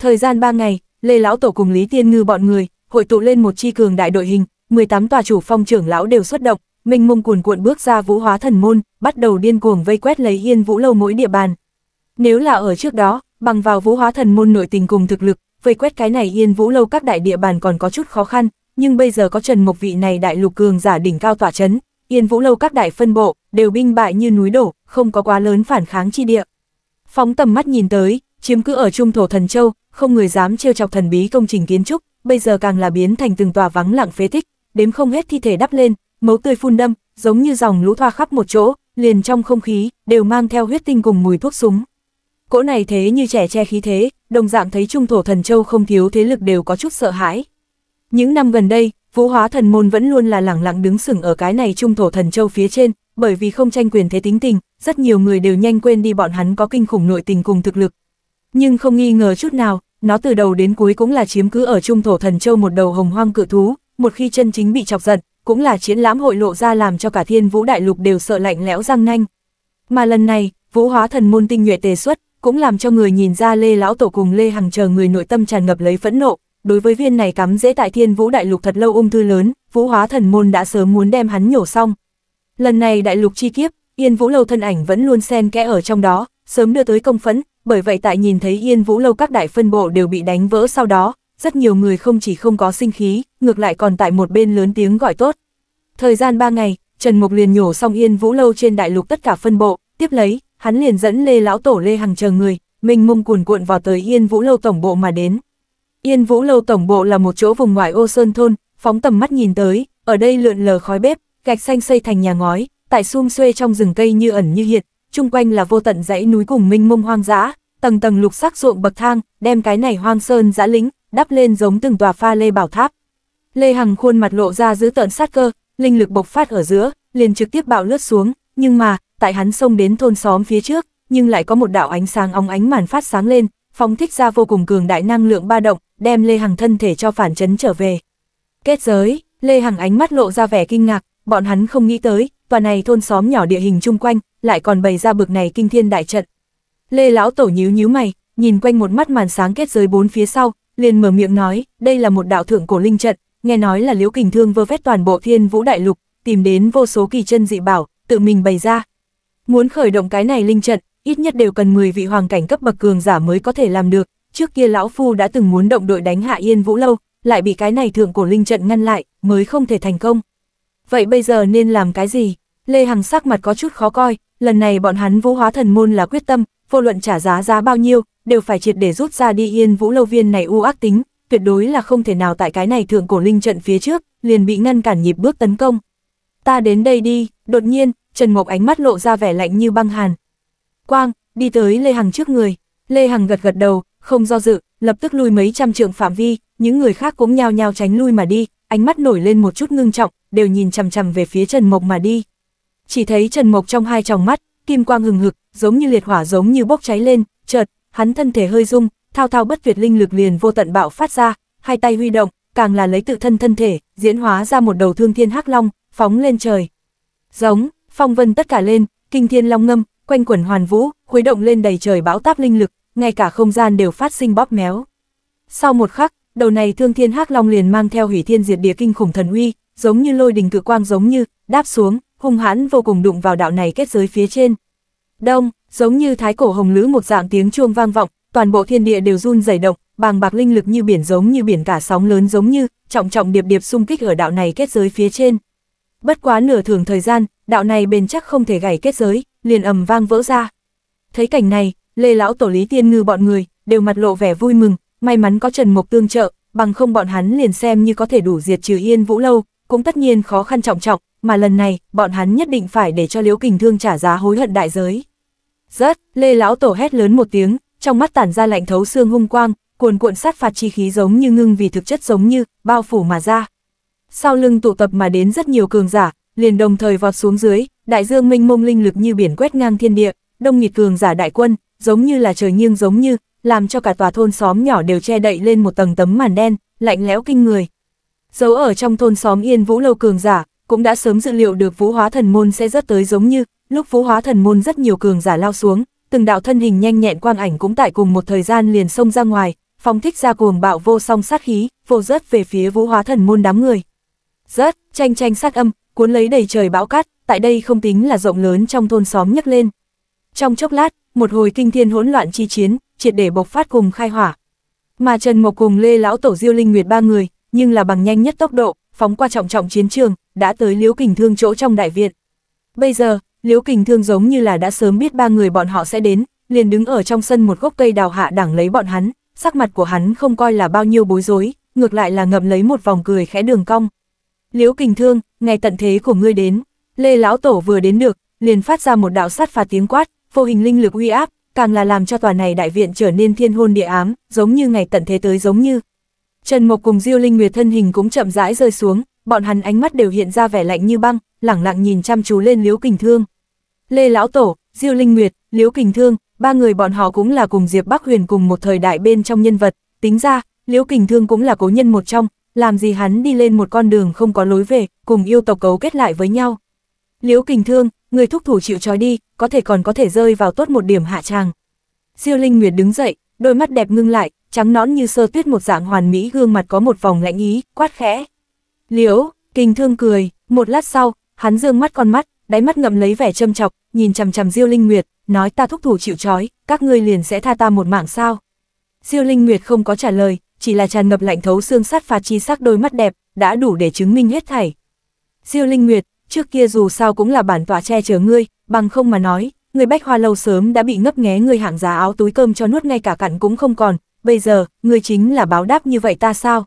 Thời gian 3 ngày, Lê Lão Tổ cùng Lý Tiên Ngư bọn người, hội tụ lên một chi cường đại đội hình, 18 tòa chủ phong trưởng lão đều xuất động, minh mông cuồn cuộn bước ra vũ hóa thần môn, bắt đầu điên cuồng vây quét lấy yên vũ lâu mỗi địa bàn. Nếu là ở trước đó, bằng vào vũ hóa thần môn nội tình cùng thực lực, vây quét cái này yên vũ lâu các đại địa bàn còn có chút khó khăn, nhưng bây giờ có Trần Mộc vị này đại lục cường giả đỉnh cao tỏa chấn, yên vũ lâu các đại phân bộ, đều binh bại như núi đổ, không có quá lớn phản kháng chi địa. Phóng tầm mắt nhìn tới, chiếm cứ ở trung thổ thần châu, không người dám trêu chọc thần bí công trình kiến trúc, bây giờ càng là biến thành từng tòa vắng lặng phế tích, đếm không hết thi thể đắp lên, máu tươi phun đâm, giống như dòng lũ thoa khắp một chỗ, liền trong không khí, đều mang theo huyết tinh cùng mùi thuốc súng. Cỗ này thế như trẻ che khí thế, đồng dạng thấy trung thổ thần châu không thiếu thế lực đều có chút sợ hãi. Những năm gần đây, vũ hóa thần môn vẫn luôn là lẳng lặng đứng sừng ở cái này trung thổ thần châu phía trên, bởi vì không tranh quyền thế tính tình, rất nhiều người đều nhanh quên đi bọn hắn có kinh khủng nội tình cùng thực lực. Nhưng không nghi ngờ chút nào, nó từ đầu đến cuối cũng là chiếm cứ ở trung thổ thần châu một đầu hồng hoang cự thú, một khi chân chính bị chọc giận, cũng là chiến lãm hội lộ ra làm cho cả thiên vũ đại lục đều sợ lạnh lẽo răng nanh. Mà lần này, vũ hóa thần môn tinh nhuệ tề xuất, cũng làm cho người nhìn ra Lê Lão Tổ cùng Lê Hằng chờ người nội tâm tràn ngập lấy phẫn nộ. Đối với viên này cắm dễ tại thiên vũ đại lục thật lâu ung thư lớn, vũ hóa thần môn đã sớm muốn đem hắn nhổ xong. Lần này đại lục chi kiếp, yên vũ lâu thân ảnh vẫn luôn xen kẽ ở trong đó, sớm đưa tới công phẫn, bởi vậy tại nhìn thấy Yên Vũ Lâu các đại phân bộ đều bị đánh vỡ sau đó, rất nhiều người không chỉ không có sinh khí, ngược lại còn tại một bên lớn tiếng gọi tốt. Thời gian 3 ngày, Trần Mục liền nhổ xong Yên Vũ Lâu trên đại lục tất cả phân bộ, tiếp lấy, hắn liền dẫn Lê Lão Tổ Lê Hằng chờ người, mình mông cuồn cuộn vào tới Yên Vũ Lâu Tổng Bộ mà đến. Yên Vũ Lâu Tổng Bộ là một chỗ vùng ngoại ô sơn thôn, phóng tầm mắt nhìn tới, ở đây lượn lờ khói bếp, gạch xanh xây thành nhà ngói, tại sum xuê trong rừng cây như ẩn như hiện, chung quanh là vô tận dãy núi cùng minh mông hoang dã, tầng tầng lục sắc ruộng bậc thang, đem cái này hoang sơn dã lĩnh, đắp lên giống từng tòa pha lê bảo tháp. Lê Hằng khuôn mặt lộ ra giữ tợn sát cơ, linh lực bộc phát ở giữa, liền trực tiếp bạo lướt xuống, nhưng mà, tại hắn xông đến thôn xóm phía trước, nhưng lại có một đạo ánh sáng óng ánh màn phát sáng lên, phóng thích ra vô cùng cường đại năng lượng ba động, đem Lê Hằng thân thể cho phản chấn trở về. Kết giới, Lê Hằng ánh mắt lộ ra vẻ kinh ngạc, bọn hắn không nghĩ tới, tòa này thôn xóm nhỏ địa hình chung quanh, lại còn bày ra bực này kinh thiên đại trận. Lê lão tổ nhíu nhíu mày, nhìn quanh một mắt màn sáng kết giới bốn phía sau, liền mở miệng nói, đây là một đạo thượng cổ linh trận, nghe nói là Liễu Kình Thương vơ vét toàn bộ Thiên Vũ đại lục, tìm đến vô số kỳ chân dị bảo, tự mình bày ra. Muốn khởi động cái này linh trận, ít nhất đều cần 10 vị hoàng cảnh cấp bậc cường giả mới có thể làm được, trước kia lão phu đã từng muốn động đội đánh hạ Yên Vũ lâu, lại bị cái này thượng cổ linh trận ngăn lại, mới không thể thành công vậy bây giờ nên làm cái gì? Lê Hằng sắc mặt có chút khó coi, lần này bọn hắn vũ hóa thần môn là quyết tâm, vô luận trả giá giá bao nhiêu, đều phải triệt để rút ra đi yên vũ lâu viên này u ác tính, tuyệt đối là không thể nào tại cái này thượng cổ linh trận phía trước, liền bị ngăn cản nhịp bước tấn công. Ta đến đây đi, đột nhiên, Trần Mộc ánh mắt lộ ra vẻ lạnh như băng hàn. Quang, đi tới Lê Hằng trước người, Lê Hằng gật gật đầu, không do dự, lập tức lui mấy trăm trượng phạm vi, những người khác cũng nhao nhao tránh lui mà đi, ánh mắt nổi lên một chút ngưng trọng, đều nhìn chằm chằm về phía Trần Mộc mà đi. Chỉ thấy Trần Mộc trong hai tròng mắt, kim quang hừng hực, giống như liệt hỏa giống như bốc cháy lên, chợt, hắn thân thể hơi rung, thao thao bất tuyệt linh lực liền vô tận bạo phát ra, hai tay huy động, càng là lấy tự thân thân thể, diễn hóa ra một đầu thương thiên hắc long, phóng lên trời. Giống, phong vân tất cả lên, kinh thiên long ngâm, quanh quẩn hoàn vũ, khuấy động lên đầy trời bão táp linh lực, ngay cả không gian đều phát sinh bóp méo. Sau một khắc, đầu này thương thiên hắc long liền mang theo hủy thiên diệt địa kinh khủng thần uy, giống như lôi đình cự quang giống như, đáp xuống, hung hãn vô cùng đụng vào đạo này kết giới phía trên. Đông, giống như thái cổ hồng lữ một dạng tiếng chuông vang vọng, toàn bộ thiên địa đều run rẩy động, bàng bạc linh lực như biển giống như biển cả sóng lớn giống như, trọng trọng điệp điệp xung kích ở đạo này kết giới phía trên. Bất quá nửa thường thời gian, đạo này bền chắc không thể gảy kết giới, liền ầm vang vỡ ra. Thấy cảnh này, Lê lão tổ Lý Tiên Ngư bọn người đều mặt lộ vẻ vui mừng, may mắn có Trần Mộc tương trợ, bằng không bọn hắn liền xem như có thể đủ diệt trừ Yên Vũ Lâu, cũng tất nhiên khó khăn trọng trọng, mà lần này, bọn hắn nhất định phải để cho Liễu Kình Thương trả giá hối hận đại giới. Rớt, Lê Lão Tổ hét lớn một tiếng, trong mắt tản ra lạnh thấu xương hung quang, cuồn cuộn sát phạt chi khí giống như ngưng vì thực chất giống như, bao phủ mà ra. Sau lưng tụ tập mà đến rất nhiều cường giả, liền đồng thời vọt xuống dưới, đại dương minh mông linh lực như biển quét ngang thiên địa, đông nghịt cường giả đại quân, giống như là trời nghiêng giống như, làm cho cả tòa thôn xóm nhỏ đều che đậy lên một tầng tấm màn đen, lạnh lẽo kinh người. Dấu ở trong thôn xóm Yên Vũ lâu cường giả, cũng đã sớm dự liệu được Vũ Hóa Thần môn sẽ rất tới giống như, lúc Vũ Hóa Thần môn rất nhiều cường giả lao xuống, từng đạo thân hình nhanh nhẹn quang ảnh cũng tại cùng một thời gian liền xông ra ngoài, phong thích ra cuồng bạo vô song sát khí, vô rớt về phía Vũ Hóa Thần môn đám người. Rớt, tranh tranh sát âm, cuốn lấy đầy trời bão cát, tại đây không tính là rộng lớn trong thôn xóm nhấc lên. Trong chốc lát, một hồi kinh thiên hỗn loạn chi chiến, triệt để bộc phát cùng khai hỏa. Mà Trần Mộc cùng Lê Lão Tổ Diêu Linh Nguyệt ba người, nhưng là bằng nhanh nhất tốc độ, phóng qua trọng trọng chiến trường, đã tới Liễu Kình Thương chỗ trong đại viện. Bây giờ, Liễu Kình Thương giống như là đã sớm biết ba người bọn họ sẽ đến, liền đứng ở trong sân một gốc cây đào hạ đẳng lấy bọn hắn, sắc mặt của hắn không coi là bao nhiêu bối rối, ngược lại là ngậm lấy một vòng cười khẽ đường cong. Liễu Kình Thương, ngày tận thế của ngươi đến. Lê Lão Tổ vừa đến được, liền phát ra một đạo sát phạt tiếng quát, vô hình linh lực uy áp, càng là làm cho tòa này đại viện trở nên thiên hôn địa ám, giống như ngày tận thế tới giống như. Trần Mộc cùng Diêu Linh Nguyệt thân hình cũng chậm rãi rơi xuống, bọn hắn ánh mắt đều hiện ra vẻ lạnh như băng, lẳng lặng nhìn chăm chú lên Liễu Kình Thương. Lê Lão Tổ, Diêu Linh Nguyệt, Liễu Kình Thương, ba người bọn họ cũng là cùng Diệp Bắc Huyền cùng một thời đại bên trong nhân vật, tính ra, Liễu Kình Thương cũng là cố nhân một trong, làm gì hắn đi lên một con đường không có lối về, cùng yêu tộc cấu kết lại với nhau. Liễu Kình Thương, người thúc thủ chịu trói đi, có thể còn có thể rơi vào tốt một điểm hạ tràng. Diêu Linh Nguyệt đứng dậy, đôi mắt đẹp ngưng lại, trắng nõn như sơ tuyết một dạng hoàn mỹ gương mặt có một vòng lãnh ý, quát khẽ. Liễu, kinh thương cười, một lát sau, hắn dương mắt con mắt, đáy mắt ngậm lấy vẻ châm chọc, nhìn chằm chằm Diêu Linh Nguyệt, nói ta thúc thủ chịu trói, các ngươi liền sẽ tha ta một mạng sao. Diêu Linh Nguyệt không có trả lời, chỉ là tràn ngập lạnh thấu xương sát phạt chi sắc đôi mắt đẹp, đã đủ để chứng minh hết thảy. Diêu Linh Nguyệt, trước kia dù sao cũng là bản tỏa che chở ngươi, bằng không mà nói, người bách hoa lâu sớm đã bị ngấp nghé ngươi hạng giá áo túi cơm cho nuốt ngay cả cặn cũng không còn, bây giờ, ngươi chính là báo đáp như vậy ta sao?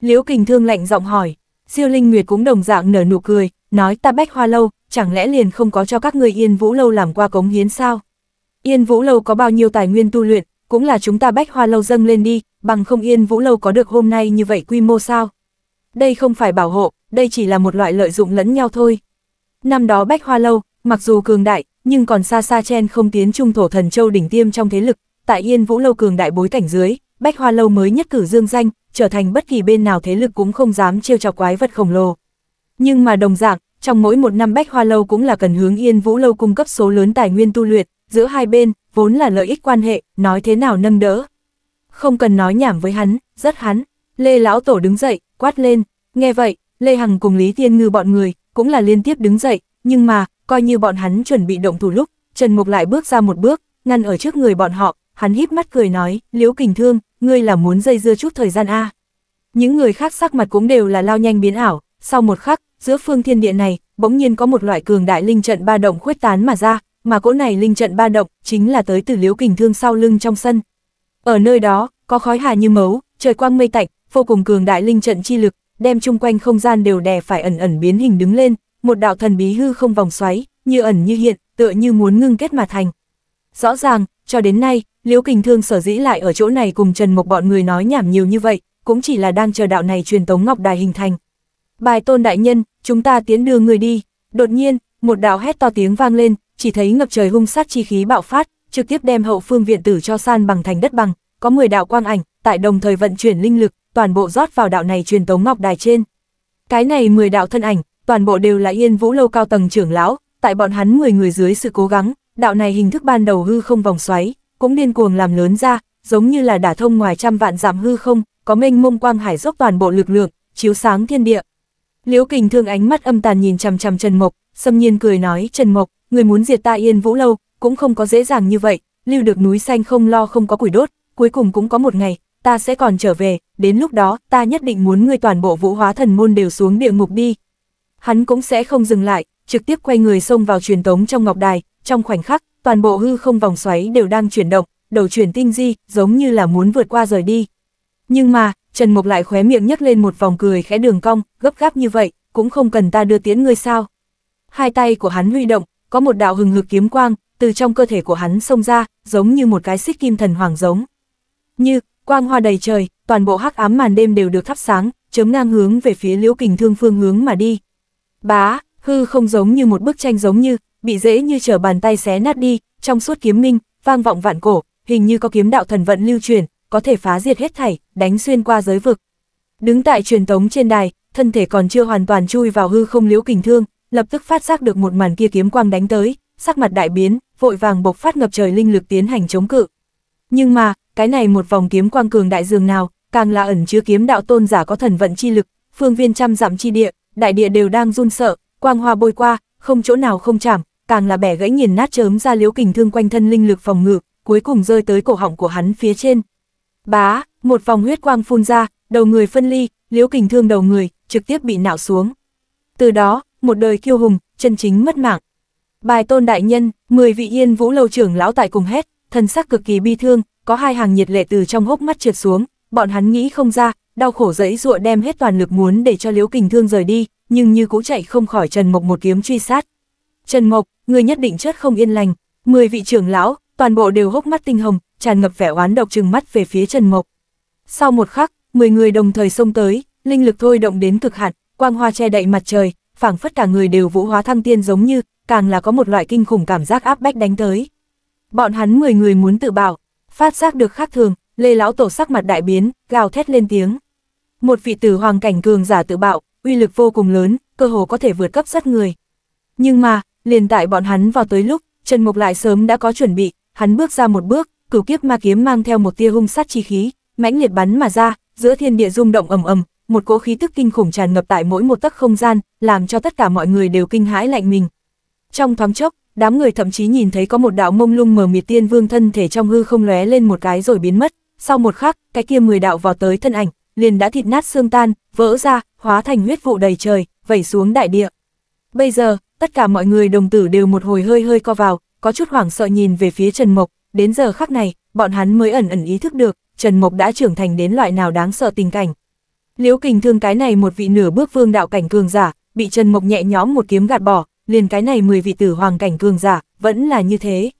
Liễu kình thương lạnh giọng hỏi, siêu linh nguyệt cũng đồng dạng nở nụ cười, nói ta bách hoa lâu, chẳng lẽ liền không có cho các ngươi yên vũ lâu làm qua cống hiến sao? Yên vũ lâu có bao nhiêu tài nguyên tu luyện, cũng là chúng ta bách hoa lâu dâng lên đi, bằng không yên vũ lâu có được hôm nay như vậy quy mô sao? đây không phải bảo hộ, đây chỉ là một loại lợi dụng lẫn nhau thôi. Năm đó Bách Hoa Lâu, mặc dù cường đại, nhưng còn xa xa chen không tiến trung thổ thần châu đỉnh tiêm trong thế lực, tại Yên Vũ Lâu cường đại bối cảnh dưới, Bách Hoa Lâu mới nhất cử dương danh, trở thành bất kỳ bên nào thế lực cũng không dám trêu chọc quái vật khổng lồ. Nhưng mà đồng dạng, trong mỗi một năm Bách Hoa Lâu cũng là cần hướng Yên Vũ Lâu cung cấp số lớn tài nguyên tu luyện, giữa hai bên, vốn là lợi ích quan hệ, nói thế nào nâng đỡ. Không cần nói nhảm với hắn, rất hắn. Lê Lão Tổ đứng dậy, quát lên, nghe vậy, Lê Hằng cùng Lý Tiên Ngư bọn người, cũng là liên tiếp đứng dậy, nhưng mà, coi như bọn hắn chuẩn bị động thủ lúc, Trần Mục lại bước ra một bước, ngăn ở trước người bọn họ, hắn híp mắt cười nói, Liễu Kình Thương, ngươi là muốn dây dưa chút thời gian a. Những người khác sắc mặt cũng đều là lao nhanh biến ảo, sau một khắc, giữa phương thiên địa này, bỗng nhiên có một loại cường đại linh trận ba động khuếch tán mà ra, mà cỗ này linh trận ba động chính là tới từ Liễu Kình Thương sau lưng trong sân. Ở nơi đó, có khói hà như mấu, trời quang mây tạnh, vô cùng cường đại linh trận chi lực, đem chung quanh không gian đều đè phải ẩn ẩn biến hình đứng lên, một đạo thần bí hư không vòng xoáy, như ẩn như hiện, tựa như muốn ngưng kết mà thành. Rõ ràng, cho đến nay, Liễu Kình Thương sở dĩ lại ở chỗ này cùng Trần Mộc bọn người nói nhảm nhiều như vậy, cũng chỉ là đang chờ đạo này truyền tống ngọc đài hình thành. Bài tôn đại nhân, chúng ta tiến đưa người đi. Đột nhiên, một đạo hét to tiếng vang lên, chỉ thấy ngập trời hung sát chi khí bạo phát, trực tiếp đem hậu phương viện tử cho san bằng thành đất bằng, có 10 đạo quang ảnh, tại đồng thời vận chuyển linh lực, toàn bộ rót vào đạo này truyền tống ngọc đài trên. Cái này 10 đạo thân ảnh, toàn bộ đều là Yên Vũ lâu cao tầng trưởng lão, tại bọn hắn 10 người dưới sự cố gắng, đạo này hình thức ban đầu hư không vòng xoáy, cũng điên cuồng làm lớn ra, giống như là đả thông ngoài trăm vạn giảm hư không, có mênh mông quang hải dốc toàn bộ lực lượng, chiếu sáng thiên địa. Liễu Kình thương ánh mắt âm tàn nhìn chằm chằm Trần Mộc, xâm nhiên cười nói, "Trần Mộc, người muốn diệt ta Yên Vũ lâu, cũng không có dễ dàng như vậy, lưu được núi xanh không lo không có củi đốt, cuối cùng cũng có một ngày, ta sẽ còn trở về, đến lúc đó ta nhất định muốn ngươi toàn bộ vũ hóa thần môn đều xuống địa ngục đi. Hắn cũng sẽ không dừng lại, trực tiếp quay người xông vào truyền tống trong ngọc đài, trong khoảnh khắc, toàn bộ hư không vòng xoáy đều đang chuyển động, đầu chuyển tinh di, giống như là muốn vượt qua rời đi. Nhưng mà, Trần Mộc lại khóe miệng nhấc lên một vòng cười khẽ đường cong, gấp gáp như vậy, cũng không cần ta đưa tiến ngươi sao. Hai tay của hắn huy động, có một đạo hừng hực kiếm quang, từ trong cơ thể của hắn xông ra, giống như một cái xích kim thần hoàng giống. Như, Quang hoa đầy trời, toàn bộ hắc ám màn đêm đều được thắp sáng, chớm ngang hướng về phía Liễu Kình Thương phương hướng mà đi. Bá, hư không giống như một bức tranh giống như, bị dễ như trở bàn tay xé nát đi, trong suốt kiếm minh, vang vọng vạn cổ, hình như có kiếm đạo thần vận lưu truyền, có thể phá diệt hết thảy, đánh xuyên qua giới vực. Đứng tại truyền tống trên đài, thân thể còn chưa hoàn toàn chui vào hư không Liễu Kình Thương, lập tức phát giác được một màn kia kiếm quang đánh tới, sắc mặt đại biến, vội vàng bộc phát ngập trời linh lực tiến hành chống cự. Nhưng mà, cái này một vòng kiếm quang cường đại dường nào, càng là ẩn chứa kiếm đạo tôn giả có thần vận chi lực, phương viên trăm dặm chi địa, đại địa đều đang run sợ, quang hoa bôi qua, không chỗ nào không chạm, càng là bẻ gãy nghiền nát chớm ra liếu kình thương quanh thân linh lực phòng ngự, cuối cùng rơi tới cổ họng của hắn phía trên. Bá, một vòng huyết quang phun ra, đầu người phân ly, liếu kình thương đầu người, trực tiếp bị nạo xuống. Từ đó, một đời kiêu hùng, chân chính mất mạng. Bài tôn đại nhân, 10 vị yên vũ lâu trưởng lão tại cùng hét, thân sắc cực kỳ bi thương, có hai hàng nhiệt lệ từ trong hốc mắt trượt xuống, bọn hắn nghĩ không ra, đau khổ dẫy dụa đem hết toàn lực muốn để cho Liễu Kình Thương rời đi, nhưng như cũ chạy không khỏi Trần Mộc một kiếm truy sát. Trần Mộc, người nhất định chết không yên lành, 10 vị trưởng lão, toàn bộ đều hốc mắt tinh hồng, tràn ngập vẻ oán độc trừng mắt về phía Trần Mộc. Sau một khắc, 10 người đồng thời xông tới, linh lực thôi động đến cực hạn, quang hoa che đậy mặt trời, phảng phất cả người đều vũ hóa thăng tiên giống như, càng là có một loại kinh khủng cảm giác áp bách đánh tới. Bọn hắn 10 người muốn tự bảo, phát giác được khác thường, Lê Lão Tổ sắc mặt đại biến, gào thét lên tiếng. Một vị tử hoàng cảnh cường giả tự bạo, uy lực vô cùng lớn, cơ hồ có thể vượt cấp sát người. Nhưng mà, liền tại bọn hắn vào tới lúc, Trần Mục lại sớm đã có chuẩn bị, hắn bước ra một bước, cửu kiếp ma kiếm mang theo một tia hung sát chi khí, mãnh liệt bắn mà ra, giữa thiên địa rung động ầm ầm, một cỗ khí tức kinh khủng tràn ngập tại mỗi một tấc không gian, làm cho tất cả mọi người đều kinh hãi lạnh mình. Trong thoáng chốc, đám người thậm chí nhìn thấy có một đạo mông lung mờ mịt tiên vương thân thể trong hư không lóe lên một cái rồi biến mất, sau một khắc, cái kia 10 đạo vào tới thân ảnh, liền đã thịt nát xương tan, vỡ ra, hóa thành huyết vụ đầy trời, vẩy xuống đại địa. Bây giờ, tất cả mọi người đồng tử đều một hồi hơi hơi co vào, có chút hoảng sợ nhìn về phía Trần Mộc, đến giờ khắc này, bọn hắn mới ẩn ẩn ý thức được, Trần Mộc đã trưởng thành đến loại nào đáng sợ tình cảnh. Liễu Kình Thương cái này một vị nửa bước vương đạo cảnh cường giả, bị Trần Mộc nhẹ nhõm một kiếm gạt bỏ, liền cái này 10 vị tử hoàng cảnh cường giả, vẫn là như thế.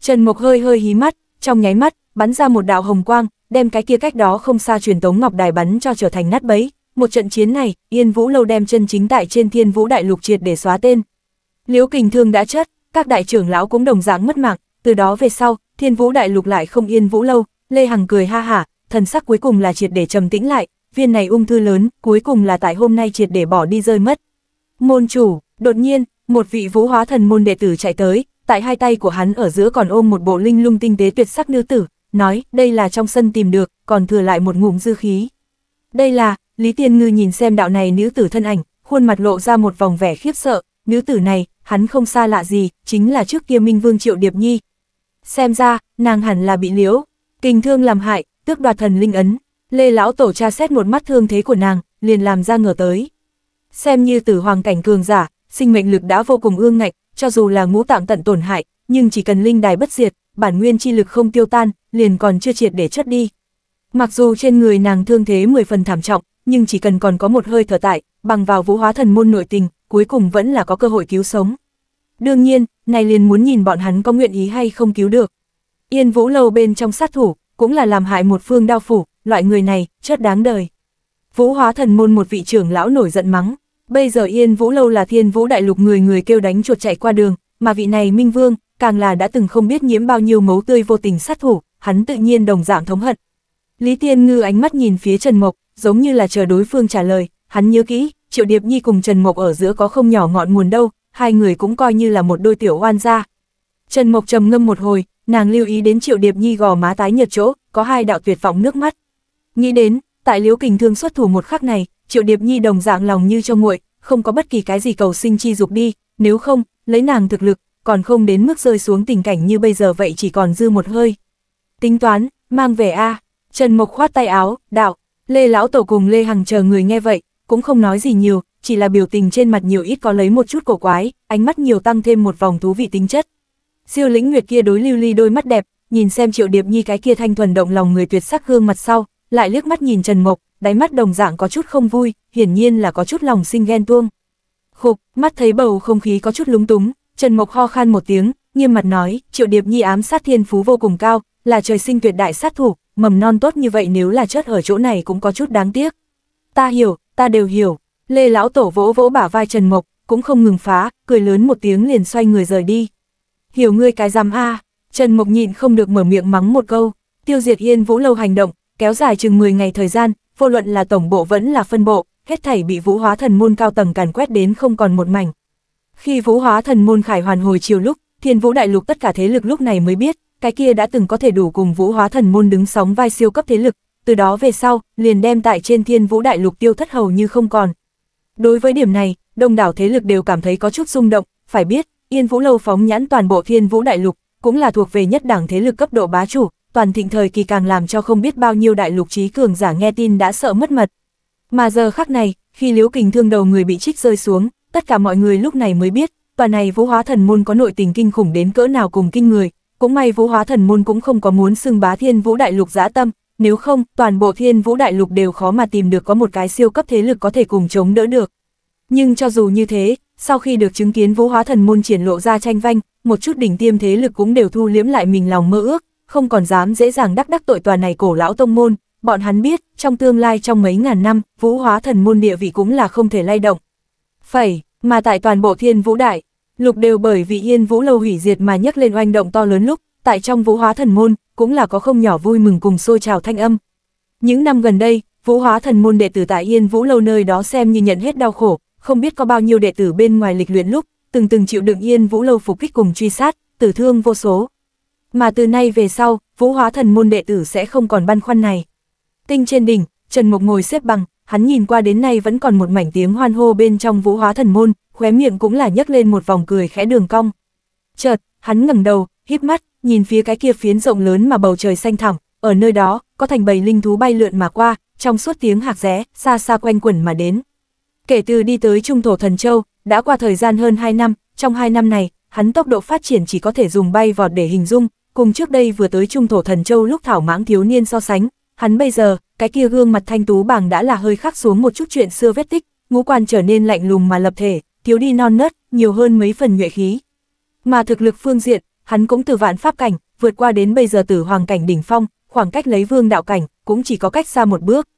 Trần Mộc hơi hơi hí mắt, trong nháy mắt, bắn ra một đạo hồng quang, đem cái kia cách đó không xa truyền tống ngọc đài bắn cho trở thành nát bấy. Một trận chiến này, Yên Vũ lâu đem chân chính tại trên Thiên Vũ Đại Lục triệt để xóa tên. Liễu Kình Thương đã chết, các đại trưởng lão cũng đồng dạng mất mạng, từ đó về sau, Thiên Vũ Đại Lục lại không Yên Vũ lâu, Lê Hằng cười ha hả, thần sắc cuối cùng là triệt để trầm tĩnh lại, viên này ung thư lớn, cuối cùng là tại hôm nay triệt để bỏ đi rơi mất. Môn chủ, đột nhiên, một vị vũ hóa thần môn đệ tử chạy tới, tại hai tay của hắn ở giữa còn ôm một bộ linh lung tinh tế tuyệt sắc nữ tử, nói đây là trong sân tìm được, còn thừa lại một ngụm dư khí. Đây là, Lý Tiên Ngư nhìn xem đạo này nữ tử thân ảnh, khuôn mặt lộ ra một vòng vẻ khiếp sợ, nữ tử này, hắn không xa lạ gì, chính là trước kia Minh Vương Triệu Điệp Nhi. Xem ra, nàng hẳn là bị liễu, kinh thương làm hại, tước đoạt thần linh ấn, Lê Lão Tổ cha xét một mắt thương thế của nàng, liền làm ra ngờ tới. Xem như tử hoàng cảnh cường giả, sinh mệnh lực đã vô cùng ương ngạnh, cho dù là ngũ tạng tận tổn hại, nhưng chỉ cần linh đài bất diệt, bản nguyên chi lực không tiêu tan, liền còn chưa triệt để chất đi. Mặc dù trên người nàng thương thế 10 phần thảm trọng, nhưng chỉ cần còn có một hơi thở tại, bằng vào vũ hóa thần môn nội tình, cuối cùng vẫn là có cơ hội cứu sống. Đương nhiên, này liền muốn nhìn bọn hắn có nguyện ý hay không cứu được. Yên vũ lâu bên trong sát thủ, cũng là làm hại một phương đao phủ, loại người này, chất đáng đời. Vũ hóa thần môn một vị trưởng lão nổi giận mắng, Bây giờ Yên Vũ Lâu là thiên vũ đại lục người người kêu đánh chuột chạy qua đường, mà vị này Minh Vương, càng là đã từng không biết nhiễm bao nhiêu máu tươi vô tình sát thủ, hắn tự nhiên đồng dạng thống hận. Lý Tiên Ngư ánh mắt nhìn phía Trần Mộc, giống như là chờ đối phương trả lời, hắn nhớ kỹ, Triệu Điệp Nhi cùng Trần Mộc ở giữa có không nhỏ ngọn nguồn đâu, hai người cũng coi như là một đôi tiểu oan gia. Trần Mộc trầm ngâm một hồi, nàng lưu ý đến Triệu Điệp Nhi gò má tái nhợt chỗ, có hai đạo tuyệt vọng nước mắt. Nghĩ đến, tại Liễu Kình Thương xuất thủ một khắc này, Triệu Điệp Nhi đồng dạng lòng như cho nguội, không có bất kỳ cái gì cầu sinh chi dục đi, nếu không, lấy nàng thực lực, còn không đến mức rơi xuống tình cảnh như bây giờ vậy chỉ còn dư một hơi. Tính toán, mang về a Trần Mộc khoát tay áo, đạo, Lê Lão Tổ cùng Lê Hằng chờ người nghe vậy, cũng không nói gì nhiều, chỉ là biểu tình trên mặt nhiều ít có lấy một chút cổ quái, ánh mắt nhiều tăng thêm một vòng thú vị tính chất. Siêu lĩnh nguyệt kia đối lưu ly đôi mắt đẹp, nhìn xem triệu điệp nhi cái kia thanh thuần động lòng người tuyệt sắc gương mặt sau, lại liếc mắt nhìn Trần Mộc, đáy mắt đồng dạng có chút không vui, hiển nhiên là có chút lòng sinh ghen tuông. Khục, mắt thấy bầu không khí có chút lúng túng, Trần Mộc ho khan một tiếng, nghiêm mặt nói, Triệu Điệp Nhi ám sát thiên phú vô cùng cao, là trời sinh tuyệt đại sát thủ, mầm non tốt như vậy nếu là chết ở chỗ này cũng có chút đáng tiếc. Ta hiểu, ta đều hiểu. Lê Lão Tổ vỗ vỗ bả vai Trần Mộc, cũng không ngừng phá, cười lớn một tiếng liền xoay người rời đi. Hiểu ngươi cái giám a Trần Mộc nhịn không được mở miệng mắng một câu, tiêu diệt yên vũ lâu hành động, kéo dài chừng 10 ngày thời gian, vô luận là tổng bộ vẫn là phân bộ, hết thảy bị vũ hóa thần môn cao tầng càn quét đến không còn một mảnh. Khi vũ hóa thần môn khải hoàn hồi chiều lúc, thiên vũ đại lục tất cả thế lực lúc này mới biết, cái kia đã từng có thể đủ cùng vũ hóa thần môn đứng sóng vai siêu cấp thế lực, từ đó về sau, liền đem tại trên thiên vũ đại lục tiêu thất hầu như không còn. Đối với điểm này, đông đảo thế lực đều cảm thấy có chút rung động, phải biết, yên vũ lâu phóng nhãn toàn bộ thiên vũ đại lục, cũng là thuộc về nhất đảng thế lực cấp độ bá chủ, toàn thịnh thời kỳ càng làm cho không biết bao nhiêu đại lục trí cường giả nghe tin đã sợ mất mật. Mà giờ khắc này, khi liếu kình thương đầu người bị trích rơi xuống, tất cả mọi người lúc này mới biết, tòa này vũ hóa thần môn có nội tình kinh khủng đến cỡ nào cùng kinh người. Cũng may vũ hóa thần môn cũng không có muốn xưng bá thiên vũ đại lục dã tâm, nếu không, toàn bộ thiên vũ đại lục đều khó mà tìm được có một cái siêu cấp thế lực có thể cùng chống đỡ được. Nhưng cho dù như thế, sau khi được chứng kiến vũ hóa thần môn triển lộ ra tranh vanh, một chút đỉnh tiêm thế lực cũng đều thu liếm lại mình lòng mơ ước, không còn dám dễ dàng đắc đắc tội tòa này cổ lão tông môn, bọn hắn biết, trong tương lai trong mấy ngàn năm, vũ hóa thần môn địa vị cũng là không thể lay động. Phải, mà tại toàn bộ thiên vũ đại, lục đều bởi vì yên vũ lâu hủy diệt mà nhắc lên oanh động to lớn lúc, tại trong vũ hóa thần môn, cũng là có không nhỏ vui mừng cùng xôi trào thanh âm. Những năm gần đây, vũ hóa thần môn đệ tử tại yên vũ lâu nơi đó xem như nhận hết đau khổ, không biết có bao nhiêu đệ tử bên ngoài lịch luyện lúc, từng từng chịu đựng yên vũ lâu phục kích cùng truy sát, tử thương vô số. Mà từ nay về sau, vũ hóa thần môn đệ tử sẽ không còn băn khoăn này. Tinh trên đỉnh, Trần Mộc ngồi xếp bằng, hắn nhìn qua đến nay vẫn còn một mảnh tiếng hoan hô bên trong vũ hóa thần môn, khóe miệng cũng là nhấc lên một vòng cười khẽ đường cong. Chợt, hắn ngẩng đầu, híp mắt, nhìn phía cái kia phiến rộng lớn mà bầu trời xanh thẳm, ở nơi đó, có thành bầy linh thú bay lượn mà qua, trong suốt tiếng hạc rẽ, xa xa quanh quẩn mà đến. Kể từ đi tới trung thổ thần châu, đã qua thời gian hơn 2 năm, trong 2 năm này, hắn tốc độ phát triển chỉ có thể dùng bay vọt để hình dung, cùng trước đây vừa tới trung thổ thần châu lúc thảo mãng thiếu niên so sánh, hắn bây giờ, cái kia gương mặt thanh tú bảng đã là hơi khắc xuống một chút chuyện xưa vết tích, ngũ quan trở nên lạnh lùng mà lập thể, thiếu đi non nớt, nhiều hơn mấy phần nhuệ khí. Mà thực lực phương diện, hắn cũng từ vạn pháp cảnh, vượt qua đến bây giờ từ hoàng cảnh đỉnh phong, khoảng cách lấy vương đạo cảnh, cũng chỉ có cách xa một bước.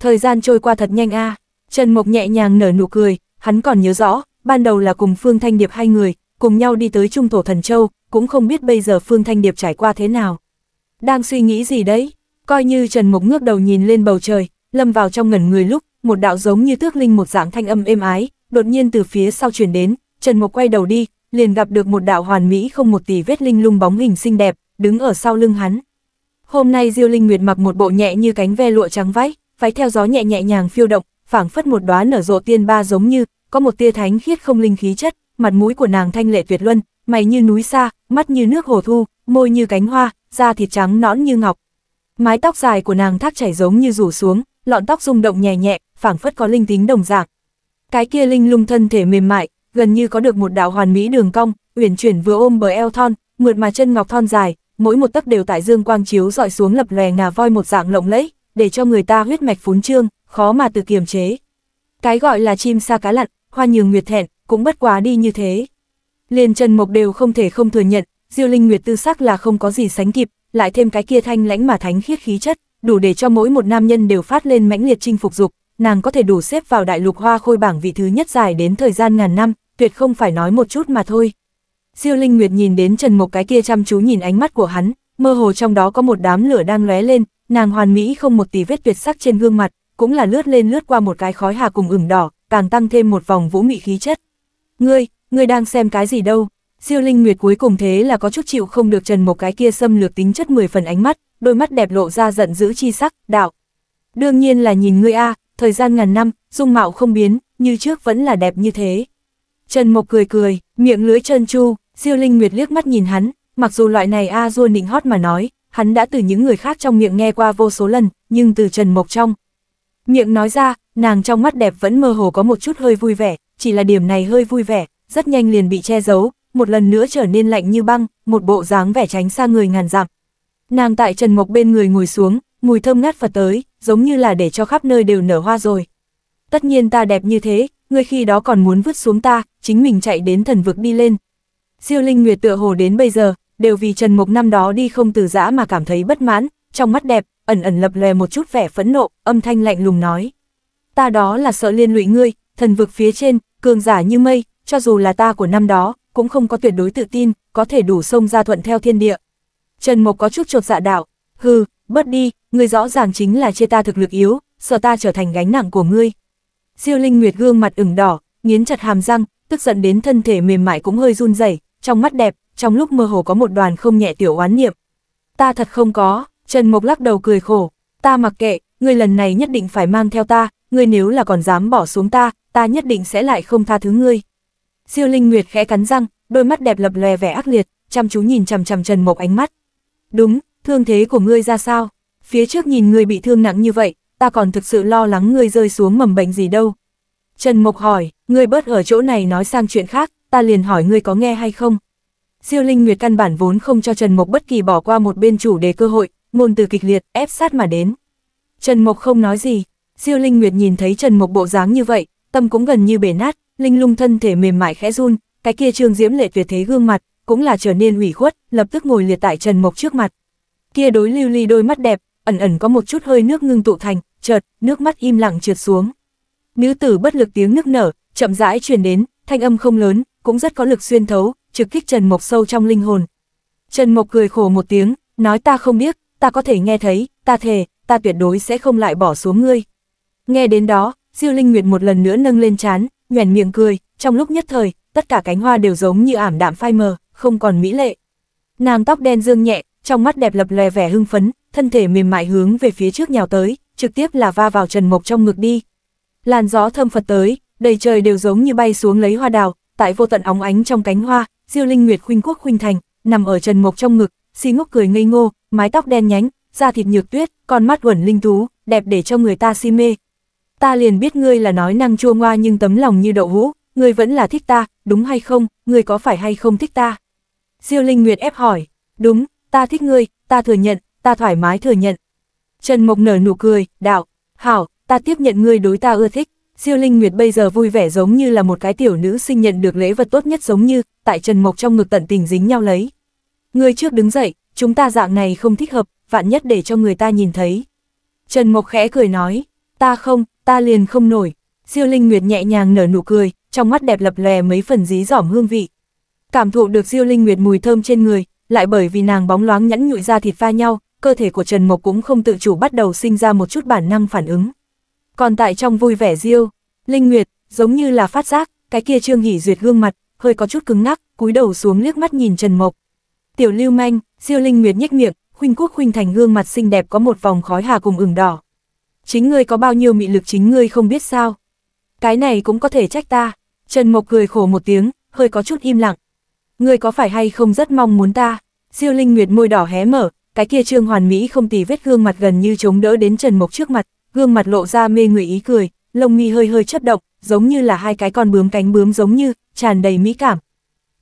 Thời gian trôi qua thật nhanh a Trần Mộc nhẹ nhàng nở nụ cười, hắn còn nhớ rõ, ban đầu là cùng Phương Thanh Điệp hai người, cùng nhau đi tới Trung Thổ Thần Châu, cũng không biết bây giờ Phương Thanh Điệp trải qua thế nào. Đang suy nghĩ gì đấy? Coi như Trần Mục ngước đầu nhìn lên bầu trời, lâm vào trong ngẩn người lúc, một đạo giống như tước linh một dạng thanh âm êm ái, đột nhiên từ phía sau chuyển đến, Trần Mục quay đầu đi, liền gặp được một đạo hoàn mỹ không một tỷ vết linh lung bóng hình xinh đẹp, đứng ở sau lưng hắn. Hôm nay Diêu Linh Nguyệt mặc một bộ nhẹ như cánh ve lụa trắng váy, váy theo gió nhẹ nhẹ nhàng phiêu động, phảng phất một đóa nở rộ tiên ba giống như, có một tia thánh khiết không linh khí chất, mặt mũi của nàng thanh lệ tuyệt luân, mày như núi xa, mắt như nước hồ thu, môi như cánh hoa, da thịt trắng nõn như ngọc. Mái tóc dài của nàng thác chảy giống như rủ xuống, lọn tóc rung động nhẹ nhẹ, phảng phất có linh tính đồng dạng. Cái kia linh lung thân thể mềm mại, gần như có được một đạo hoàn mỹ đường cong, uyển chuyển vừa ôm bờ eo thon, mượt mà chân ngọc thon dài, mỗi một tấc đều tại dương quang chiếu dọi xuống lập lòe ngà voi một dạng lộng lẫy, để cho người ta huyết mạch phún trương, khó mà tự kiềm chế. Cái gọi là chim sa cá lặn, hoa nhường nguyệt thẹn, cũng bất quá đi như thế. Liền Trần Mộc đều không thể không thừa nhận, Diêu Linh Nguyệt tư sắc là không có gì sánh kịp, lại thêm cái kia thanh lãnh mà thánh khiết khí chất, đủ để cho mỗi một nam nhân đều phát lên mãnh liệt chinh phục dục, nàng có thể đủ xếp vào đại lục hoa khôi bảng vị thứ nhất dài đến thời gian ngàn năm, tuyệt không phải nói một chút mà thôi. Diêu Linh Nguyệt nhìn đến Trần Mộc cái kia chăm chú nhìn ánh mắt của hắn, mơ hồ trong đó có một đám lửa đang lóe lên, nàng hoàn mỹ không một tí vết tuyệt sắc trên gương mặt, cũng là lướt lên lướt qua một cái khói hà cùng ửng đỏ, càng tăng thêm một vòng vũ mị khí chất. "Ngươi, ngươi đang xem cái gì đâu? Diêu Linh Nguyệt cuối cùng thế là có chút chịu không được Trần Mộc cái kia xâm lược tính chất 10 phần ánh mắt, đôi mắt đẹp lộ ra giận dữ chi sắc, đạo. Đương nhiên là nhìn ngươi a, thời gian ngàn năm, dung mạo không biến, như trước vẫn là đẹp như thế. Trần Mộc cười cười, miệng lưỡi chân chu, Diêu Linh Nguyệt liếc mắt nhìn hắn, mặc dù loại này a à nịnh hót mà nói, hắn đã từ những người khác trong miệng nghe qua vô số lần, nhưng từ Trần Mộc trong miệng nói ra, nàng trong mắt đẹp vẫn mơ hồ có một chút hơi vui vẻ, chỉ là điểm này hơi vui vẻ, rất nhanh liền bị che giấu, một lần nữa trở nên lạnh như băng, một bộ dáng vẻ tránh xa người ngàn dặm. Nàng tại Trần Mộc bên người ngồi xuống, mùi thơm ngát phật tới, giống như là để cho khắp nơi đều nở hoa rồi. Tất nhiên ta đẹp như thế, ngươi khi đó còn muốn vứt xuống ta, chính mình chạy đến thần vực đi lên. siêu Linh Nguyệt tựa hồ đến bây giờ, đều vì Trần Mộc năm đó đi không từ giã mà cảm thấy bất mãn, trong mắt đẹp, ẩn ẩn lập lè một chút vẻ phẫn nộ, âm thanh lạnh lùng nói. Ta đó là sợ liên lụy ngươi, thần vực phía trên, cường giả như mây, cho dù là ta của năm đó, cũng không có tuyệt đối tự tin, có thể đủ sông ra thuận theo thiên địa. Trần Mộc có chút trột dạ đạo, hừ, bớt đi, ngươi rõ ràng chính là chê ta thực lực yếu, sợ ta trở thành gánh nặng của ngươi. Diêu Linh Nguyệt gương mặt ửng đỏ, nghiến chặt hàm răng, tức giận đến thân thể mềm mại cũng hơi run rẩy, trong mắt đẹp, trong lúc mơ hồ có một đoàn không nhẹ tiểu oán niệm. Ta thật không có, Trần Mộc lắc đầu cười khổ, ta mặc kệ, ngươi lần này nhất định phải mang theo ta, ngươi nếu là còn dám bỏ xuống ta, ta nhất định sẽ lại không tha thứ ngươi. Siêu Linh Nguyệt khẽ cắn răng, đôi mắt đẹp lập lè vẻ ác liệt, chăm chú nhìn chằm chằm Trần Mộc ánh mắt. "Đúng, thương thế của ngươi ra sao? Phía trước nhìn ngươi bị thương nặng như vậy, ta còn thực sự lo lắng ngươi rơi xuống mầm bệnh gì đâu." Trần Mộc hỏi, "Ngươi bớt ở chỗ này nói sang chuyện khác, ta liền hỏi ngươi có nghe hay không?" Siêu Linh Nguyệt căn bản vốn không cho Trần Mộc bất kỳ bỏ qua một bên chủ đề cơ hội, ngôn từ kịch liệt, ép sát mà đến. Trần Mộc không nói gì, Siêu Linh Nguyệt nhìn thấy Trần Mộc bộ dáng như vậy, tâm cũng gần như bể nát, Linh lung thân thể mềm mại khẽ run, cái kia trương diễm lệ tuyệt thế gương mặt, cũng là trở nên ủy khuất, lập tức ngồi liệt tại Trần Mộc trước mặt. Kia đối lưu ly đôi mắt đẹp, ẩn ẩn có một chút hơi nước ngưng tụ thành, chợt, nước mắt im lặng trượt xuống. Nữ tử bất lực tiếng nước nở, chậm rãi truyền đến, thanh âm không lớn, cũng rất có lực xuyên thấu, trực kích Trần Mộc sâu trong linh hồn. Trần Mộc cười khổ một tiếng, nói ta không biết, ta có thể nghe thấy, ta thề, ta tuyệt đối sẽ không lại bỏ xuống ngươi. Nghe đến đó, Diêu Linh Nguyệt một lần nữa nâng lên chán, nhoẻn miệng cười, trong lúc nhất thời, tất cả cánh hoa đều giống như ảm đạm phai mờ, không còn mỹ lệ. Nàng tóc đen dương nhẹ, trong mắt đẹp lập lè vẻ hưng phấn, thân thể mềm mại hướng về phía trước nhào tới, trực tiếp là va vào Trần Mộc trong ngực đi. Làn gió thơm phật tới, đầy trời đều giống như bay xuống lấy hoa đào, tại vô tận óng ánh trong cánh hoa, Diêu Linh Nguyệt khuynh quốc khuynh thành, nằm ở Trần Mộc trong ngực, si ngốc cười ngây ngô, mái tóc đen nhánh, da thịt nhược tuyết, con mắt uẩn linh tú, đẹp để cho người ta si mê, ta liền biết ngươi là nói năng chua ngoa nhưng tấm lòng như đậu hũ, ngươi vẫn là thích ta, đúng hay không, ngươi có phải hay không thích ta? Diêu Linh Nguyệt ép hỏi, đúng, ta thích ngươi, ta thừa nhận, ta thoải mái thừa nhận. Trần Mộc nở nụ cười, đạo, hảo, ta tiếp nhận ngươi đối ta ưa thích. Diêu Linh Nguyệt bây giờ vui vẻ giống như là một cái tiểu nữ sinh nhận được lễ vật tốt nhất giống như, tại Trần Mộc trong ngực tận tình dính nhau lấy. Ngươi trước đứng dậy, chúng ta dạng này không thích hợp, vạn nhất để cho người ta nhìn thấy. Trần Mộc khẽ cười nói, ta không, ta liền không nổi. Diêu Linh Nguyệt nhẹ nhàng nở nụ cười, trong mắt đẹp lập lè mấy phần dí dỏm hương vị. Cảm thụ được Diêu Linh Nguyệt mùi thơm trên người, lại bởi vì nàng bóng loáng nhẫn nhụi ra thịt pha nhau, cơ thể của Trần Mộc cũng không tự chủ bắt đầu sinh ra một chút bản năng phản ứng. Còn tại trong vui vẻ Diêu, Linh Nguyệt, giống như là phát giác, cái kia Trương Hỉ duyệt gương mặt, hơi có chút cứng ngắc, cúi đầu xuống liếc mắt nhìn Trần Mộc. Tiểu Lưu manh, Diêu Linh Nguyệt nhếch miệng, khuynh quốc khuynh thành gương mặt xinh đẹp có một vòng khói hà cùng ửng đỏ, chính ngươi có bao nhiêu mị lực chính ngươi không biết sao. Cái này cũng có thể trách ta. Trần Mộc cười khổ một tiếng, hơi có chút im lặng. Ngươi có phải hay không rất mong muốn ta? siêu Linh Nguyệt môi đỏ hé mở, cái kia Trương Hoàn Mỹ không tì vết gương mặt gần như chống đỡ đến Trần Mộc trước mặt, gương mặt lộ ra mê người ý cười, lông mi hơi hơi chấp động, giống như là hai cái con bướm cánh bướm giống như, tràn đầy mỹ cảm.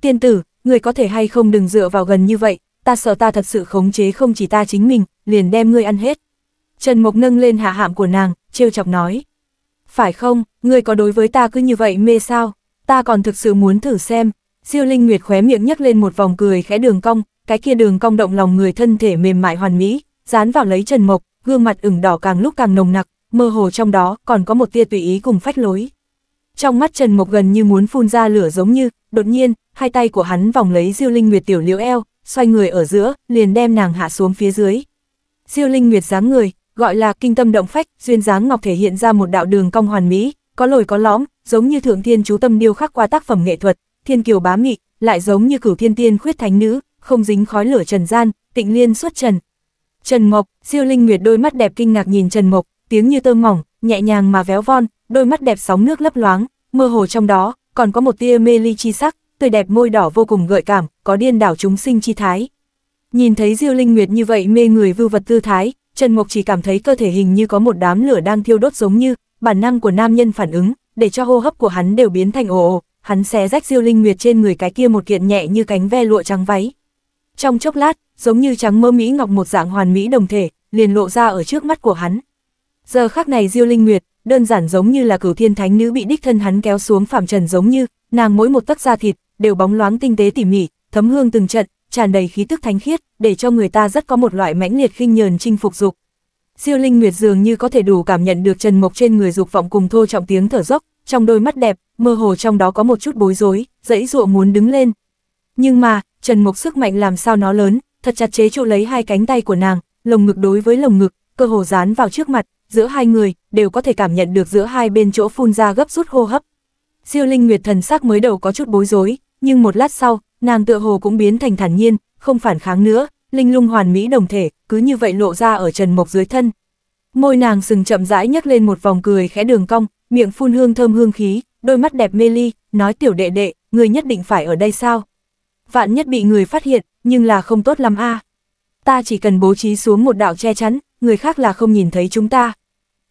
Tiên tử, ngươi có thể hay không đừng dựa vào gần như vậy, ta sợ ta thật sự khống chế không chỉ ta chính mình, liền đem ngươi ăn hết. Trần Mộc nâng lên hạ hạm của nàng, trêu chọc nói. Phải không, ngươi có đối với ta cứ như vậy mê sao? Ta còn thực sự muốn thử xem. Diêu Linh Nguyệt khóe miệng nhấc lên một vòng cười khẽ đường cong, cái kia đường cong động lòng người thân thể mềm mại hoàn mỹ, dán vào lấy Trần Mộc, gương mặt ửng đỏ càng lúc càng nồng nặc, mơ hồ trong đó còn có một tia tùy ý cùng phách lối. Trong mắt Trần Mộc gần như muốn phun ra lửa giống như, đột nhiên, hai tay của hắn vòng lấy Diêu Linh Nguyệt tiểu liễu eo, xoay người ở giữa, liền đem nàng hạ xuống phía dưới. Diêu Linh Nguyệt dáng người, gọi là kinh tâm động phách, duyên dáng ngọc thể hiện ra một đạo đường cong hoàn mỹ, có lồi có lõm, giống như thượng thiên chú tâm điêu khắc qua tác phẩm nghệ thuật, thiên kiều bá mị, lại giống như cửu thiên tiên khuyết thánh nữ, không dính khói lửa trần gian, tịnh liên xuất trần. Trần Mộc, Diêu Linh Nguyệt đôi mắt đẹp kinh ngạc nhìn Trần Mộc, tiếng như tơ mỏng, nhẹ nhàng mà véo von, đôi mắt đẹp sóng nước lấp loáng, mơ hồ trong đó còn có một tia mê ly chi sắc, tươi đẹp môi đỏ vô cùng gợi cảm, có điên đảo chúng sinh chi thái. Nhìn thấy Diêu Linh Nguyệt như vậy mê người vưu vật tư thái, Trần Mộc chỉ cảm thấy cơ thể hình như có một đám lửa đang thiêu đốt giống như, bản năng của nam nhân phản ứng, để cho hô hấp của hắn đều biến thành ồ ồ, hắn xé rách Diêu Linh Nguyệt trên người cái kia một kiện nhẹ như cánh ve lụa trắng váy. Trong chốc lát, giống như trắng mơ mỹ ngọc một dạng hoàn mỹ đồng thể, liền lộ ra ở trước mắt của hắn. Giờ khắc này Diêu Linh Nguyệt, đơn giản giống như là cửu thiên thánh nữ bị đích thân hắn kéo xuống phàm trần giống như, nàng mỗi một tấc da thịt đều bóng loáng tinh tế tỉ mỉ, thấm hương từng trận, tràn đầy khí tức thánh khiết, để cho người ta rất có một loại mãnh liệt khinh nhờn chinh phục dục. Siêu Linh Nguyệt dường như có thể đủ cảm nhận được Trần Mộc trên người dục vọng cùng thô trọng tiếng thở dốc, trong đôi mắt đẹp, mơ hồ trong đó có một chút bối rối, dãy dụa muốn đứng lên. Nhưng mà, Trần Mộc sức mạnh làm sao nó lớn, thật chặt chế trụ lấy hai cánh tay của nàng, lồng ngực đối với lồng ngực, cơ hồ dán vào trước mặt, giữa hai người, đều có thể cảm nhận được giữa hai bên chỗ phun ra gấp rút hô hấp. Siêu Linh Nguyệt thần sắc mới đầu có chút bối rối, nhưng một lát sau, nàng tựa hồ cũng biến thành thản nhiên, không phản kháng nữa, linh lung hoàn mỹ đồng thể, cứ như vậy lộ ra ở Trần Mộc dưới thân. Môi nàng sừng chậm rãi nhấc lên một vòng cười khẽ đường cong, miệng phun hương thơm hương khí, đôi mắt đẹp mê ly, nói tiểu đệ đệ, người nhất định phải ở đây sao? Vạn nhất bị người phát hiện, nhưng là không tốt lắm a. Ta chỉ cần bố trí xuống một đạo che chắn, người khác là không nhìn thấy chúng ta.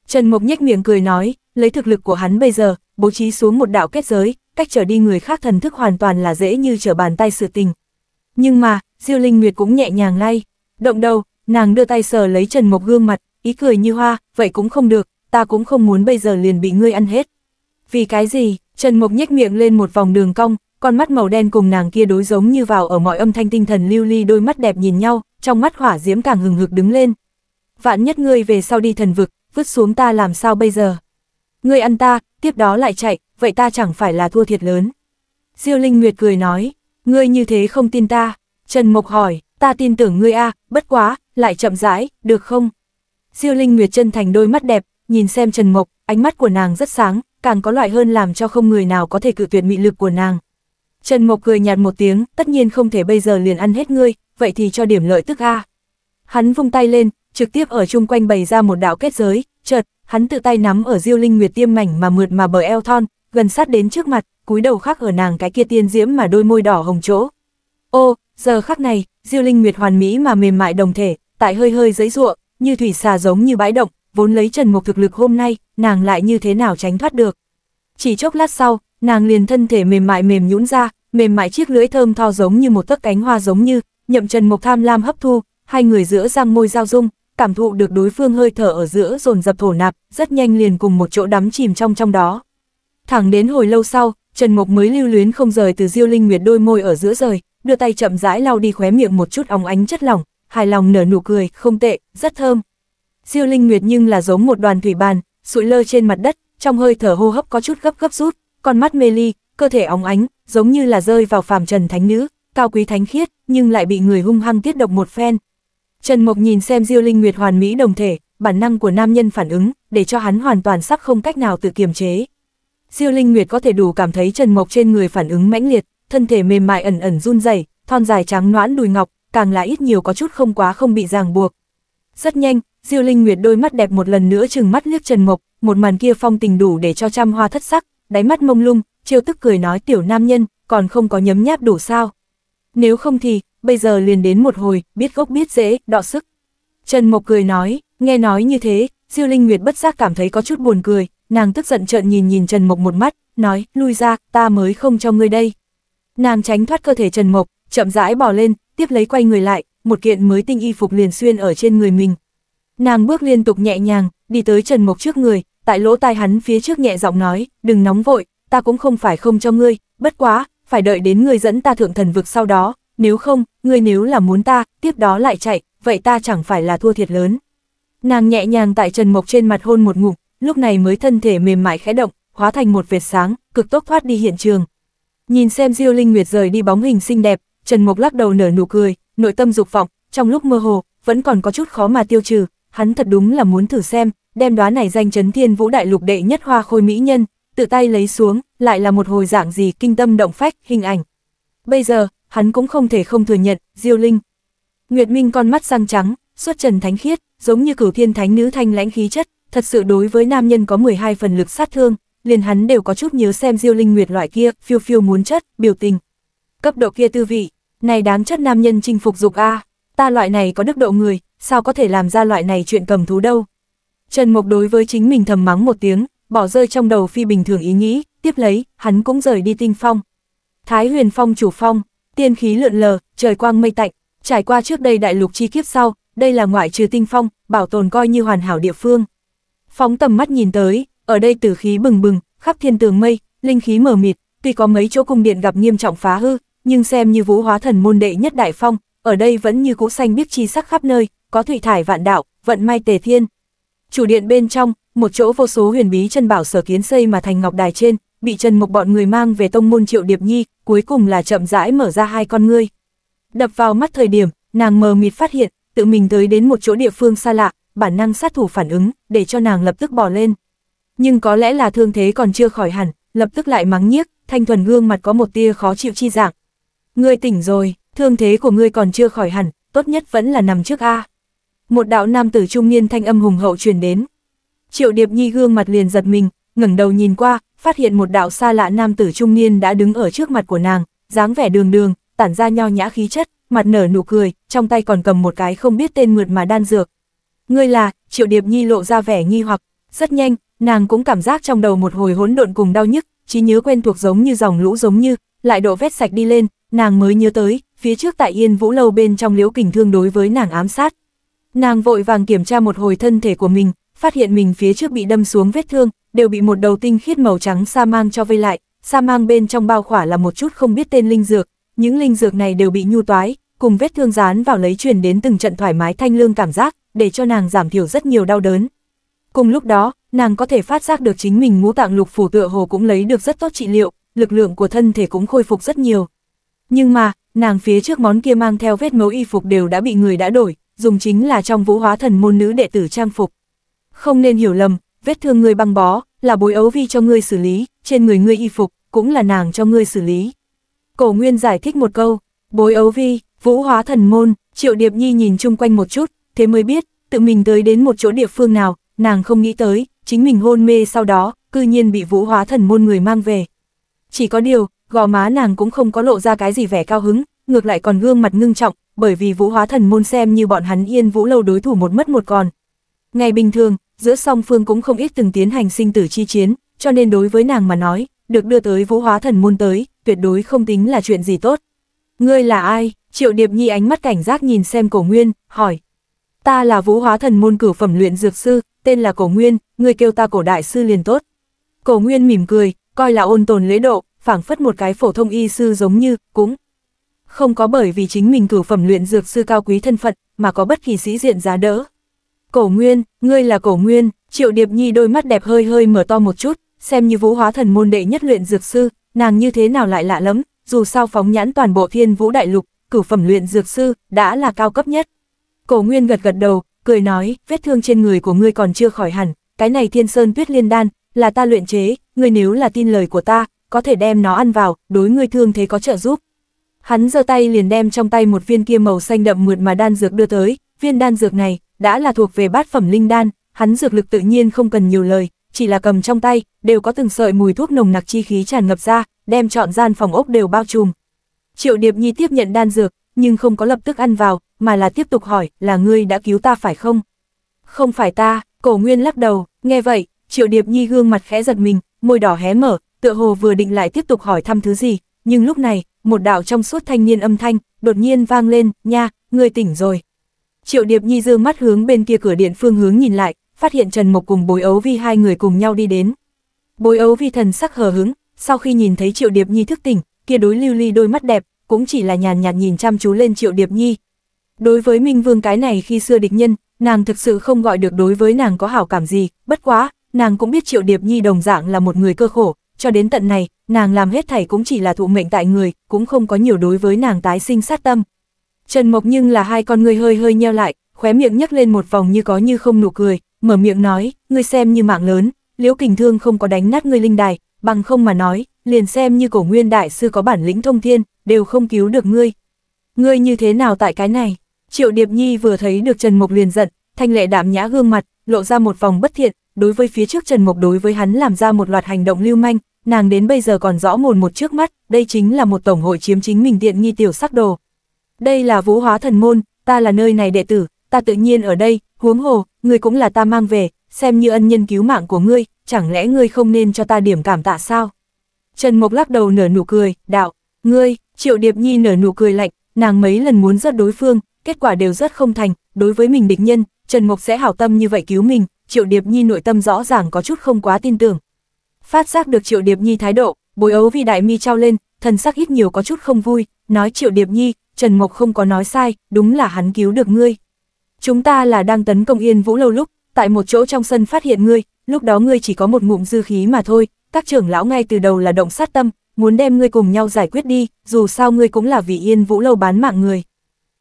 Trần Mộc nhếch miệng cười nói, lấy thực lực của hắn bây giờ, bố trí xuống một đạo kết giới, cách trở đi người khác thần thức hoàn toàn là dễ như trở bàn tay sự tình. Nhưng mà, Diêu Linh Nguyệt cũng nhẹ nhàng lay, động đầu, nàng đưa tay sờ lấy Trần Mộc gương mặt, ý cười như hoa, vậy cũng không được, ta cũng không muốn bây giờ liền bị ngươi ăn hết. Vì cái gì, Trần Mộc nhếch miệng lên một vòng đường cong, con mắt màu đen cùng nàng kia đối giống như vào ở mọi âm thanh tinh thần lưu ly đôi mắt đẹp nhìn nhau, trong mắt hỏa diễm càng hừng hực đứng lên. Vạn nhất ngươi về sau đi thần vực, vứt xuống ta làm sao bây giờ? Ngươi ăn ta, tiếp đó lại chạy, vậy ta chẳng phải là thua thiệt lớn. Diêu Linh Nguyệt cười nói, ngươi như thế không tin ta. Trần Mộc hỏi, ta tin tưởng ngươi a, bất quá, lại chậm rãi, được không? Diêu Linh Nguyệt chân thành đôi mắt đẹp, nhìn xem Trần Mộc, ánh mắt của nàng rất sáng, càng có loại hơn làm cho không người nào có thể cự tuyệt mị lực của nàng. Trần Mộc cười nhạt một tiếng, tất nhiên không thể bây giờ liền ăn hết ngươi, vậy thì cho điểm lợi tức a. Hắn vung tay lên, trực tiếp ở chung quanh bày ra một đạo kết giới, chợt, hắn tự tay nắm ở Diêu Linh Nguyệt tiêm mảnh mà mượt mà bờ eo thon, gần sát đến trước mặt, cúi đầu khắc ở nàng cái kia tiên diễm mà đôi môi đỏ hồng chỗ. Ô, giờ khắc này, Diêu Linh Nguyệt hoàn mỹ mà mềm mại đồng thể, tại hơi hơi giấy ruộng, như thủy xà giống như bãi động, vốn lấy Trần Mục thực lực hôm nay, nàng lại như thế nào tránh thoát được. Chỉ chốc lát sau, nàng liền thân thể mềm mại mềm nhũn ra, mềm mại chiếc lưỡi thơm tho giống như một tấc cánh hoa giống như, nhậm Trần Mục tham lam hấp thu, hai người giữa răng môi giao dung, cảm thụ được đối phương hơi thở ở giữa dồn dập thổ nạp, rất nhanh liền cùng một chỗ đắm chìm trong trong đó. Thẳng đến hồi lâu sau, Trần Mộc mới lưu luyến không rời từ Diêu Linh Nguyệt đôi môi ở giữa rời, đưa tay chậm rãi lau đi khóe miệng một chút óng ánh chất lỏng, hài lòng nở nụ cười, không tệ, rất thơm. Diêu Linh Nguyệt nhưng là giống một đoàn thủy bàn, sụi lơ trên mặt đất, trong hơi thở hô hấp có chút gấp gấp rút, con mắt mê ly, cơ thể óng ánh, giống như là rơi vào phàm trần thánh nữ, cao quý thánh khiết, nhưng lại bị người hung hăng tiết độc một phen. Trần Mộc nhìn xem Diêu Linh Nguyệt hoàn mỹ đồng thể, bản năng của nam nhân phản ứng, để cho hắn hoàn toàn sắp không cách nào tự kiềm chế. Diêu Linh Nguyệt có thể đủ cảm thấy Trần Mộc trên người phản ứng mãnh liệt, thân thể mềm mại ẩn ẩn run rẩy, thon dài trắng noãn đùi ngọc, càng là ít nhiều có chút không quá không bị ràng buộc. Rất nhanh, Diêu Linh Nguyệt đôi mắt đẹp một lần nữa trừng mắt liếc Trần Mộc, một màn kia phong tình đủ để cho trăm hoa thất sắc, đáy mắt mông lung, trêu tức cười nói tiểu nam nhân, còn không có nhấm nháp đủ sao? Nếu không thì, bây giờ liền đến một hồi, biết gốc biết dễ, đọ sức. Trần Mộc cười nói, nghe nói như thế, Diêu Linh Nguyệt bất giác cảm thấy có chút buồn cười, nàng tức giận trợn nhìn nhìn Trần Mộc một mắt, nói, lui ra, ta mới không cho ngươi đây. Nàng tránh thoát cơ thể Trần Mộc, chậm rãi bỏ lên, tiếp lấy quay người lại, một kiện mới tinh y phục liền xuyên ở trên người mình. Nàng bước liên tục nhẹ nhàng, đi tới Trần Mộc trước người, tại lỗ tai hắn phía trước nhẹ giọng nói, đừng nóng vội, ta cũng không phải không cho ngươi, bất quá, phải đợi đến ngươi dẫn ta thượng thần vực sau đó, nếu không, ngươi nếu là muốn ta, tiếp đó lại chạy, vậy ta chẳng phải là thua thiệt lớn. Nàng nhẹ nhàng tại Trần Mộc trên mặt hôn một ngụm, lúc này mới thân thể mềm mại khẽ động, hóa thành một vệt sáng, cực tốc thoát đi hiện trường. Nhìn xem Diêu Linh Nguyệt rời đi bóng hình xinh đẹp, Trần Mộc lắc đầu nở nụ cười, nội tâm dục vọng, trong lúc mơ hồ, vẫn còn có chút khó mà tiêu trừ, hắn thật đúng là muốn thử xem, đem đoán này danh chấn thiên vũ đại lục đệ nhất hoa khôi mỹ nhân, tự tay lấy xuống, lại là một hồi dạng gì kinh tâm động phách, hình ảnh. Bây giờ, hắn cũng không thể không thừa nhận, Diêu Linh. Nguyệt Minh con mắt sang trắng, xuất trần thánh khiết, giống như cửu thiên thánh nữ thanh lãnh khí chất, thật sự đối với nam nhân có 12 phần lực sát thương, liền hắn đều có chút nhớ xem Diêu Linh Nguyệt loại kia, phiêu phiêu muốn chất, biểu tình. Cấp độ kia tư vị, này đáng chất nam nhân chinh phục dục a, ta loại này có đức độ người, sao có thể làm ra loại này chuyện cầm thú đâu. Trần Mộc đối với chính mình thầm mắng một tiếng, bỏ rơi trong đầu phi bình thường ý nghĩ, tiếp lấy, hắn cũng rời đi tinh phong. Thái huyền phong chủ phong, tiên khí lượn lờ, trời quang mây tạnh, trải qua trước đây đại lục chi kiếp sau, đây là ngoại trừ tinh phong, bảo tồn coi như hoàn hảo địa phương. Phóng tầm mắt nhìn tới, ở đây tử khí bừng bừng, khắp thiên tường mây, linh khí mờ mịt, tuy có mấy chỗ cung điện gặp nghiêm trọng phá hư, nhưng xem như vũ hóa thần môn đệ nhất đại phong, ở đây vẫn như cũ xanh biếc chi sắc khắp nơi, có thủy thải vạn đạo, vận may tề thiên. Chủ điện bên trong, một chỗ vô số huyền bí chân bảo sở kiến xây mà thành ngọc đài trên, bị Trần mục bọn người mang về tông môn Triệu Điệp Nhi, cuối cùng là chậm rãi mở ra hai con ngươi. Đập vào mắt thời điểm, nàng mờ mịt phát hiện, tự mình tới đến một chỗ địa phương xa lạ, bản năng sát thủ phản ứng, để cho nàng lập tức bò lên. Nhưng có lẽ là thương thế còn chưa khỏi hẳn, lập tức lại mắng nhiếc, thanh thuần gương mặt có một tia khó chịu chi dạng. Ngươi tỉnh rồi, thương thế của ngươi còn chưa khỏi hẳn, tốt nhất vẫn là nằm trước A. Một đạo nam tử trung niên thanh âm hùng hậu truyền đến. Triệu Điệp Nhi gương mặt liền giật mình, ngẩng đầu nhìn qua, phát hiện một đạo xa lạ nam tử trung niên đã đứng ở trước mặt của nàng, dáng vẻ đường đường, tản ra nho nhã khí chất, mặt nở nụ cười, trong tay còn cầm một cái không biết tên mượt mà đan dược, Ngươi là, Triệu Điệp Nhi lộ ra vẻ nghi hoặc, rất nhanh, nàng cũng cảm giác trong đầu một hồi hỗn độn cùng đau nhức, trí nhớ quen thuộc giống như dòng lũ giống như, lại đổ vét sạch đi lên, nàng mới nhớ tới, phía trước tại Yên Vũ lâu bên trong Liễu Kình Thương đối với nàng ám sát. Nàng vội vàng kiểm tra một hồi thân thể của mình, phát hiện mình phía trước bị đâm xuống vết thương, đều bị một đầu tinh khiết màu trắng sa mang cho vây lại, sa mang bên trong bao khỏa là một chút không biết tên linh dược, những linh dược này đều bị nhu toái, cùng vết thương dán vào lấy truyền đến từng trận thoải mái thanh lương cảm giác, để cho nàng giảm thiểu rất nhiều đau đớn. Cùng lúc đó, nàng có thể phát giác được chính mình ngũ tạng lục phủ tựa hồ cũng lấy được rất tốt trị liệu, lực lượng của thân thể cũng khôi phục rất nhiều. Nhưng mà, nàng phía trước món kia mang theo vết mấu y phục đều đã bị người đã đổi, dùng chính là trong vũ hóa thần môn nữ đệ tử trang phục. Không nên hiểu lầm, vết thương người băng bó, là bối ấu vi cho ngươi xử lý, trên người ngươi y phục, cũng là nàng cho ngươi xử lý. Cổ Nguyên giải thích một câu, bối ấu vi, vũ hóa thần môn, triệu điệp nhi nhìn chung quanh một chút, thế mới biết, tự mình tới đến một chỗ địa phương nào, nàng không nghĩ tới, chính mình hôn mê sau đó, cư nhiên bị vũ hóa thần môn người mang về. Chỉ có điều, gò má nàng cũng không có lộ ra cái gì vẻ cao hứng, ngược lại còn gương mặt ngưng trọng, bởi vì vũ hóa thần môn xem như bọn hắn yên vũ lâu đối thủ một mất một còn. Ngày bình thường, giữa song phương cũng không ít từng tiến hành sinh tử chi chiến, cho nên đối với nàng mà nói, được đưa tới vũ hóa thần môn tới, tuyệt đối không tính là chuyện gì tốt. Ngươi là ai? Triệu Điệp Nhi ánh mắt cảnh giác nhìn xem cổ nguyên, hỏi, ta là vũ hóa thần môn cửu phẩm luyện dược sư, tên là Cổ Nguyên, người kêu ta cổ đại sư liền tốt. Cổ Nguyên mỉm cười, coi là ôn tồn lễ độ, phảng phất một cái phổ thông y sư giống như, cũng không có bởi vì chính mình cử phẩm luyện dược sư cao quý thân phận, mà có bất kỳ sĩ diện giá đỡ. Cổ Nguyên, ngươi là Cổ Nguyên, Triệu Điệp Nhi đôi mắt đẹp hơi hơi mở to một chút, xem như vũ hóa thần môn đệ nhất luyện dược sư, nàng như thế nào lại lạ lắm, dù sao phóng nhãn toàn bộ thiên vũ đại lục, cử phẩm luyện dược sư, đã là cao cấp nhất. Cổ Nguyên gật gật đầu, cười nói, vết thương trên người của ngươi còn chưa khỏi hẳn, cái này thiên sơn tuyết liên đan, là ta luyện chế, ngươi nếu là tin lời của ta, có thể đem nó ăn vào, đối ngươi thương thế có trợ giúp. Hắn giơ tay liền đem trong tay một viên kia màu xanh đậm mượt mà đan dược đưa tới, viên đan dược này, đã là thuộc về bát phẩm linh đan, hắn dược lực tự nhiên không cần nhiều lời, chỉ là cầm trong tay, đều có từng sợi mùi thuốc nồng nặc chi khí tràn ngập ra, đem trọn gian phòng ốc đều bao trùm. Triệu Điệp Nhi tiếp nhận đan dược, nhưng không có lập tức ăn vào, mà là tiếp tục hỏi, là ngươi đã cứu ta phải không? Không phải ta, cổ nguyên lắc đầu, nghe vậy, triệu điệp nhi gương mặt khẽ giật mình, môi đỏ hé mở, tựa hồ vừa định lại tiếp tục hỏi thăm thứ gì, nhưng lúc này, một đạo trong suốt thanh niên âm thanh, đột nhiên vang lên, nha, ngươi tỉnh rồi. Triệu điệp nhi dương mắt hướng bên kia cửa điện phương hướng nhìn lại, phát hiện Trần Mộc cùng bối ấu vi hai người cùng nhau đi đến. Bối ấu vi thần sắc hờ hứng, sau khi nhìn thấy Triệu Điệp Nhi thức tỉnh, kia đối lưu ly đôi mắt đẹp, cũng chỉ là nhàn nhạt nhìn chăm chú lên Triệu Điệp Nhi, Đối với Minh Vương cái này khi xưa địch nhân, nàng thực sự không gọi được đối với nàng có hảo cảm gì, bất quá, nàng cũng biết Triệu Điệp Nhi đồng dạng là một người cơ khổ, cho đến tận này, nàng làm hết thảy cũng chỉ là thụ mệnh tại người, cũng không có nhiều đối với nàng tái sinh sát tâm. Trần Mộc nhưng là hai con người hơi hơi nheo lại, khóe miệng nhấc lên một vòng như có như không nụ cười, mở miệng nói, ngươi xem như mạng lớn, liễu kình thương không có đánh nát ngươi linh đài, bằng không mà nói, liền xem như cổ nguyên đại sư có bản lĩnh thông thiên, đều không cứu được ngươi. Ngươi như thế nào tại cái này? Triệu Điệp Nhi vừa thấy được Trần Mộc liền giận, thanh lệ đạm nhã gương mặt, lộ ra một vòng bất thiện, đối với phía trước Trần Mộc đối với hắn làm ra một loạt hành động lưu manh, nàng đến bây giờ còn rõ mồn một trước mắt, đây chính là một tổng hội chiếm chính mình tiện nghi tiểu sắc đồ. Đây là vũ hóa thần môn, ta là nơi này đệ tử, ta tự nhiên ở đây, huống hồ, ngươi cũng là ta mang về, xem như ân nhân cứu mạng của ngươi, chẳng lẽ ngươi không nên cho ta điểm cảm tạ sao? Trần Mộc lắc đầu nở nụ cười, đạo, ngươi, Triệu Điệp Nhi nở nụ cười lạnh, nàng mấy lần muốn giật đối phương, kết quả đều rất không thành, đối với mình địch nhân, Trần Mộc sẽ hảo tâm như vậy cứu mình, Triệu Điệp Nhi nội tâm rõ ràng có chút không quá tin tưởng. Phát giác được Triệu Điệp Nhi thái độ, bối ấu vì đại mi trao lên, thần sắc ít nhiều có chút không vui, nói Triệu Điệp Nhi, Trần Mộc không có nói sai, đúng là hắn cứu được ngươi. Chúng ta là đang tấn công Yên Vũ lâu lúc, tại một chỗ trong sân phát hiện ngươi, lúc đó ngươi chỉ có một ngụm dư khí mà thôi, các trưởng lão ngay từ đầu là động sát tâm, muốn đem ngươi cùng nhau giải quyết đi, dù sao ngươi cũng là vì Yên Vũ lâu bán mạng người.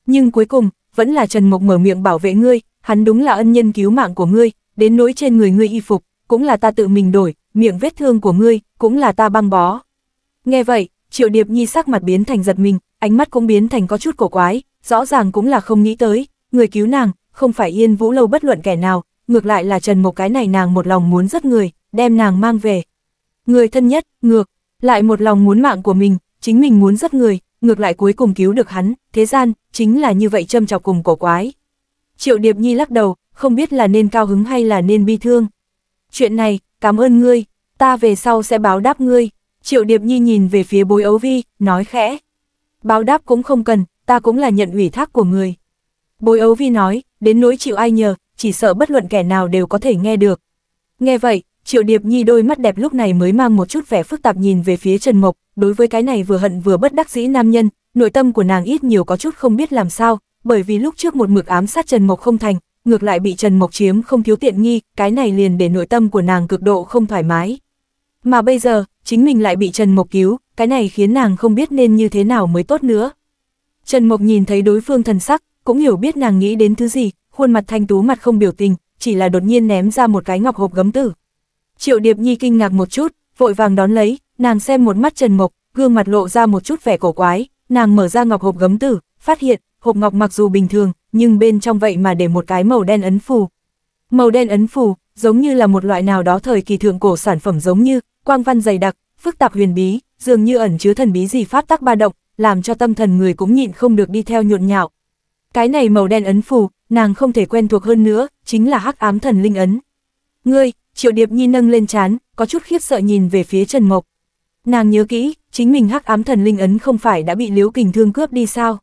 Nhưng cuối cùng, vẫn là Trần Mộc mở miệng bảo vệ ngươi, hắn đúng là ân nhân cứu mạng của ngươi, đến nỗi trên người ngươi y phục, cũng là ta tự mình đổi, miệng vết thương của ngươi, cũng là ta băng bó. Nghe vậy, Triệu Điệp Nhi sắc mặt biến thành giật mình, ánh mắt cũng biến thành có chút cổ quái, rõ ràng cũng là không nghĩ tới, người cứu nàng, không phải Yên Vũ Lâu bất luận kẻ nào, ngược lại là Trần Mộc cái này nàng một lòng muốn rất người, đem nàng mang về. Người thân nhất, ngược, lại một lòng muốn mạng của mình, chính mình muốn rất người, ngược lại cuối cùng cứu được hắn, thế gian, chính là như vậy châm chọc cùng cổ quái. Triệu Điệp Nhi lắc đầu, không biết là nên cao hứng hay là nên bi thương. Chuyện này, cảm ơn ngươi, ta về sau sẽ báo đáp ngươi. Triệu Điệp Nhi nhìn về phía bối ấu vi, nói khẽ. Báo đáp cũng không cần, ta cũng là nhận ủy thác của người. Bối ấu vi nói, đến nỗi chịu ai nhờ, chỉ sợ bất luận kẻ nào đều có thể nghe được. Nghe vậy, Triệu Điệp Nhi đôi mắt đẹp lúc này mới mang một chút vẻ phức tạp nhìn về phía Trần Mộc, đối với cái này vừa hận vừa bất đắc dĩ nam nhân, nội tâm của nàng ít nhiều có chút không biết làm sao, bởi vì lúc trước một mực ám sát Trần Mộc không thành, ngược lại bị Trần Mộc chiếm không thiếu tiện nghi, cái này liền để nội tâm của nàng cực độ không thoải mái. Mà bây giờ, chính mình lại bị Trần Mộc cứu, cái này khiến nàng không biết nên như thế nào mới tốt nữa. Trần Mộc nhìn thấy đối phương thần sắc, cũng hiểu biết nàng nghĩ đến thứ gì, khuôn mặt thanh tú mặt không biểu tình, chỉ là đột nhiên ném ra một cái ngọc hộp gấm tử. Triệu Điệp Nhi kinh ngạc một chút, vội vàng đón lấy, nàng xem một mắt Trần Mộc, gương mặt lộ ra một chút vẻ cổ quái, nàng mở ra ngọc hộp gấm tử, phát hiện, hộp ngọc mặc dù bình thường, nhưng bên trong vậy mà để một cái màu đen ấn phù. Màu đen ấn phù, giống như là một loại nào đó thời kỳ thượng cổ sản phẩm giống như, quang văn dày đặc, phức tạp huyền bí, dường như ẩn chứa thần bí gì pháp tắc ba động, làm cho tâm thần người cũng nhịn không được đi theo nhộn nhạo. Cái này màu đen ấn phù, nàng không thể quen thuộc hơn nữa, chính là hắc ám thần linh ấn. Ngươi, Triệu Điệp Nhi nâng lên chán, có chút khiếp sợ nhìn về phía Trần Mộc. Nàng nhớ kỹ, chính mình hắc ám thần linh ấn không phải đã bị Liễu Kình Thương cướp đi sao?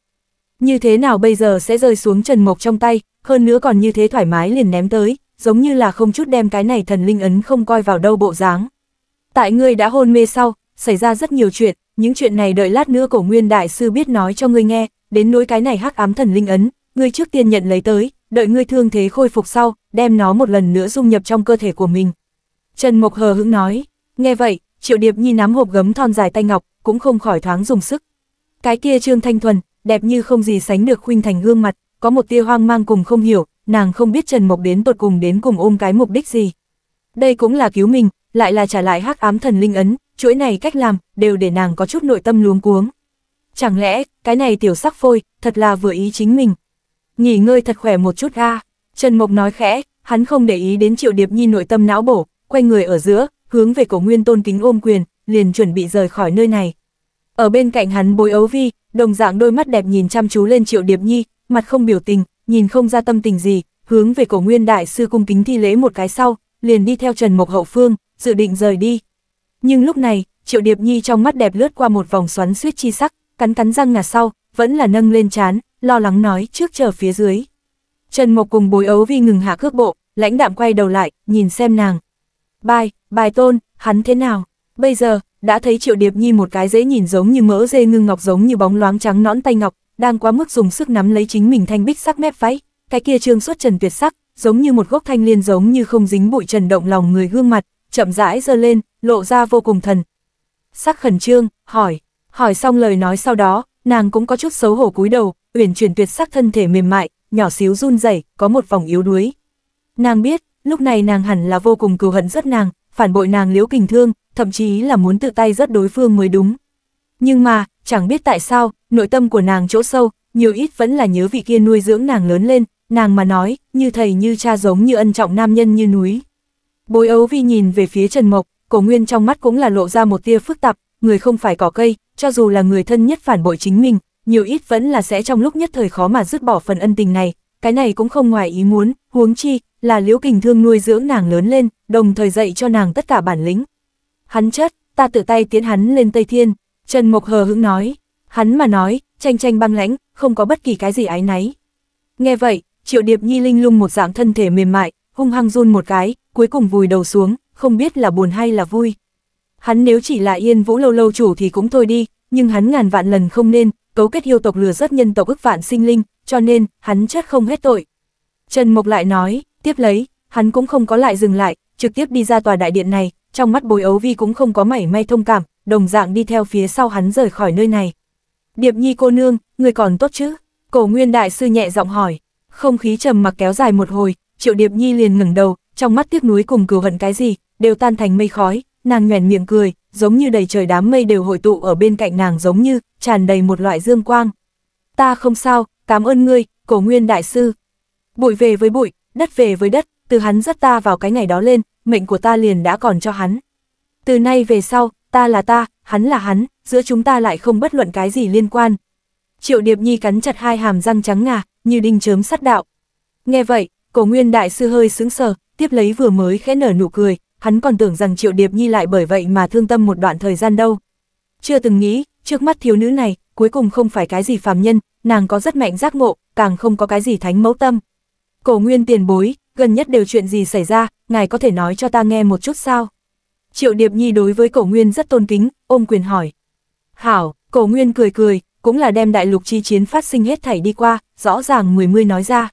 Như thế nào bây giờ sẽ rơi xuống Trần Mộc trong tay, hơn nữa còn như thế thoải mái liền ném tới, giống như là không chút đem cái này thần linh ấn không coi vào đâu bộ dáng. Tại ngươi đã hôn mê sau, xảy ra rất nhiều chuyện, những chuyện này đợi lát nữa cổ nguyên đại sư biết nói cho ngươi nghe, đến nỗi cái này hắc ám thần linh ấn, ngươi trước tiên nhận lấy tới, đợi ngươi thương thế khôi phục sau, đem nó một lần nữa dung nhập trong cơ thể của mình. Trần Mộc hờ hững nói, nghe vậy, Triệu Điệp Nhi nắm hộp gấm thon dài tay ngọc, cũng không khỏi thoáng dùng sức. Cái kia Trương Thanh Thuần, đẹp như không gì sánh được khuynh thành gương mặt, có một tia hoang mang cùng không hiểu, nàng không biết Trần Mộc đến tột cùng đến cùng ôm cái mục đích gì. Đây cũng là cứu mình, lại là trả lại hắc ám thần linh ấn, chuỗi này cách làm, đều để nàng có chút nội tâm luống cuống. Chẳng lẽ, cái này tiểu sắc phôi, thật là vừa ý chính mình. Nghỉ ngơi thật khỏe một chút ga. Trần Mộc nói khẽ, hắn không để ý đến Triệu Điệp Nhi nội tâm não bổ, quay người ở giữa, hướng về cổ nguyên tôn kính ôm quyền, liền chuẩn bị rời khỏi nơi này. Ở bên cạnh hắn bối ấu vi, đồng dạng đôi mắt đẹp nhìn chăm chú lên Triệu Điệp Nhi, mặt không biểu tình, nhìn không ra tâm tình gì, hướng về cổ nguyên đại sư cung kính thi lễ một cái sau, liền đi theo Trần Mộc hậu phương, dự định rời đi. Nhưng lúc này, Triệu Điệp Nhi trong mắt đẹp lướt qua một vòng xoắn suýt chi sắc, cắn cắn răng ngà sau, vẫn là nâng lên chán, lo lắng nói trước chờ phía dưới. Trần Mộc cùng bối ấu vi ngừng hạ cước bộ, lãnh đạm quay đầu lại, nhìn xem nàng. Bài, bài tôn, hắn thế nào? Bây giờ, đã thấy Triệu Điệp Nhi một cái dễ nhìn giống như mỡ dê ngưng ngọc giống như bóng loáng trắng nõn tay ngọc, đang quá mức dùng sức nắm lấy chính mình thanh bích sắc mép váy, cái kia trương suốt trần tuyệt sắc, giống như một gốc thanh liên giống như không dính bụi trần động lòng người gương mặt, chậm rãi giơ lên, lộ ra vô cùng thần. Sắc khẩn trương, hỏi, hỏi xong lời nói sau đó, nàng cũng có chút xấu hổ cúi đầu, uyển chuyển tuyệt sắc thân thể mềm mại, nhỏ xíu run rẩy, có một vòng yếu đuối. Nàng biết, lúc này nàng hẳn là vô cùng cừu hận rất nàng, phản bội nàng liễu kình thương, thậm chí là muốn tự tay rất đối phương mới đúng. Nhưng mà, chẳng biết tại sao, nội tâm của nàng chỗ sâu, nhiều ít vẫn là nhớ vị kia nuôi dưỡng nàng lớn lên, nàng mà nói, như thầy như cha giống như ân trọng nam nhân như núi. Bối ấu vi nhìn về phía Trần Mộc, cổ nguyên trong mắt cũng là lộ ra một tia phức tạp, người không phải cỏ cây, cho dù là người thân nhất phản bội chính mình, nhiều ít vẫn là sẽ trong lúc nhất thời khó mà dứt bỏ phần ân tình này, cái này cũng không ngoài ý muốn, huống chi, là liễu kình thương nuôi dưỡng nàng lớn lên, đồng thời dạy cho nàng tất cả bản lĩnh. Hắn chất, ta tự tay tiến hắn lên Tây Thiên, Trần Mộc hờ hững nói, hắn mà nói, tranh tranh băng lãnh, không có bất kỳ cái gì ái náy. Nghe vậy, triệu điệp nhi linh lung một dạng thân thể mềm mại, hung hăng run một cái, cuối cùng vùi đầu xuống, không biết là buồn hay là vui. Hắn nếu chỉ là yên vũ lâu lâu chủ thì cũng thôi đi, nhưng hắn ngàn vạn lần không nên, cấu kết yêu tộc lừa rất nhân tộc ức vạn sinh linh, cho nên, hắn chết không hết tội. Trần Mộc lại nói, tiếp lấy, hắn cũng không có lại dừng lại, trực tiếp đi ra tòa đại điện này, trong mắt Bồi ấu vi cũng không có mảy may thông cảm, đồng dạng đi theo phía sau hắn rời khỏi nơi này. Điệp nhi cô nương, người còn tốt chứ? Cổ nguyên đại sư nhẹ giọng hỏi, không khí trầm mặc kéo dài một hồi, triệu điệp nhi liền ngẩng đầu, trong mắt tiếc núi cùng cừu hận cái gì, đều tan thành mây khói, nàng nhoèn miệng cười, giống như đầy trời đám mây đều hội tụ ở bên cạnh nàng giống như, tràn đầy một loại dương quang. Ta không sao, cảm ơn ngươi, cổ nguyên đại sư. Bụi về với bụi, đất về với đất, từ hắn dắt ta vào cái ngày đó lên, mệnh của ta liền đã còn cho hắn. Từ nay về sau, ta là ta, hắn là hắn, giữa chúng ta lại không bất luận cái gì liên quan. Triệu Điệp Nhi cắn chặt hai hàm răng trắng ngà, như đinh chớm sắt đạo. Nghe vậy, cổ nguyên đại sư hơi sững sờ, tiếp lấy vừa mới khẽ nở nụ cười, hắn còn tưởng rằng Triệu Điệp Nhi lại bởi vậy mà thương tâm một đoạn thời gian đâu chưa từng nghĩ, trước mắt thiếu nữ này, cuối cùng không phải cái gì phàm nhân, nàng có rất mạnh giác ngộ, càng không có cái gì thánh mẫu tâm. Cổ nguyên tiền bối, gần nhất đều chuyện gì xảy ra, ngài có thể nói cho ta nghe một chút sao? Triệu Điệp Nhi đối với cổ nguyên rất tôn kính, ôm quyền hỏi. Hảo, cổ nguyên cười cười, cũng là đem đại lục chi chiến phát sinh hết thảy đi qua, rõ ràng mười mươi nói ra.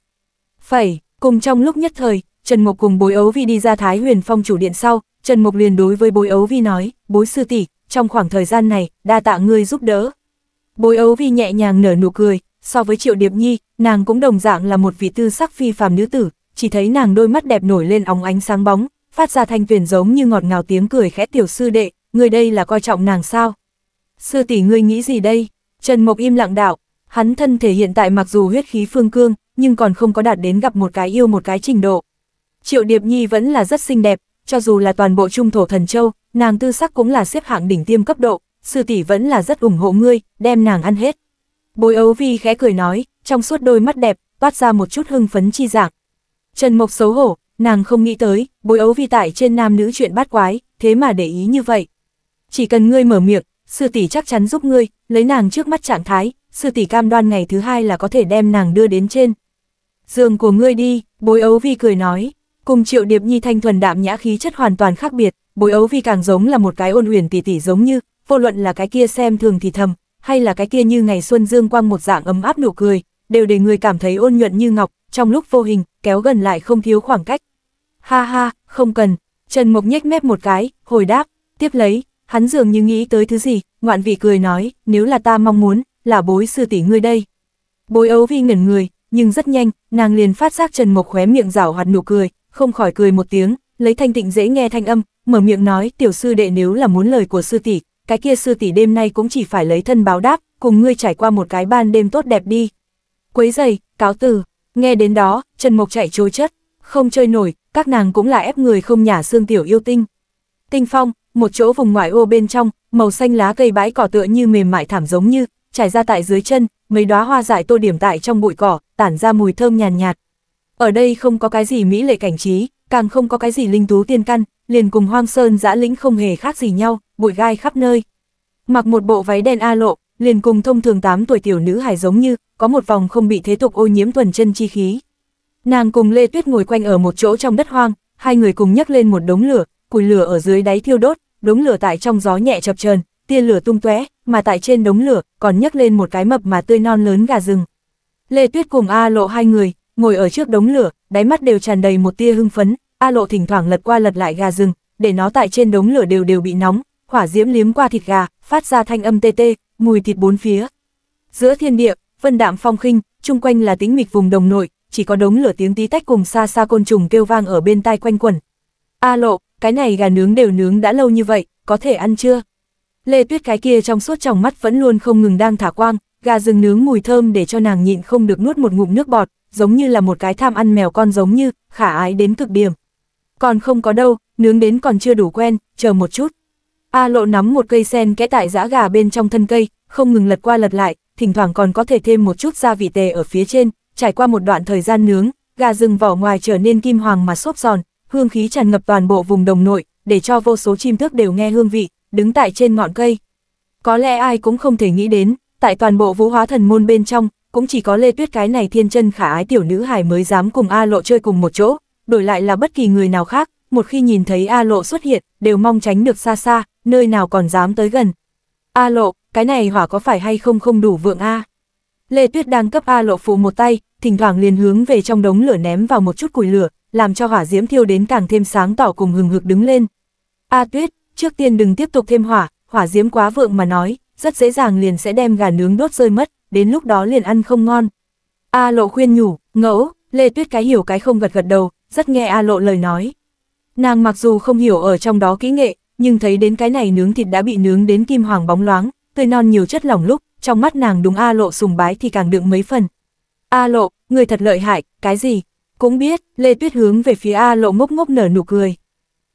Phẩy, cùng trong lúc nhất thời, Trần Mộc cùng bối ấu vi đi ra Thái huyền phong chủ điện sau, Trần Mộc liền đối với bối ấu vi nói, bối sư tỷ trong khoảng thời gian này, đa tạ ngươi giúp đỡ. Bối ấu vi nhẹ nhàng nở nụ cười, so với Triệu Điệp Nhi, nàng cũng đồng dạng là một vị tư sắc phi phàm nữ tử, chỉ thấy nàng đôi mắt đẹp nổi lên óng ánh sáng bóng, phát ra thanh tuyển giống như ngọt ngào tiếng cười khẽ tiểu sư đệ, người đây là coi trọng nàng sao? Sư tỷ ngươi nghĩ gì đây? Trần Mộc im lặng đạo, hắn thân thể hiện tại mặc dù huyết khí phương cương, nhưng còn không có đạt đến gặp một cái yêu một cái trình độ. Triệu Điệp Nhi vẫn là rất xinh đẹp, cho dù là toàn bộ trung thổ thần châu, nàng tư sắc cũng là xếp hạng đỉnh tiêm cấp độ, sư tỷ vẫn là rất ủng hộ ngươi, đem nàng ăn hết. Bối ấu vi khẽ cười nói, trong suốt đôi mắt đẹp, toát ra một chút hưng phấn chi dạng. Trần Mộc xấu hổ, nàng không nghĩ tới, bối ấu vi tại trên nam nữ chuyện bát quái, thế mà để ý như vậy. Chỉ cần ngươi mở miệng, sư tỷ chắc chắn giúp ngươi, lấy nàng trước mắt trạng thái, sư tỷ cam đoan ngày thứ hai là có thể đem nàng đưa đến trên. Giường của ngươi đi, bối ấu vi cười nói, cùng triệu điệp nhi thanh thuần đạm nhã khí chất hoàn toàn khác biệt, bối ấu vi càng giống là một cái ôn huyền tỉ tỉ giống như, vô luận là cái kia xem thường thì thầm, hay là cái kia như ngày xuân dương quang một dạng ấm áp nụ cười, đều để người cảm thấy ôn nhuận như ngọc, trong lúc vô hình, kéo gần lại không thiếu khoảng cách. Ha ha, không cần, Trần Mộc nhếch mép một cái, hồi đáp, tiếp lấy, hắn dường như nghĩ tới thứ gì, ngoạn vị cười nói, nếu là ta mong muốn, là bối sư tỷ ngươi đây. Bối ấu vi ngẩn người, nhưng rất nhanh, nàng liền phát giác Trần Mộc khóe miệng rảo hoạt nụ cười, không khỏi cười một tiếng, lấy thanh tịnh dễ nghe thanh âm, mở miệng nói tiểu sư đệ nếu là muốn lời của sư tỷ, cái kia sư tỷ đêm nay cũng chỉ phải lấy thân báo đáp, cùng ngươi trải qua một cái ban đêm tốt đẹp đi. Quấy giày, cáo từ, nghe đến đó, Trần Mộc chạy trôi chất, không chơi nổi, các nàng cũng là ép người không nhả xương tiểu yêu tinh. Tinh phong, một chỗ vùng ngoại ô bên trong, màu xanh lá cây bãi cỏ tựa như mềm mại thảm giống như, trải ra tại dưới chân, mấy đóa hoa dại tô điểm tại trong bụi cỏ, tản ra mùi thơm nhàn nhạt, nhạt. Ở đây không có cái gì mỹ lệ cảnh trí, càng không có cái gì linh tú tiên căn, liền cùng hoang sơn dã lĩnh không hề khác gì nhau, bụi gai khắp nơi. Mặc một bộ váy đen A lộ, liền cùng thông thường 8 tuổi tiểu nữ hài giống như, có một vòng không bị thế tục ô nhiễm tuần chân chi khí. Nàng cùng Lê Tuyết ngồi quanh ở một chỗ trong đất hoang, hai người cùng nhấc lên một đống lửa, củi lửa ở dưới đáy thiêu đốt, đống lửa tại trong gió nhẹ chập chờn, tia lửa tung tóe, mà tại trên đống lửa còn nhấc lên một cái mập mà tươi non lớn gà rừng. Lê Tuyết cùng A Lộ hai người ngồi ở trước đống lửa, đáy mắt đều tràn đầy một tia hưng phấn, A Lộ thỉnh thoảng lật qua lật lại gà rừng, để nó tại trên đống lửa đều đều bị nóng, hỏa diễm liếm qua thịt gà, phát ra thanh âm tê tê, mùi thịt bốn phía. Giữa thiên địa, vân đạm phong khinh, chung quanh là tĩnh mịch vùng đồng nội, chỉ có đống lửa tiếng tí tách cùng xa xa côn trùng kêu vang ở bên tai quanh quẩn. A Lộ, cái này gà nướng đều nướng đã lâu như vậy, có thể ăn chưa? Lê Tuyết cái kia trong suốt trong mắt vẫn luôn không ngừng đang thả quang, gà rừng nướng mùi thơm để cho nàng nhịn không được nuốt một ngụm nước bọt, giống như là một cái tham ăn mèo con giống như, khả ái đến cực điểm. Còn không có đâu, nướng đến còn chưa đủ quen, chờ một chút. A lộ nắm một cây sen kẽ tại giã gà bên trong thân cây, không ngừng lật qua lật lại, thỉnh thoảng còn có thể thêm một chút gia vị tề ở phía trên, trải qua một đoạn thời gian nướng, gà rừng vỏ ngoài trở nên kim hoàng mà xốp giòn, hương khí tràn ngập toàn bộ vùng đồng nội, để cho vô số chim thức đều nghe hương vị, đứng tại trên ngọn cây. Có lẽ ai cũng không thể nghĩ đến, tại toàn bộ vũ hóa thần môn bên trong, cũng chỉ có Lê Tuyết cái này thiên chân khả ái tiểu nữ hài mới dám cùng A lộ chơi cùng một chỗ, đổi lại là bất kỳ người nào khác, một khi nhìn thấy A Lộ xuất hiện, đều mong tránh được xa xa, nơi nào còn dám tới gần. A Lộ, cái này hỏa có phải hay không không đủ vượng A? Lê Tuyết đang cấp A Lộ phụ một tay, thỉnh thoảng liền hướng về trong đống lửa ném vào một chút củi lửa, làm cho hỏa diễm thiêu đến càng thêm sáng tỏ cùng hừng hực đứng lên. A Tuyết, trước tiên đừng tiếp tục thêm hỏa, hỏa diễm quá vượng mà nói, rất dễ dàng liền sẽ đem gà nướng đốt rơi mất, đến lúc đó liền ăn không ngon. A Lộ khuyên nhủ, ngẫu, Lê Tuyết cái hiểu cái không gật gật đầu, rất nghe A Lộ lời nói. Nàng mặc dù không hiểu ở trong đó kỹ nghệ, nhưng thấy đến cái này nướng thịt đã bị nướng đến kim hoàng bóng loáng, tươi non nhiều chất lỏng lúc, trong mắt nàng đúng A Lộ sùng bái thì càng đựng mấy phần. A Lộ, người thật lợi hại, cái gì? Cũng biết, Lê Tuyết hướng về phía A Lộ ngốc ngốc nở nụ cười.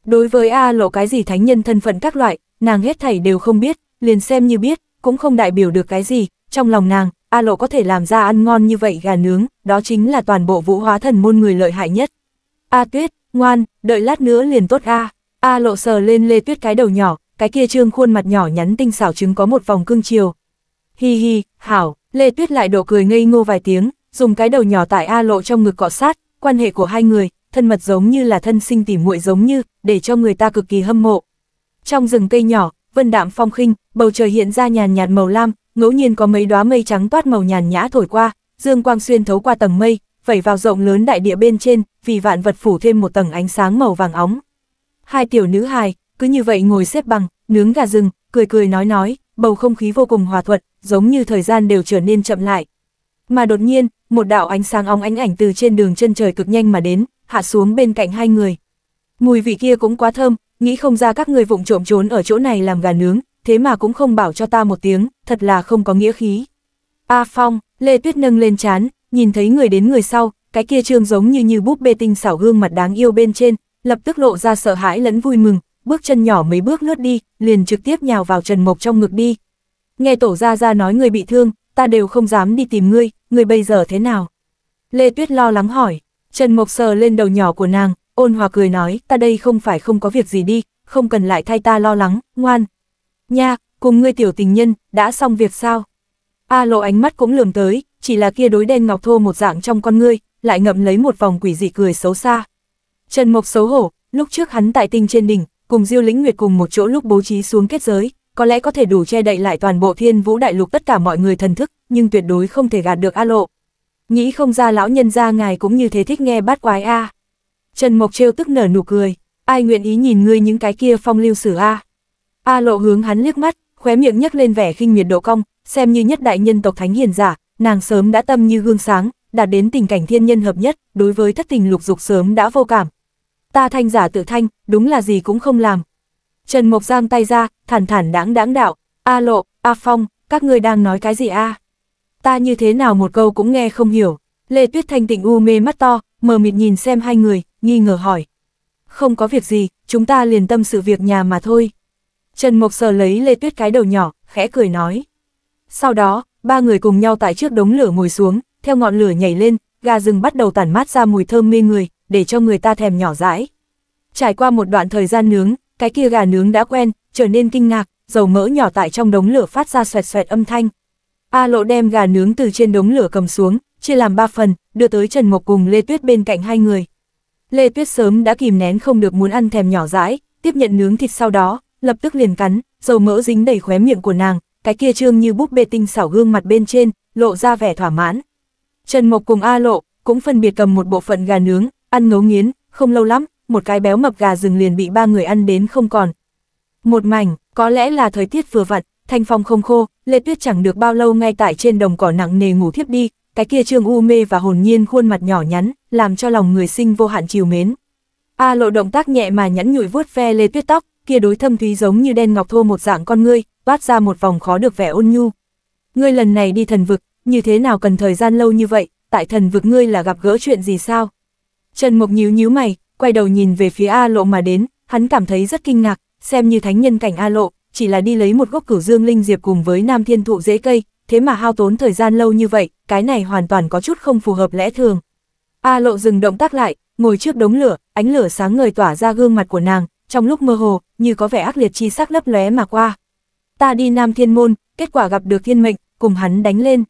Đối với A Lộ cái gì thánh nhân thân phận các loại, nàng hết thảy đều không biết, liền xem như biết, cũng không đại biểu được cái gì, trong lòng nàng, A Lộ có thể làm ra ăn ngon như vậy gà nướng, đó chính là toàn bộ vũ hóa thần môn người lợi hại nhất. A Tuyết, ngoan, đợi lát nữa liền tốt a. A Lộ sờ lên Lê Tuyết cái đầu nhỏ, cái kia trương khuôn mặt nhỏ nhắn tinh xảo trứng có một vòng cương chiều. Hi hi, hảo, Lê Tuyết lại đổ cười ngây ngô vài tiếng, dùng cái đầu nhỏ tại A Lộ trong ngực cọ sát, quan hệ của hai người, thân mật giống như là thân sinh tỉ muội giống như, để cho người ta cực kỳ hâm mộ. Trong rừng cây nhỏ, vân đạm phong khinh, bầu trời hiện ra nhàn nhạt màu lam, ngẫu nhiên có mấy đóa mây trắng toát màu nhàn nhã thổi qua, dương quang xuyên thấu qua tầng mây, vẩy vào rộng lớn đại địa bên trên, vì vạn vật phủ thêm một tầng ánh sáng màu vàng óng. Hai tiểu nữ hài, cứ như vậy ngồi xếp bằng, nướng gà rừng, cười cười nói nói, bầu không khí vô cùng hòa thuận, giống như thời gian đều trở nên chậm lại. Mà đột nhiên, một đạo ánh sáng óng ánh ảnh từ trên đường chân trời cực nhanh mà đến, hạ xuống bên cạnh hai người. Mùi vị kia cũng quá thơm, nghĩ không ra các người vụng trộm trốn ở chỗ này làm gà nướng, thế mà cũng không bảo cho ta một tiếng, thật là không có nghĩa khí. A Phong, Lê Tuyết nâng lên chán, nhìn thấy người đến người sau, cái kia trương giống như như búp bê tinh xảo gương mặt đáng yêu bên trên, lập tức lộ ra sợ hãi lẫn vui mừng, bước chân nhỏ mấy bước lướt đi, liền trực tiếp nhào vào Trần Mộc trong ngực đi. Nghe tổ gia gia nói người bị thương, ta đều không dám đi tìm ngươi, ngươi bây giờ thế nào? Lê Tuyết lo lắng hỏi, Trần Mộc sờ lên đầu nhỏ của nàng, ôn hòa cười nói, ta đây không phải không có việc gì đi, không cần lại thay ta lo lắng, ngoan. Nha, cùng ngươi tiểu tình nhân, đã xong việc sao? A lộ ánh mắt cũng lườm tới, chỉ là kia đối đen ngọc thô một dạng trong con ngươi, lại ngậm lấy một vòng quỷ dị cười xấu xa. Trần Mộc xấu hổ, lúc trước hắn tại tinh trên đỉnh, cùng Diêu Lĩnh Nguyệt cùng một chỗ lúc bố trí xuống kết giới, có lẽ có thể đủ che đậy lại toàn bộ Thiên Vũ Đại Lục tất cả mọi người thần thức, nhưng tuyệt đối không thể gạt được A Lộ. Nghĩ không ra lão nhân gia ngài cũng như thế thích nghe bát quái a. Trần Mộc trêu tức nở nụ cười, ai nguyện ý nhìn ngươi những cái kia phong lưu sử a. A Lộ hướng hắn liếc mắt, khóe miệng nhếch lên vẻ khinh miệt độ cong, xem như nhất đại nhân tộc thánh hiền giả, nàng sớm đã tâm như gương sáng, đạt đến tình cảnh thiên nhân hợp nhất, đối với thất tình lục dục sớm đã vô cảm. Ta thanh giả tự thanh, đúng là gì cũng không làm. Trần Mộc giang tay ra, thản thản đáng đáng đạo, A Lộ, A Phong, các ngươi đang nói cái gì a? Ta như thế nào một câu cũng nghe không hiểu. Lê Tuyết Thanh tỉnh u mê mắt to, mờ mịt nhìn xem hai người, nghi ngờ hỏi. Không có việc gì, chúng ta liền tâm sự việc nhà mà thôi. Trần Mộc sờ lấy Lê Tuyết cái đầu nhỏ, khẽ cười nói. Sau đó, ba người cùng nhau tại trước đống lửa ngồi xuống, theo ngọn lửa nhảy lên, gà rừng bắt đầu tản mát ra mùi thơm mê người, để cho người ta thèm nhỏ dãi. Trải qua một đoạn thời gian nướng, cái kia gà nướng đã quen, trở nên kinh ngạc, dầu mỡ nhỏ tại trong đống lửa phát ra xoẹt xoẹt âm thanh. A lộ đem gà nướng từ trên đống lửa cầm xuống, chia làm ba phần, đưa tới Trần Mộc cùng Lê Tuyết bên cạnh hai người. Lê Tuyết sớm đã kìm nén không được muốn ăn thèm nhỏ dãi, tiếp nhận nướng thịt sau đó, lập tức liền cắn, dầu mỡ dính đầy khóe miệng của nàng, cái kia trương như búp bê tinh xảo gương mặt bên trên, lộ ra vẻ thỏa mãn. Trần Mộc cùng A Lộ, cũng phân biệt cầm một bộ phận gà nướng, ăn ngấu nghiến, không lâu lắm, một cái béo mập gà rừng liền bị ba người ăn đến không còn. Một mảnh, có lẽ là thời tiết vừa vặn, thanh phong không khô, Lê Tuyết chẳng được bao lâu ngay tại trên đồng cỏ nặng nề ngủ thiếp đi, cái kia trương u mê và hồn nhiên khuôn mặt nhỏ nhắn, làm cho lòng người sinh vô hạn chiều mến. A Lộ động tác nhẹ mà nhẫn nhủi vuốt ve Lê Tuyết tóc, kia đối thâm thúy giống như đen ngọc thô một dạng con ngươi, toát ra một vòng khó được vẻ ôn nhu. Ngươi lần này đi thần vực, như thế nào cần thời gian lâu như vậy, tại thần vực ngươi là gặp gỡ chuyện gì sao? Trần Mộc nhíu nhíu mày, quay đầu nhìn về phía A Lộ mà đến, hắn cảm thấy rất kinh ngạc, xem như thánh nhân cảnh A Lộ, chỉ là đi lấy một gốc cửu dương linh diệp cùng với nam thiên thụ dễ cây, thế mà hao tốn thời gian lâu như vậy, cái này hoàn toàn có chút không phù hợp lẽ thường. A Lộ dừng động tác lại, ngồi trước đống lửa, ánh lửa sáng ngời tỏa ra gương mặt của nàng, trong lúc mơ hồ, như có vẻ ác liệt chi sắc lấp lóe mà qua, ta đi Nam Thiên Môn, kết quả gặp được thiên mệnh, cùng hắn đánh lên.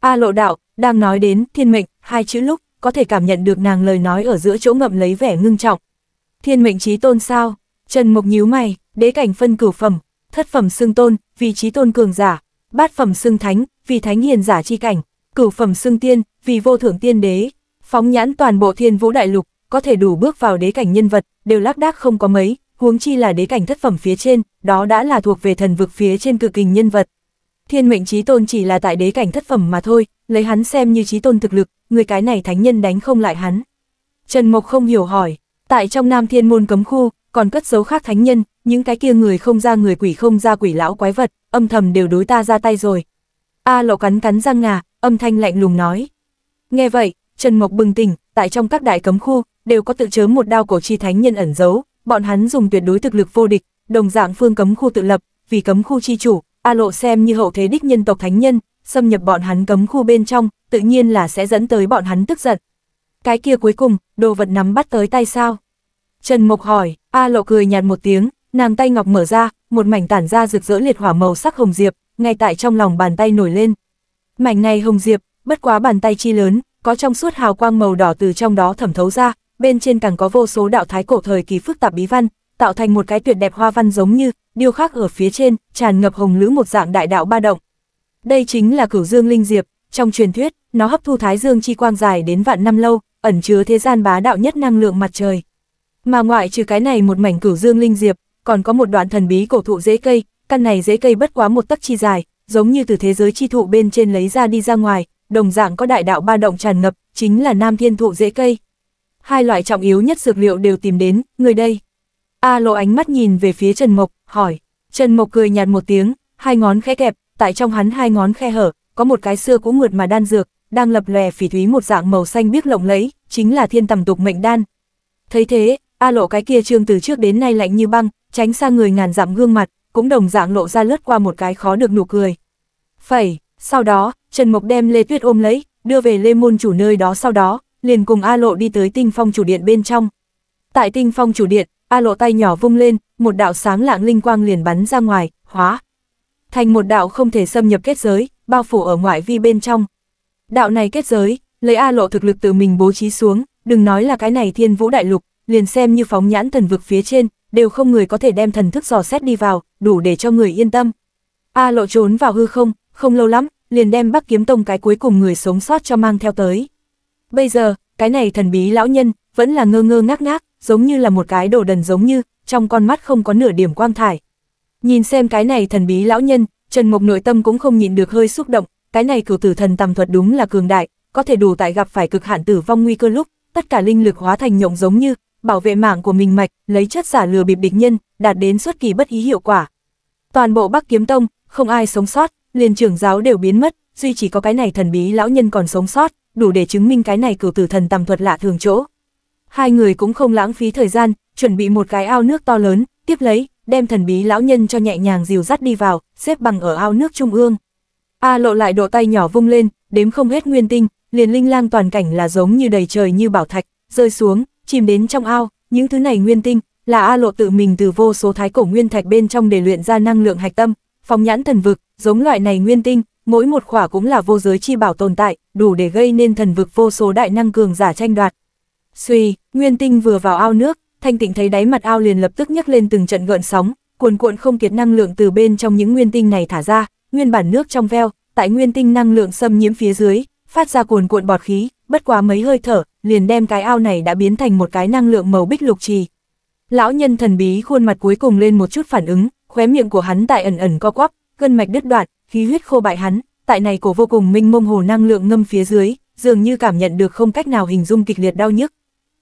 A lộ đạo, đang nói đến thiên mệnh, hai chữ lúc, có thể cảm nhận được nàng lời nói ở giữa chỗ ngậm lấy vẻ ngưng trọng. Thiên mệnh trí tôn sao? Trần Mộc nhíu mày, đế cảnh phân cửu phẩm, thất phẩm xưng tôn, vì trí tôn cường giả, bát phẩm xưng thánh, vì thánh hiền giả chi cảnh, cửu phẩm xưng tiên, vì vô thượng tiên đế. Phóng nhãn toàn bộ thiên vũ đại lục, có thể đủ bước vào đế cảnh nhân vật, đều lác đác không có mấy, huống chi là đế cảnh thất phẩm phía trên, đó đã là thuộc về thần vực phía trên cực hình nhân vật. Thiên mệnh trí tôn chỉ là tại đế cảnh thất phẩm mà thôi, lấy hắn xem như trí tôn thực lực, người cái này thánh nhân đánh không lại hắn. Trần Mộc không hiểu hỏi, tại trong Nam Thiên Môn cấm khu, còn cất dấu khác thánh nhân, những cái kia người không ra người quỷ không ra quỷ lão quái vật, âm thầm đều đối ta ra tay rồi. A à, lộ cắn cắn răng ngà, âm thanh lạnh lùng nói. Nghe vậy, Trần Mộc bừng tỉnh, tại trong các đại cấm khu, đều có tự chớm một đao cổ chi thánh nhân ẩn giấu, bọn hắn dùng tuyệt đối thực lực vô địch, đồng dạng phương cấm khu tự lập, vì cấm khu chi chủ, A Lộ xem như hậu thế đích nhân tộc thánh nhân, xâm nhập bọn hắn cấm khu bên trong, tự nhiên là sẽ dẫn tới bọn hắn tức giận. Cái kia cuối cùng, đồ vật nắm bắt tới tay sao? Trần Mộc hỏi, A Lộ cười nhạt một tiếng, nàng tay ngọc mở ra, một mảnh tản ra rực rỡ liệt hỏa màu sắc hồng diệp, ngay tại trong lòng bàn tay nổi lên. Mảnh này hồng diệp, bất quá bàn tay chi lớn, có trong suốt hào quang màu đỏ từ trong đó thẩm thấu ra, bên trên càng có vô số đạo thái cổ thời kỳ phức tạp bí văn, tạo thành một cái tuyệt đẹp hoa văn giống như điêu khắc ở phía trên, tràn ngập hồng lữ một dạng đại đạo ba động. Đây chính là Cửu Dương linh diệp, trong truyền thuyết, nó hấp thu thái dương chi quang dài đến vạn năm lâu, ẩn chứa thế gian bá đạo nhất năng lượng mặt trời. Mà ngoại trừ cái này một mảnh Cửu Dương linh diệp, còn có một đoạn thần bí cổ thụ rễ cây, căn này rễ cây bất quá một tấc chi dài, giống như từ thế giới chi thụ bên trên lấy ra đi ra ngoài, đồng dạng có đại đạo ba động tràn ngập, chính là Nam Thiên thụ rễ cây hai loại trọng yếu nhất dược liệu đều tìm đến, người đây. A lộ ánh mắt nhìn về phía Trần Mộc, hỏi. Trần Mộc cười nhạt một tiếng, hai ngón khẽ kẹp, tại trong hắn hai ngón khe hở, có một cái xưa cũ ngượt mà đan dược, đang lập lòe phỉ thúy một dạng màu xanh biếc lộng lẫy, chính là thiên tầm tục mệnh đan. Thấy thế, A lộ cái kia trương từ trước đến nay lạnh như băng, tránh xa người ngàn dặm gương mặt, cũng đồng dạng lộ ra lướt qua một cái khó được nụ cười. Phẩy, sau đó, Trần Mộc đem Lê Tuyết ôm lấy, đưa về Lê Môn chủ nơi đó sau đó, liền cùng A Lộ đi tới tinh phong chủ điện bên trong. Tại tinh phong chủ điện, A Lộ tay nhỏ vung lên, một đạo sáng lạng linh quang liền bắn ra ngoài, hóa. Thành một đạo không thể xâm nhập kết giới, bao phủ ở ngoại vi bên trong. Đạo này kết giới, lấy A Lộ thực lực từ mình bố trí xuống, đừng nói là cái này thiên vũ đại lục, liền xem như phóng nhãn thần vực phía trên, đều không người có thể đem thần thức dò xét đi vào, đủ để cho người yên tâm. A Lộ trốn vào hư không, không lâu lắm, liền đem Bắc Kiếm Tông cái cuối cùng người sống sót cho mang theo tới. Bây giờ, cái này thần bí lão nhân, vẫn là ngơ ngơ ngác ngác, giống như là một cái đồ đần giống như, trong con mắt không có nửa điểm quang thải. Nhìn xem cái này thần bí lão nhân, Trần Mộc nội tâm cũng không nhịn được hơi xúc động, cái này cửu tử thần tầm thuật đúng là cường đại, có thể đủ tại gặp phải cực hạn tử vong nguy cơ lúc, tất cả linh lực hóa thành nhộng giống như, bảo vệ mạng của mình mạch, lấy chất giả lừa bịp địch nhân, đạt đến xuất kỳ bất ý hiệu quả. Toàn bộ Bắc Kiếm Tông, không ai sống sót, liền trưởng giáo đều biến mất, duy chỉ có cái này thần bí lão nhân còn sống sót, đủ để chứng minh cái này cửu tử thần tầm thuật lạ thường chỗ. Hai người cũng không lãng phí thời gian, chuẩn bị một cái ao nước to lớn, tiếp lấy, đem thần bí lão nhân cho nhẹ nhàng dìu dắt đi vào, xếp bằng ở ao nước trung ương. A lộ lại độ tay nhỏ vung lên, đếm không hết nguyên tinh, liền linh lang toàn cảnh là giống như đầy trời như bảo thạch, rơi xuống, chìm đến trong ao, những thứ này nguyên tinh, là A lộ tự mình từ vô số thái cổ nguyên thạch bên trong để luyện ra năng lượng hạch tâm, phóng nhãn thần vực, giống loại này nguyên tinh, mỗi một khỏa cũng là vô giới chi bảo tồn tại, đủ để gây nên thần vực vô số đại năng cường giả tranh đoạt. Suy, Nguyên Tinh vừa vào ao nước, Thanh Tịnh thấy đáy mặt ao liền lập tức nhấc lên từng trận gợn sóng, cuồn cuộn không kiệt năng lượng từ bên trong những nguyên tinh này thả ra, nguyên bản nước trong veo, tại nguyên tinh năng lượng xâm nhiễm phía dưới, phát ra cuồn cuộn bọt khí, bất quá mấy hơi thở, liền đem cái ao này đã biến thành một cái năng lượng màu bích lục trì. Lão nhân thần bí khuôn mặt cuối cùng lên một chút phản ứng, khóe miệng của hắn tại ẩn ẩn co quắp, gân mạch đứt đoạn, khí huyết khô bại hắn, tại này cổ vô cùng minh mông hồ năng lượng ngâm phía dưới, dường như cảm nhận được không cách nào hình dung kịch liệt đau nhức.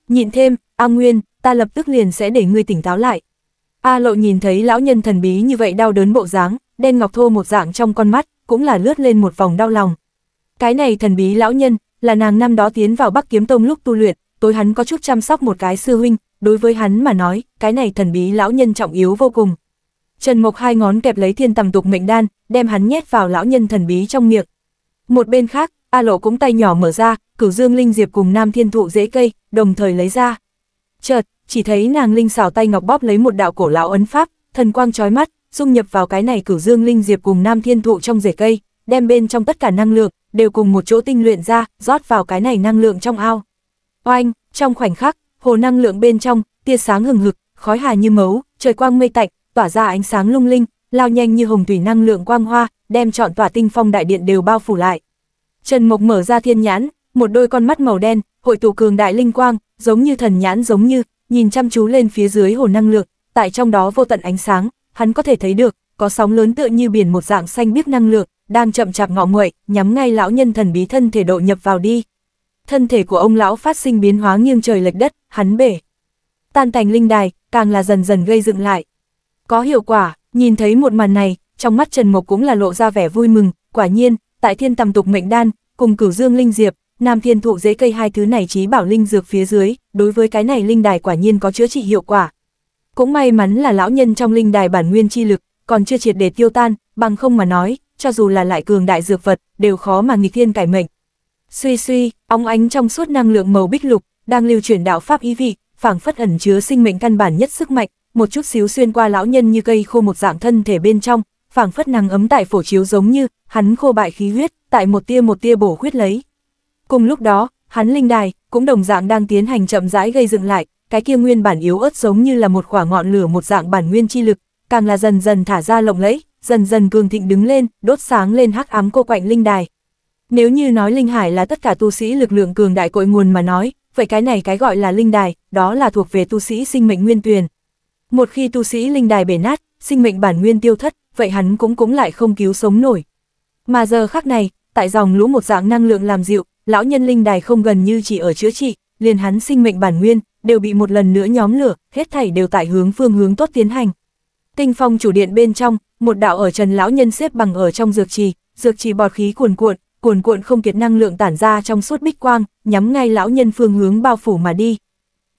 Nhịn thêm, A Nguyên, ta lập tức liền sẽ để ngươi tỉnh táo lại. A Lộ nhìn thấy lão nhân thần bí như vậy đau đớn bộ dáng, đen ngọc thô một dạng trong con mắt, cũng là lướt lên một vòng đau lòng. Cái này thần bí lão nhân, là nàng năm đó tiến vào Bắc Kiếm Tông lúc tu luyện, tối hắn có chút chăm sóc một cái sư huynh, đối với hắn mà nói, cái này thần bí lão nhân trọng yếu vô cùng. Trần Mộc hai ngón kẹp lấy thiên tầm tục mệnh đan, đem hắn nhét vào lão nhân thần bí trong miệng. Một bên khác, A Lộ cũng tay nhỏ mở ra, cửu dương linh diệp cùng nam thiên thụ dễ cây, đồng thời lấy ra. Chợt, chỉ thấy nàng linh xảo tay ngọc bóp lấy một đạo cổ lão ấn pháp, thần quang chói mắt, dung nhập vào cái này cửu dương linh diệp cùng nam thiên thụ trong rễ cây, đem bên trong tất cả năng lượng đều cùng một chỗ tinh luyện ra, rót vào cái này năng lượng trong ao. Oanh, trong khoảnh khắc, hồ năng lượng bên trong, tia sáng hừng hực, khói hà như mấu, trời quang mây tạnh, tỏa ra ánh sáng lung linh, lao nhanh như hồng thủy năng lượng quang hoa, đem trọn tòa tinh phong đại điện đều bao phủ lại. Trần Mộc mở ra thiên nhãn, một đôi con mắt màu đen, hội tụ cường đại linh quang, giống như thần nhãn giống như, nhìn chăm chú lên phía dưới hồ năng lượng, tại trong đó vô tận ánh sáng, hắn có thể thấy được, có sóng lớn tựa như biển một dạng xanh biếc năng lượng, đang chậm chạp ngọ nguậy, nhắm ngay lão nhân thần bí thân thể độ nhập vào đi. Thân thể của ông lão phát sinh biến hóa nghiêng trời lệch đất, hắn bể. Tan thành linh đài, càng là dần dần gây dựng lại. Có hiệu quả, nhìn thấy một màn này, trong mắt Trần Mộc cũng là lộ ra vẻ vui mừng, quả nhiên, tại thiên tầm tục mệnh đan, cùng cửu dương linh diệp, nam thiên thụ dễ cây hai thứ này trí bảo linh dược phía dưới, đối với cái này linh đài quả nhiên có chữa trị hiệu quả. Cũng may mắn là lão nhân trong linh đài bản nguyên chi lực, còn chưa triệt để tiêu tan, bằng không mà nói, cho dù là lại cường đại dược vật, đều khó mà nghịch thiên cải mệnh. Suy suy, ông ánh trong suốt năng lượng màu bích lục, đang lưu chuyển đạo pháp ý vị, phảng phất ẩn chứa sinh mệnh căn bản nhất sức mạnh, một chút xíu xuyên qua lão nhân như cây khô một dạng thân thể bên trong, phảng phất năng ấm tại phổ chiếu giống như, hắn khô bại khí huyết, tại một tia một tia bổ huyết lấy. Cùng lúc đó, hắn linh đài, cũng đồng dạng đang tiến hành chậm rãi gây dựng lại, cái kia nguyên bản yếu ớt giống như là một quả ngọn lửa một dạng bản nguyên chi lực, càng là dần dần thả ra lộng lẫy, dần dần cường thịnh đứng lên, đốt sáng lên hắc ám cô quạnh linh đài. Nếu như nói linh hải là tất cả tu sĩ lực lượng cường đại cội nguồn mà nói, vậy cái này cái gọi là linh đài, đó là thuộc về tu sĩ sinh mệnh nguyên tuyền. Một khi tu sĩ linh đài bể nát, sinh mệnh bản nguyên tiêu thất, vậy hắn cũng cũng lại không cứu sống nổi. Mà giờ khắc này, tại dòng lũ một dạng năng lượng làm dịu, lão nhân linh đài không gần như chỉ ở chữa trị, liền hắn sinh mệnh bản nguyên, đều bị một lần nữa nhóm lửa, hết thảy đều tại hướng phương hướng tốt tiến hành. Tinh phong chủ điện bên trong, một đạo ở trần lão nhân xếp bằng ở trong dược trì, dược trì bọt khí cuồn cuộn, cuồn cuộn không kiệt năng lượng tản ra trong suốt bích quang, nhắm ngay lão nhân phương hướng bao phủ mà đi.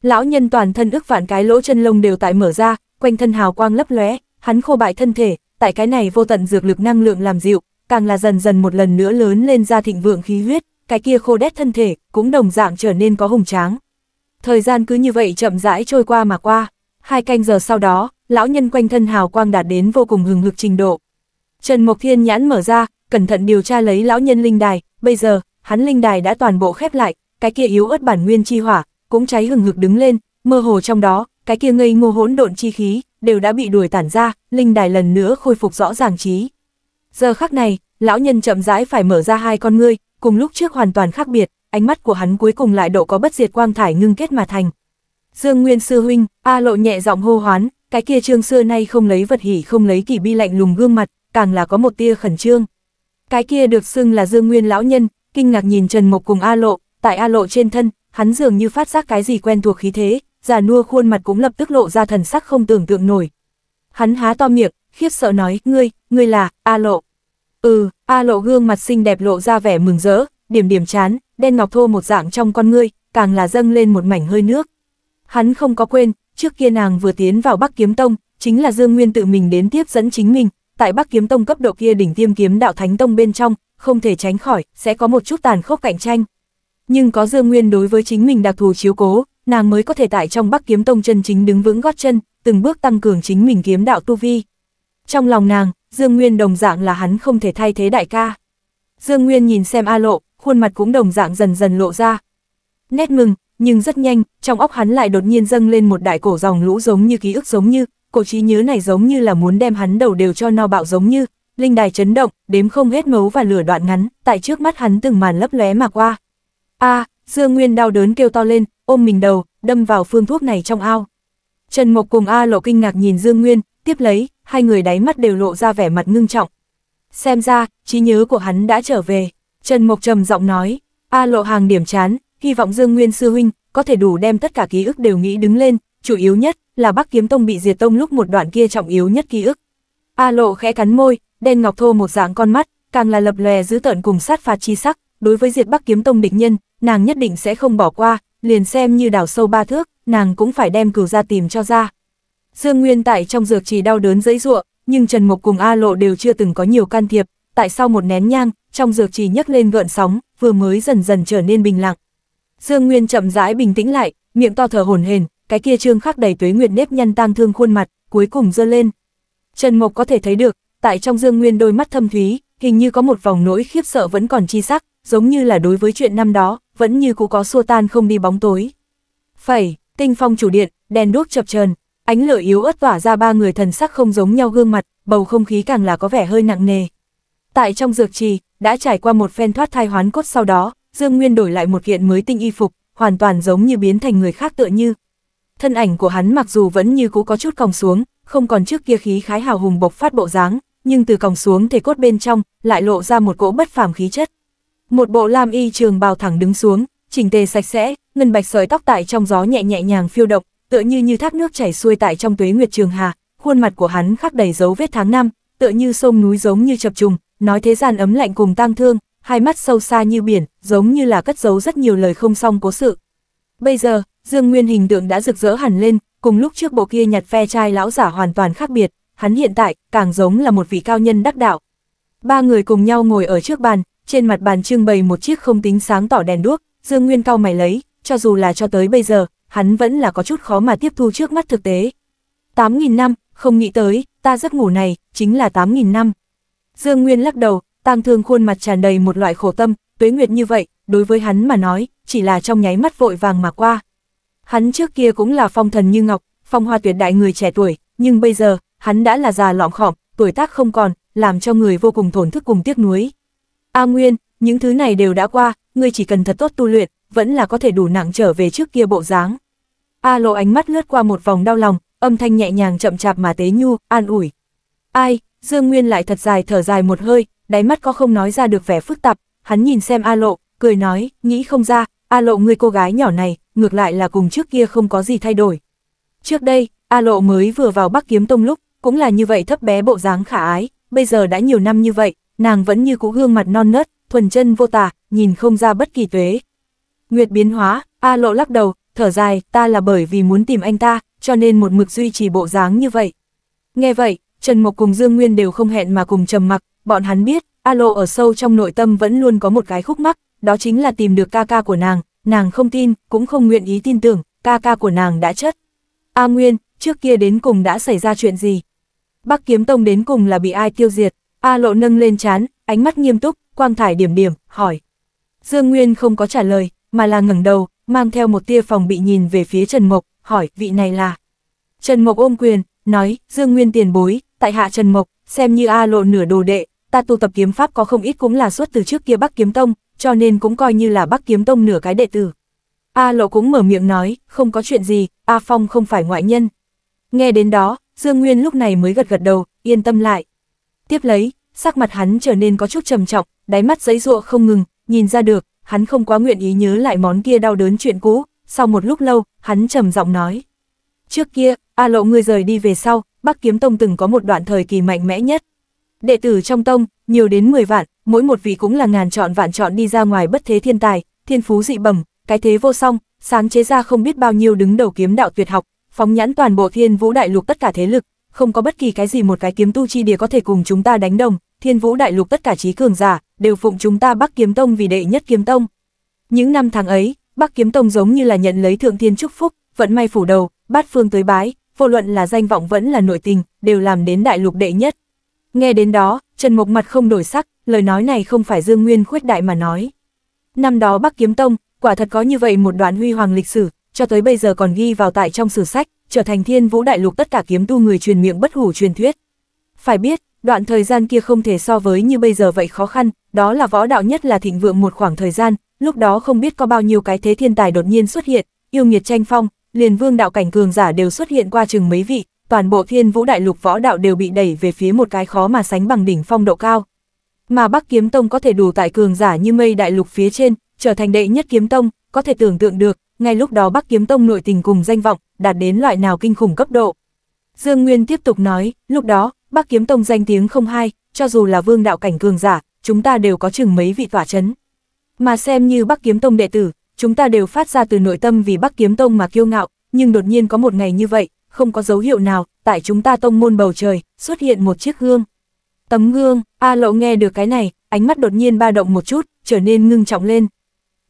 Lão nhân toàn thân ức vạn cái lỗ chân lông đều tại mở ra, quanh thân hào quang lấp lóe, hắn khô bại thân thể, tại cái này vô tận dược lực năng lượng làm dịu, càng là dần dần một lần nữa lớn lên ra thịnh vượng khí huyết, cái kia khô đét thân thể cũng đồng dạng trở nên có hùng tráng. Thời gian cứ như vậy chậm rãi trôi qua mà qua, hai canh giờ sau đó, lão nhân quanh thân hào quang đạt đến vô cùng hừng hực trình độ. Trần Mộc Thiên nhãn mở ra, cẩn thận điều tra lấy lão nhân linh đài, bây giờ, hắn linh đài đã toàn bộ khép lại, cái kia yếu ớt bản nguyên chi hỏa, cũng cháy hừng hực đứng lên, mơ hồ trong đó, cái kia ngây ngô hỗn độn chi khí, đều đã bị đuổi tản ra, linh đài lần nữa khôi phục rõ ràng trí. Giờ khắc này, lão nhân chậm rãi phải mở ra hai con ngươi, cùng lúc trước hoàn toàn khác biệt, ánh mắt của hắn cuối cùng lại độ có bất diệt quang thải ngưng kết mà thành. Dương Nguyên sư huynh, A Lộ nhẹ giọng hô hoán, cái kia trương xưa nay không lấy vật hỉ không lấy kỳ bi lạnh lùng gương mặt, càng là có một tia khẩn trương. Cái kia được xưng là Dương Nguyên lão nhân, kinh ngạc nhìn Trần Mộc cùng A Lộ, tại A Lộ trên thân, hắn dường như phát giác cái gì quen thuộc khí thế, già nua khuôn mặt cũng lập tức lộ ra thần sắc không tưởng tượng nổi. Hắn há to miệng, khiếp sợ nói, ngươi, ngươi là, A Lộ. Ừ, A Lộ gương mặt xinh đẹp lộ ra vẻ mừng rỡ, điểm điểm chán, đen ngọc thô một dạng trong con ngươi, càng là dâng lên một mảnh hơi nước. Hắn không có quên, trước kia nàng vừa tiến vào Bắc Kiếm Tông, chính là Dương Nguyên tự mình đến tiếp dẫn chính mình, tại Bắc Kiếm Tông cấp độ kia đỉnh tiêm kiếm đạo Thánh Tông bên trong, không thể tránh khỏi, sẽ có một chút tàn khốc cạnh tranh nhưng có Dương Nguyên đối với chính mình đặc thù chiếu cố, nàng mới có thể tại trong Bắc Kiếm Tông chân chính đứng vững gót chân, từng bước tăng cường chính mình kiếm đạo tu vi. Trong lòng nàng, Dương Nguyên đồng dạng là hắn không thể thay thế đại ca. Dương Nguyên nhìn xem A Lộ, khuôn mặt cũng đồng dạng dần dần lộ ra. Nét mừng, nhưng rất nhanh, trong óc hắn lại đột nhiên dâng lên một đại cổ dòng lũ giống như ký ức giống như, cổ trí nhớ này giống như là muốn đem hắn đầu đều cho no bạo giống như, linh đài chấn động, đếm không hết mấu và lửa đoạn ngắn, tại trước mắt hắn từng màn lấp lóe mà qua a à, Dương Nguyên đau đớn kêu to lên, ôm mình đầu, đâm vào phương thuốc này trong ao. Trần Mộc cùng A Lộ kinh ngạc nhìn Dương Nguyên, tiếp lấy, hai người đáy mắt đều lộ ra vẻ mặt ngưng trọng. Xem ra, trí nhớ của hắn đã trở về. Trần Mộc trầm giọng nói, A Lộ hàng điểm chán, hy vọng Dương Nguyên sư huynh có thể đủ đem tất cả ký ức đều nghĩ đứng lên, chủ yếu nhất là Bắc Kiếm Tông bị diệt tông lúc một đoạn kia trọng yếu nhất ký ức. A Lộ khẽ cắn môi, đen ngọc thô một dạng con mắt, càng là lập lòe giữ tợn cùng sát phạt chi sắc, đối với diệt Bắc kiếm tông địch nhân, nàng nhất định sẽ không bỏ qua, liền xem như đào sâu ba thước, nàng cũng phải đem cửu ra tìm cho ra. Dương Nguyên tại trong dược trì đau đớn dẫy ruộng, nhưng Trần Mộc cùng A Lộ đều chưa từng có nhiều can thiệp, tại sau một nén nhang, trong dược trì nhấc lên gợn sóng, vừa mới dần dần trở nên bình lặng. Dương Nguyên chậm rãi bình tĩnh lại, miệng to thở hổn hển, cái kia trương khắc đầy tuế nguyệt nếp nhăn tang thương khuôn mặt, cuối cùng dơ lên. Trần Mộc có thể thấy được, tại trong Dương Nguyên đôi mắt thâm thúy, hình như có một vòng nỗi khiếp sợ vẫn còn chi sắc, giống như là đối với chuyện năm đó, vẫn như cũ có xua tan không đi bóng tối. Phẩy, tinh phong chủ điện, đèn đuốc chập chờn ánh lửa yếu ớt tỏa ra ba người thần sắc không giống nhau gương mặt, bầu không khí càng là có vẻ hơi nặng nề. Tại trong dược trì, đã trải qua một phen thoát thai hoán cốt sau đó, Dương Nguyên đổi lại một kiện mới tinh y phục, hoàn toàn giống như biến thành người khác tựa như. Thân ảnh của hắn mặc dù vẫn như cũ có chút còng xuống, không còn trước kia khí khái hào hùng bộc phát bộ dáng, nhưng từ còng xuống thể cốt bên trong, lại lộ ra một cỗ bất phàm khí chất. Một bộ lam y trường bào thẳng đứng xuống, chỉnh tề sạch sẽ, ngân bạch sợi tóc tại trong gió nhẹ nhẹ nhàng phiêu động, tựa như như thác nước chảy xuôi tại trong tuế nguyệt trường hà, khuôn mặt của hắn khắc đầy dấu vết tháng năm, tựa như sông núi giống như chập trùng, nói thế gian ấm lạnh cùng tang thương, hai mắt sâu xa như biển, giống như là cất giấu rất nhiều lời không xong cố sự. Bây giờ, Dương Nguyên hình tượng đã rực rỡ hẳn lên, cùng lúc trước bộ kia nhặt phe trai lão giả hoàn toàn khác biệt, hắn hiện tại càng giống là một vị cao nhân đắc đạo. Ba người cùng nhau ngồi ở trước bàn, trên mặt bàn trưng bày một chiếc không tính sáng tỏ đèn đuốc, Dương Nguyên cao mày lấy, cho dù là cho tới bây giờ, hắn vẫn là có chút khó mà tiếp thu trước mắt thực tế. 8.000 năm, không nghĩ tới, ta giấc ngủ này, chính là 8.000 năm. Dương Nguyên lắc đầu, tang thương khuôn mặt tràn đầy một loại khổ tâm, tuế nguyệt như vậy, đối với hắn mà nói, chỉ là trong nháy mắt vội vàng mà qua. Hắn trước kia cũng là phong thần như ngọc, phong hoa tuyệt đại người trẻ tuổi, nhưng bây giờ, hắn đã là già lọm khọm, tuổi tác không còn, làm cho người vô cùng thổn thức cùng tiếc nuối. A Nguyên, những thứ này đều đã qua, ngươi chỉ cần thật tốt tu luyện, vẫn là có thể đủ nặng trở về trước kia bộ dáng. A lộ ánh mắt lướt qua một vòng đau lòng, âm thanh nhẹ nhàng chậm chạp mà tế nhu, an ủi. Ai, Dương Nguyên lại thật dài thở dài một hơi, đáy mắt có không nói ra được vẻ phức tạp, hắn nhìn xem A lộ, cười nói, nghĩ không ra, A lộ người cô gái nhỏ này, ngược lại là cùng trước kia không có gì thay đổi. Trước đây, A lộ mới vừa vào Bắc Kiếm Tông lúc, cũng là như vậy thấp bé bộ dáng khả ái, bây giờ đã nhiều năm như vậy, nàng vẫn như cũ gương mặt non nớt, thuần chân vô tả, nhìn không ra bất kỳ tuế. Nguyệt biến hóa, A lộ lắc đầu, thở dài, ta là bởi vì muốn tìm anh ta, cho nên một mực duy trì bộ dáng như vậy. Nghe vậy, Trần Mộc cùng Dương Nguyên đều không hẹn mà cùng trầm mặc, bọn hắn biết, A lộ ở sâu trong nội tâm vẫn luôn có một cái khúc mắc, đó chính là tìm được ca ca của nàng, nàng không tin, cũng không nguyện ý tin tưởng, ca ca của nàng đã chết. A Nguyên, trước kia đến cùng đã xảy ra chuyện gì? Bắc Kiếm Tông đến cùng là bị ai tiêu diệt? A lộ nâng lên chán, ánh mắt nghiêm túc, quang thải điểm điểm, hỏi. Dương Nguyên không có trả lời, mà là ngẩng đầu, mang theo một tia phòng bị nhìn về phía Trần Mộc, hỏi vị này là. Trần Mộc ôm quyền, nói, Dương Nguyên tiền bối, tại hạ Trần Mộc, xem như A lộ nửa đồ đệ, ta tu tập kiếm pháp có không ít cũng là xuất từ trước kia Bắc Kiếm Tông, cho nên cũng coi như là Bắc Kiếm Tông nửa cái đệ tử. A lộ cũng mở miệng nói, không có chuyện gì, A Phong không phải ngoại nhân. Nghe đến đó, Dương Nguyên lúc này mới gật gật đầu, yên tâm lại. Tiếp lấy, sắc mặt hắn trở nên có chút trầm trọng, đáy mắt giấy ruộng không ngừng, nhìn ra được, hắn không quá nguyện ý nhớ lại món kia đau đớn chuyện cũ, sau một lúc lâu, hắn trầm giọng nói. Trước kia, A Lộ ngươi rời đi về sau, Bắc Kiếm Tông từng có một đoạn thời kỳ mạnh mẽ nhất. Đệ tử trong tông, nhiều đến 10 vạn, mỗi một vị cũng là ngàn chọn vạn chọn đi ra ngoài bất thế thiên tài, thiên phú dị bẩm, cái thế vô song, sáng chế ra không biết bao nhiêu đứng đầu kiếm đạo tuyệt học, phóng nhãn toàn bộ thiên vũ đại lục tất cả thế lực, không có bất kỳ cái gì một cái kiếm tu chi địa có thể cùng chúng ta đánh đồng, thiên vũ đại lục tất cả trí cường giả, đều phụng chúng ta Bắc Kiếm Tông vì đệ nhất kiếm tông. Những năm tháng ấy, Bắc Kiếm Tông giống như là nhận lấy thượng thiên chúc phúc, vận may phủ đầu, bát phương tới bái, vô luận là danh vọng vẫn là nội tình, đều làm đến đại lục đệ nhất. Nghe đến đó, Trần Mộc mặt không đổi sắc, lời nói này không phải Dương Nguyên khuyết đại mà nói. Năm đó Bắc Kiếm Tông, quả thật có như vậy một đoạn huy hoàng lịch sử, cho tới bây giờ còn ghi vào tại trong sử sách, trở thành thiên vũ đại lục tất cả kiếm tu người truyền miệng bất hủ truyền thuyết. Phải biết, đoạn thời gian kia không thể so với như bây giờ vậy khó khăn, đó là võ đạo nhất là thịnh vượng một khoảng thời gian, lúc đó không biết có bao nhiêu cái thế thiên tài đột nhiên xuất hiện, yêu nghiệt tranh phong, liền vương đạo cảnh cường giả đều xuất hiện qua chừng mấy vị, toàn bộ thiên vũ đại lục võ đạo đều bị đẩy về phía một cái khó mà sánh bằng đỉnh phong độ cao. Mà Bắc Kiếm Tông có thể đủ tại cường giả như mây đại lục phía trên, trở thành đệ nhất kiếm tông, có thể tưởng tượng được, ngay lúc đó Bắc Kiếm Tông nội tình cùng danh vọng, đạt đến loại nào kinh khủng cấp độ. Dương Nguyên tiếp tục nói, lúc đó, Bắc Kiếm Tông danh tiếng không hai, cho dù là vương đạo cảnh cường giả, chúng ta đều có chừng mấy vị tỏa chấn. Mà xem như Bắc Kiếm Tông đệ tử, chúng ta đều phát ra từ nội tâm vì Bắc Kiếm Tông mà kiêu ngạo, nhưng đột nhiên có một ngày như vậy, không có dấu hiệu nào, tại chúng ta tông môn bầu trời, xuất hiện một chiếc gương. Tấm gương, A lộ nghe được cái này, ánh mắt đột nhiên ba động một chút, trở nên ngưng trọng lên.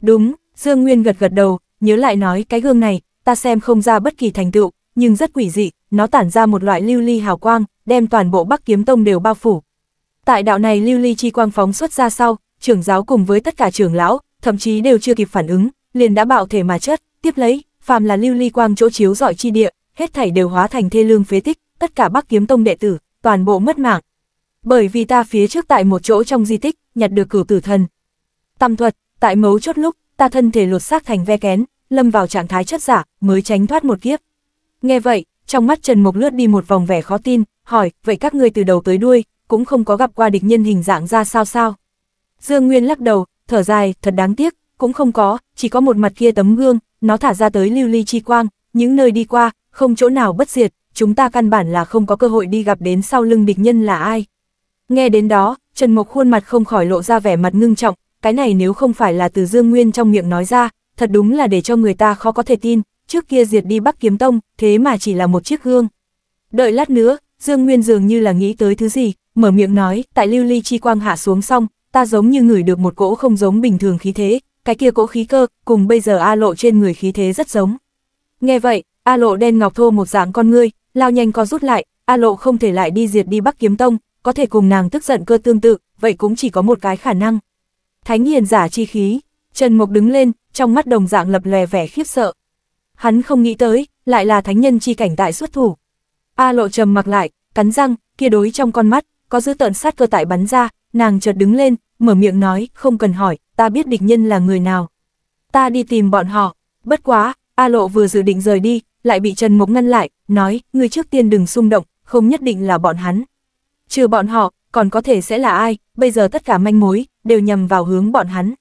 Đúng, Dương Nguyên gật gật đầu, nhớ lại nói cái gương này, ta xem không ra bất kỳ thành tựu, nhưng rất quỷ dị, nó tản ra một loại lưu ly hào quang, đem toàn bộ Bắc Kiếm Tông đều bao phủ. Tại đạo này lưu ly chi quang phóng xuất ra sau, trưởng giáo cùng với tất cả trưởng lão, thậm chí đều chưa kịp phản ứng, liền đã bạo thể mà chất tiếp lấy, phàm là lưu ly quang chỗ chiếu rọi chi địa, hết thảy đều hóa thành thê lương phế tích, tất cả Bắc Kiếm Tông đệ tử, toàn bộ mất mạng. Bởi vì ta phía trước tại một chỗ trong di tích, nhặt được cửu tử thần. Tâm thuật, tại mấu chốt lúc, ta thân thể lột xác thành ve kén, lâm vào trạng thái chất giả, mới tránh thoát một kiếp. Nghe vậy, trong mắt Trần mục lướt đi một vòng vẻ khó tin, hỏi, vậy các ngươi từ đầu tới đuôi, cũng không có gặp qua địch nhân hình dạng ra sao sao? Dương Nguyên lắc đầu, thở dài, thật đáng tiếc, cũng không có, chỉ có một mặt kia tấm gương, nó thả ra tới lưu ly chi quang, những nơi đi qua, không chỗ nào bất diệt, chúng ta căn bản là không có cơ hội đi gặp đến sau lưng địch nhân là ai. Nghe đến đó, Trần Mộc khuôn mặt không khỏi lộ ra vẻ mặt ngưng trọng, cái này nếu không phải là từ Dương Nguyên trong miệng nói ra, thật đúng là để cho người ta khó có thể tin, trước kia diệt đi Bắc Kiếm Tông, thế mà chỉ là một chiếc gương. Đợi lát nữa, Dương Nguyên dường như là nghĩ tới thứ gì, mở miệng nói, tại lưu ly chi quang hạ xuống xong, ta giống như ngửi được một cỗ không giống bình thường khí thế, cái kia cỗ khí cơ, cùng bây giờ A lộ trên người khí thế rất giống. Nghe vậy, A lộ đen ngọc thô một dạng con ngươi, lao nhanh có rút lại, A lộ không thể lại đi diệt đi Bắc Kiếm Tông, có thể cùng nàng tức giận cơ tương tự, vậy cũng chỉ có một cái khả năng. Thánh hiền giả chi khí, Trần Mộc đứng lên, trong mắt đồng dạng lập lè vẻ khiếp sợ. Hắn không nghĩ tới, lại là thánh nhân chi cảnh tại xuất thủ. A lộ trầm mặc lại, cắn răng, kia đối trong con mắt, có dữ tợn sát cơ tại bắn ra, nàng chợt đứng lên, mở miệng nói, không cần hỏi, ta biết địch nhân là người nào. Ta đi tìm bọn họ, bất quá, A lộ vừa dự định rời đi, lại bị Trần Mộc ngăn lại, nói, người trước tiên đừng xung động, không nhất định là bọn hắn. Trừ bọn họ, còn có thể sẽ là ai, bây giờ tất cả manh mối, đều nhằm vào hướng bọn hắn.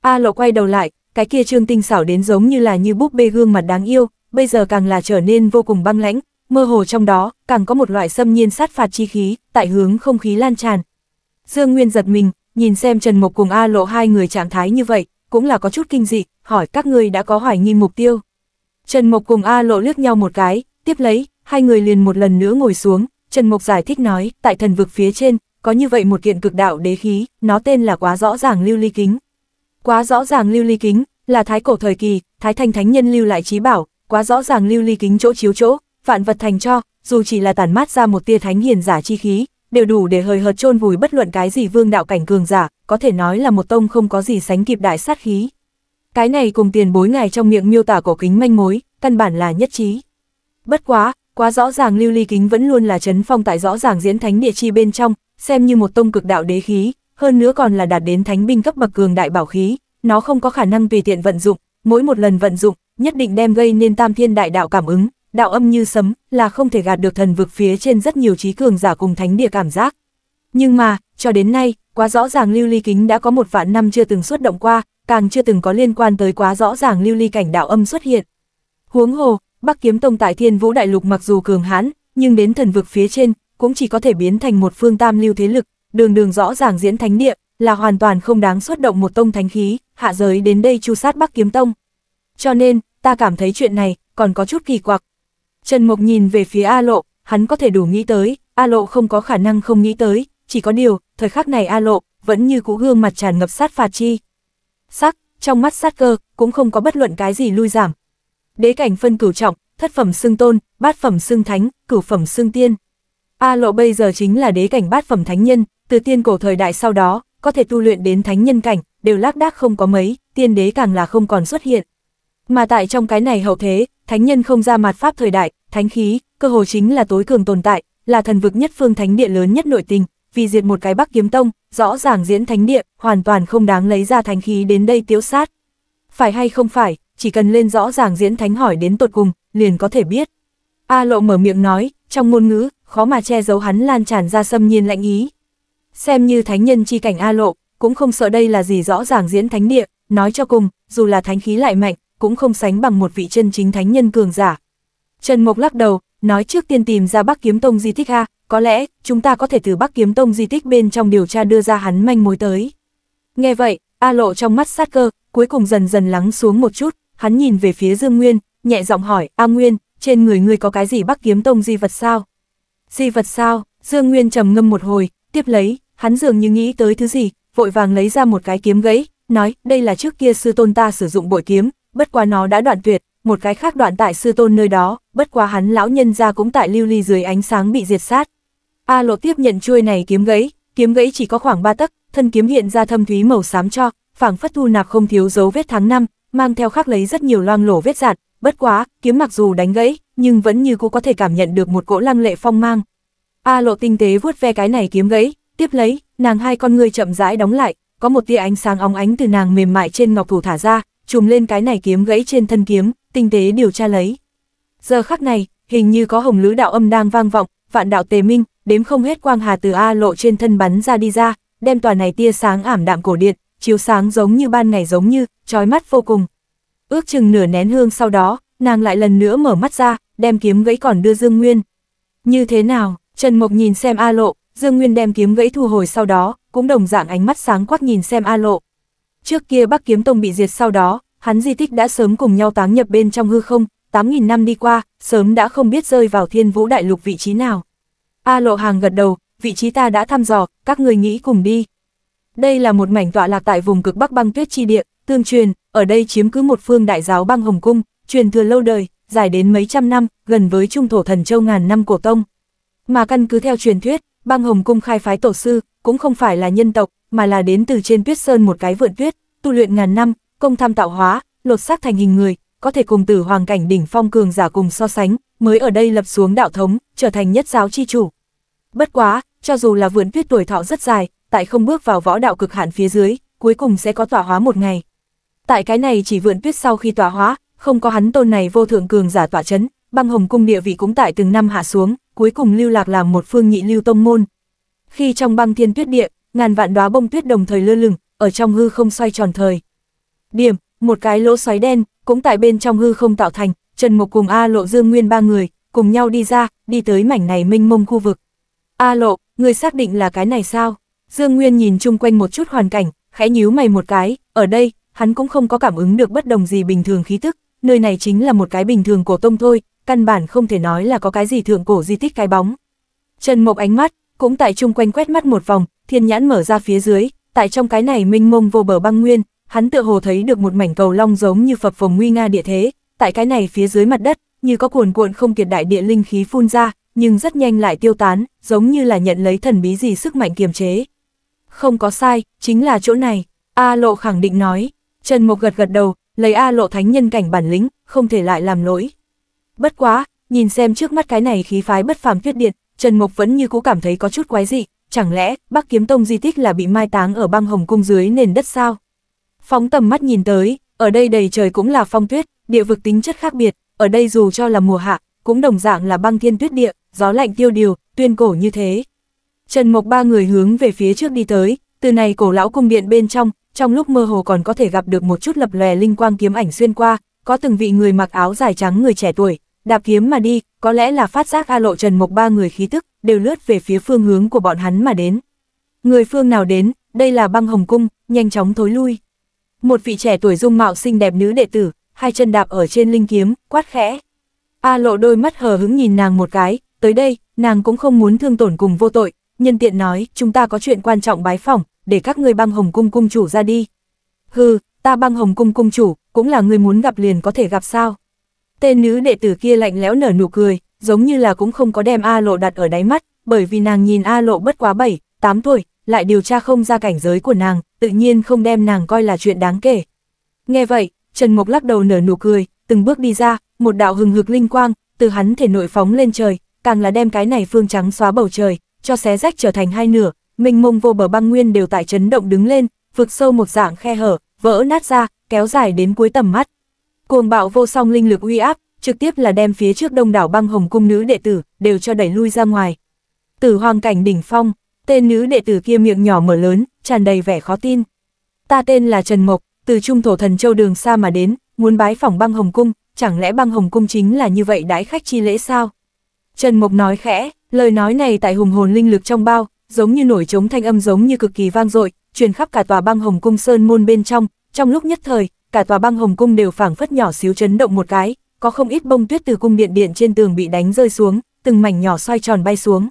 A lộ quay đầu lại, cái kia trương tinh xảo đến giống như là như búp bê gương mặt đáng yêu, bây giờ càng là trở nên vô cùng băng lãnh, mơ hồ trong đó, càng có một loại xâm nhiên sát phạt chi khí, tại hướng không khí lan tràn. Dương Nguyên giật mình, nhìn xem Trần Mộc cùng A Lộ hai người trạng thái như vậy, cũng là có chút kinh dị, hỏi các ngươi đã có hoài nghi mục tiêu. Trần Mộc cùng A Lộ liếc nhau một cái, tiếp lấy, hai người liền một lần nữa ngồi xuống, Trần Mộc giải thích nói, tại thần vực phía trên, có như vậy một kiện cực đạo đế khí, nó tên là quá rõ ràng lưu ly kính. Quá rõ ràng lưu ly kính, là thái cổ thời kỳ, thái thanh thánh nhân lưu lại trí bảo, quá rõ ràng lưu ly kính chỗ chiếu chỗ, vạn vật thành cho, dù chỉ là tản mát ra một tia thánh hiền giả chi khí, đều đủ để hời hợt chôn vùi bất luận cái gì vương đạo cảnh cường giả, có thể nói là một tông không có gì sánh kịp đại sát khí. Cái này cùng tiền bối ngài trong miệng miêu tả cổ kính manh mối, căn bản là nhất trí. Bất quá, quá rõ ràng lưu ly kính vẫn luôn là chấn phong tại rõ ràng diễn thánh địa chi bên trong, xem như một tông cực đạo đế khí, hơn nữa còn là đạt đến thánh binh cấp bậc cường đại bảo khí, nó không có khả năng tùy tiện vận dụng, mỗi một lần vận dụng, nhất định đem gây nên tam thiên đại đạo cảm ứng, đạo âm như sấm, là không thể gạt được thần vực phía trên rất nhiều trí cường giả cùng thánh địa cảm giác. Nhưng mà, cho đến nay, quá rõ ràng lưu ly kính đã có một vạn năm chưa từng xuất động qua, càng chưa từng có liên quan tới quá rõ ràng lưu ly cảnh đạo âm xuất hiện. Huống hồ, Bắc Kiếm Tông tại Thiên Vũ Đại Lục mặc dù cường hãn, nhưng đến thần vực phía trên, cũng chỉ có thể biến thành một phương tam lưu thế lực, đường đường rõ ràng diễn thánh địa, là hoàn toàn không đáng xuất động một tông thánh khí, hạ giới đến đây chu sát Bắc Kiếm Tông. Cho nên, ta cảm thấy chuyện này còn có chút kỳ quặc. Trần Mộc nhìn về phía A Lộ, hắn có thể đủ nghĩ tới, A Lộ không có khả năng không nghĩ tới, chỉ có điều, thời khắc này A Lộ vẫn như cũ gương mặt tràn ngập sát phạt chi. Sắc, trong mắt sát cơ, cũng không có bất luận cái gì lui giảm. Đế cảnh phân cửu trọng, thất phẩm xưng tôn, bát phẩm xưng thánh, cửu phẩm xưng tiên. A Lộ bây giờ chính là đế cảnh bát phẩm thánh nhân, từ tiên cổ thời đại sau đó, có thể tu luyện đến thánh nhân cảnh, đều lác đác không có mấy, tiên đế càng là không còn xuất hiện. Mà tại trong cái này hậu thế, thánh nhân không ra mặt pháp thời đại, thánh khí, cơ hồ chính là tối cường tồn tại, là thần vực nhất phương thánh địa lớn nhất nội tình, vì diệt một cái Bắc Kiếm Tông, rõ ràng diễn thánh địa, hoàn toàn không đáng lấy ra thánh khí đến đây tiêu sát. Phải hay không phải, chỉ cần lên rõ ràng diễn thánh hỏi đến tột cùng, liền có thể biết. A Lộ mở miệng nói, trong ngôn ngữ, khó mà che giấu hắn lan tràn ra xâm nhiên lạnh ý, xem như thánh nhân chi cảnh A Lộ, cũng không sợ đây là gì rõ ràng diễn thánh địa, nói cho cùng, dù là thánh khí lại mạnh, cũng không sánh bằng một vị chân chính thánh nhân cường giả. Trần Mộc lắc đầu, nói trước tiên tìm ra Bắc Kiếm Tông di tích ha, có lẽ chúng ta có thể từ Bắc Kiếm Tông di tích bên trong điều tra đưa ra hắn manh mối tới. Nghe vậy, A Lộ trong mắt sát cơ, cuối cùng dần dần lắng xuống một chút, hắn nhìn về phía Dương Nguyên, nhẹ giọng hỏi, "A Nguyên, trên người ngươi có cái gì Bắc Kiếm Tông di vật sao?" "Di vật sao?" Dương Nguyên trầm ngâm một hồi, tiếp lấy, hắn dường như nghĩ tới thứ gì, vội vàng lấy ra một cái kiếm gãy, nói, đây là trước kia sư tôn ta sử dụng bội kiếm, bất quá nó đã đoạn tuyệt, một cái khác đoạn tại sư tôn nơi đó, bất quá hắn lão nhân ra cũng tại lưu ly dưới ánh sáng bị diệt sát. A lộ tiếp nhận chuôi này kiếm gãy, kiếm gãy chỉ có khoảng ba tấc, thân kiếm hiện ra thâm thúy màu xám cho, phảng phất thu nạp không thiếu dấu vết tháng năm, mang theo khắc lấy rất nhiều loang lổ vết dạn, bất quá, kiếm mặc dù đánh gãy, nhưng vẫn như cô có thể cảm nhận được một cỗ lăng lệ phong mang. A lộ tinh tế vuốt ve cái này kiếm gãy, Tiếp lấy, nàng hai con người chậm rãi đóng lại, có một tia ánh sáng óng ánh từ nàng mềm mại trên ngọc thủ thả ra, chùm lên cái này kiếm gãy trên thân kiếm, tinh tế điều tra lấy. Giờ khắc này, hình như có hồng lứ đạo âm đang vang vọng, vạn đạo tề minh, đếm không hết quang hà từ A lộ trên thân bắn ra đi ra, đem tòa này tia sáng ảm đạm cổ điện, chiếu sáng giống như ban ngày giống như, trói mắt vô cùng. Ước chừng nửa nén hương sau đó, nàng lại lần nữa mở mắt ra, đem kiếm gãy còn đưa Dương Nguyên. Như thế nào, Trần Mộc nhìn xem A lộ, Dương Nguyên đem kiếm gãy thu hồi sau đó, cũng đồng dạng ánh mắt sáng quắc nhìn xem A Lộ. Trước kia Bắc Kiếm Tông bị diệt sau đó, hắn di tích đã sớm cùng nhau táng nhập bên trong hư không, 8.000 năm đi qua, sớm đã không biết rơi vào thiên vũ đại lục vị trí nào. A Lộ Hàng gật đầu, vị trí ta đã thăm dò, các người nghĩ cùng đi. Đây là một mảnh tọa lạc tại vùng cực Bắc băng tuyết chi địa, tương truyền, ở đây chiếm cứ một phương đại giáo băng hồng cung, truyền thừa lâu đời, dài đến mấy trăm năm, gần với trung thổ thần châu ngàn năm cổ tông. Mà căn cứ theo truyền thuyết, băng hồng cung khai phái tổ sư, cũng không phải là nhân tộc, mà là đến từ trên tuyết sơn một cái vượn tuyết, tu luyện ngàn năm, công tham tạo hóa, lột xác thành hình người, có thể cùng tử hoàng cảnh đỉnh phong cường giả cùng so sánh, mới ở đây lập xuống đạo thống, trở thành nhất giáo chi chủ. Bất quá, cho dù là vượn tuyết tuổi thọ rất dài, tại không bước vào võ đạo cực hạn phía dưới, cuối cùng sẽ có tỏa hóa một ngày. Tại cái này chỉ vượn tuyết sau khi tỏa hóa, không có hắn tôn này vô thượng cường giả tỏa chấn, băng hồng cung địa vị cũng tại từng năm hạ xuống, cuối cùng lưu lạc làm một phương nhị lưu tông môn. Khi trong băng thiên tuyết địa, ngàn vạn đóa bông tuyết đồng thời lơ lửng, ở trong hư không xoay tròn thời. Điểm, một cái lỗ xoáy đen, cũng tại bên trong hư không tạo thành, Trần Mục cùng A Lộ Dương Nguyên ba người, cùng nhau đi ra, đi tới mảnh này minh mông khu vực. A Lộ, người xác định là cái này sao? Dương Nguyên nhìn chung quanh một chút hoàn cảnh, khẽ nhíu mày một cái, ở đây, hắn cũng không có cảm ứng được bất đồng gì bình thường khí tức, nơi này chính là một cái bình thường cổ tông thôi, căn bản không thể nói là có cái gì thượng cổ di tích cái bóng. Trần Mộc ánh mắt, cũng tại chung quanh quét mắt một vòng, thiên nhãn mở ra phía dưới, tại trong cái này minh mông vô bờ băng nguyên, hắn tựa hồ thấy được một mảnh cầu long giống như phập phồng nguy nga địa thế, tại cái này phía dưới mặt đất, như có cuồn cuộn không kiệt đại địa linh khí phun ra, nhưng rất nhanh lại tiêu tán, giống như là nhận lấy thần bí gì sức mạnh kiềm chế. Không có sai, chính là chỗ này, A Lộ khẳng định nói. Trần Mộc gật gật đầu, lấy A Lộ thánh nhân cảnh bản lĩnh, không thể lại làm lỗi. Bất quá, nhìn xem trước mắt cái này khí phái bất phàm tuyết điện, Trần Mộc vẫn như cũ cảm thấy có chút quái dị, chẳng lẽ Bắc Kiếm Tông di tích là bị mai táng ở băng hồng cung dưới nền đất sao? Phóng tầm mắt nhìn tới, ở đây đầy trời cũng là phong tuyết, địa vực tính chất khác biệt, ở đây dù cho là mùa hạ, cũng đồng dạng là băng thiên tuyết địa, gió lạnh tiêu điều, tuyên cổ như thế. Trần Mộc ba người hướng về phía trước đi tới, từ này cổ lão cung điện bên trong, trong lúc mơ hồ còn có thể gặp được một chút lập lòe linh quang kiếm ảnh xuyên qua, có từng vị người mặc áo dài trắng người trẻ tuổi, đạp kiếm mà đi, có lẽ là phát giác A Lộ Trần Mộc ba người khí tức, đều lướt về phía phương hướng của bọn hắn mà đến. Người phương nào đến, đây là băng hồng cung, nhanh chóng thối lui. Một vị trẻ tuổi dung mạo xinh đẹp nữ đệ tử, hai chân đạp ở trên linh kiếm, quát khẽ. A Lộ đôi mắt hờ hứng nhìn nàng một cái, tới đây, nàng cũng không muốn thương tổn cùng vô tội, nhân tiện nói, chúng ta có chuyện quan trọng bái phỏng, để các người băng hồng cung cung chủ ra đi. Hừ, ta băng hồng cung cung chủ, cũng là người muốn gặp liền có thể gặp sao. Tên nữ đệ tử kia lạnh lẽo nở nụ cười, giống như là cũng không có đem A Lộ đặt ở đáy mắt, bởi vì nàng nhìn A Lộ bất quá 7, 8 tuổi, lại điều tra không ra cảnh giới của nàng, tự nhiên không đem nàng coi là chuyện đáng kể. Nghe vậy, Trần Mộc lắc đầu nở nụ cười, từng bước đi ra, một đạo hừng hực linh quang, từ hắn thể nội phóng lên trời, càng là đem cái này phương trắng xóa bầu trời, cho xé rách trở thành hai nửa, mênh mông vô bờ băng nguyên đều tại chấn động đứng lên, vực sâu một dạng khe hở, vỡ nát ra, kéo dài đến cuối tầm mắt, Cuồng bạo vô song linh lực uy áp, trực tiếp là đem phía trước đông đảo băng hồng cung nữ đệ tử, đều cho đẩy lui ra ngoài. Tử hoàng cảnh đỉnh phong, tên nữ đệ tử kia miệng nhỏ mở lớn, tràn đầy vẻ khó tin. Ta tên là Trần Mộc, từ trung thổ thần châu đường xa mà đến, muốn bái phỏng băng hồng cung, chẳng lẽ băng hồng cung chính là như vậy đãi khách chi lễ sao? Trần Mộc nói khẽ, lời nói này tại hùng hồn linh lực trong bao, giống như nổi trống thanh âm giống như cực kỳ vang dội, truyền khắp cả tòa băng hồng cung sơn môn bên trong, trong lúc nhất thời, cả tòa băng hồng cung đều phảng phất nhỏ xíu chấn động một cái, có không ít bông tuyết từ cung điện điện trên tường bị đánh rơi xuống, từng mảnh nhỏ xoay tròn bay xuống.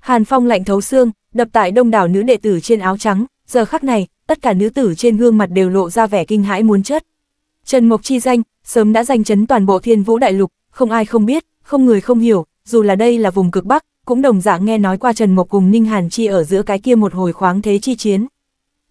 Hàn phong lạnh thấu xương, đập tại đông đảo nữ đệ tử trên áo trắng, giờ khắc này, tất cả nữ tử trên gương mặt đều lộ ra vẻ kinh hãi muốn chết. Trần Mộc chi danh, sớm đã danh chấn toàn bộ thiên vũ đại lục, không ai không biết, không người không hiểu, dù là đây là vùng cực Bắc, cũng đồng dạng nghe nói qua Trần Mộc cùng Ninh Hàn Chi ở giữa cái kia một hồi khoáng thế chi chiến.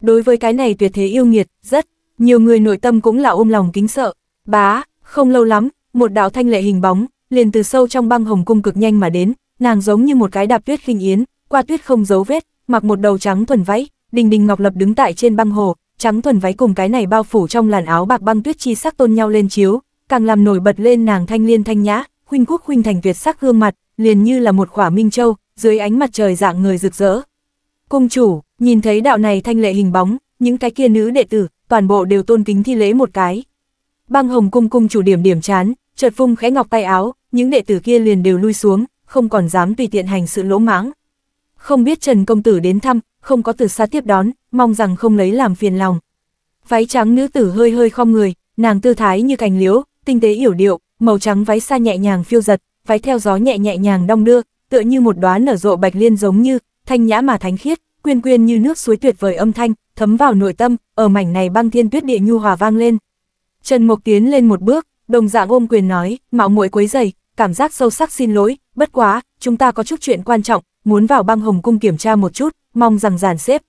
Đối với cái này tuyệt thế yêu nghiệt, rất nhiều người nội tâm cũng là ôm lòng kính sợ. Bá, không lâu lắm, một đạo thanh lệ hình bóng, liền từ sâu trong băng hồng cung cực nhanh mà đến, nàng giống như một cái đạp tuyết khinh yến, qua tuyết không dấu vết, mặc một đầu trắng thuần váy, đình đình ngọc lập đứng tại trên băng hồ, trắng thuần váy cùng cái này bao phủ trong làn áo bạc băng tuyết chi sắc tôn nhau lên chiếu, càng làm nổi bật lên nàng thanh liên thanh nhã, huynh quốc huynh thành tuyệt sắc gương mặt, liền như là một khỏa minh châu, dưới ánh mặt trời dạng người rực rỡ. Cung chủ, nhìn thấy đạo này thanh lệ hình bóng, những cái kia nữ đệ tử, toàn bộ đều tôn kính thi lễ một cái. Băng hồng cung cung chủ điểm điểm chán, chợt vung khẽ ngọc tay áo, những đệ tử kia liền đều lui xuống, không còn dám tùy tiện hành sự lỗ mãng. Không biết Trần Công Tử đến thăm, không có từ xa tiếp đón, mong rằng không lấy làm phiền lòng. Váy trắng nữ tử hơi hơi khom người, nàng tư thái như cành liễu, tinh tế hiểu điệu, màu trắng váy xa nhẹ nhàng phiêu giật, váy theo gió nhẹ nhẹ nhàng đong đưa, tựa như một đóa nở rộ bạch liên giống như, thanh nhã mà thánh khiết, quyên quyên như nước suối tuyệt vời âm thanh, thấm vào nội tâm, ở mảnh này băng thiên tuyết địa nhu hòa vang lên. Trần Mộc tiến lên một bước, đồng dạng ôm quyền nói, mạo muội quấy dày, cảm giác sâu sắc xin lỗi, bất quá, chúng ta có chút chuyện quan trọng, muốn vào băng hồng cung kiểm tra một chút, mong rằng giàn xếp.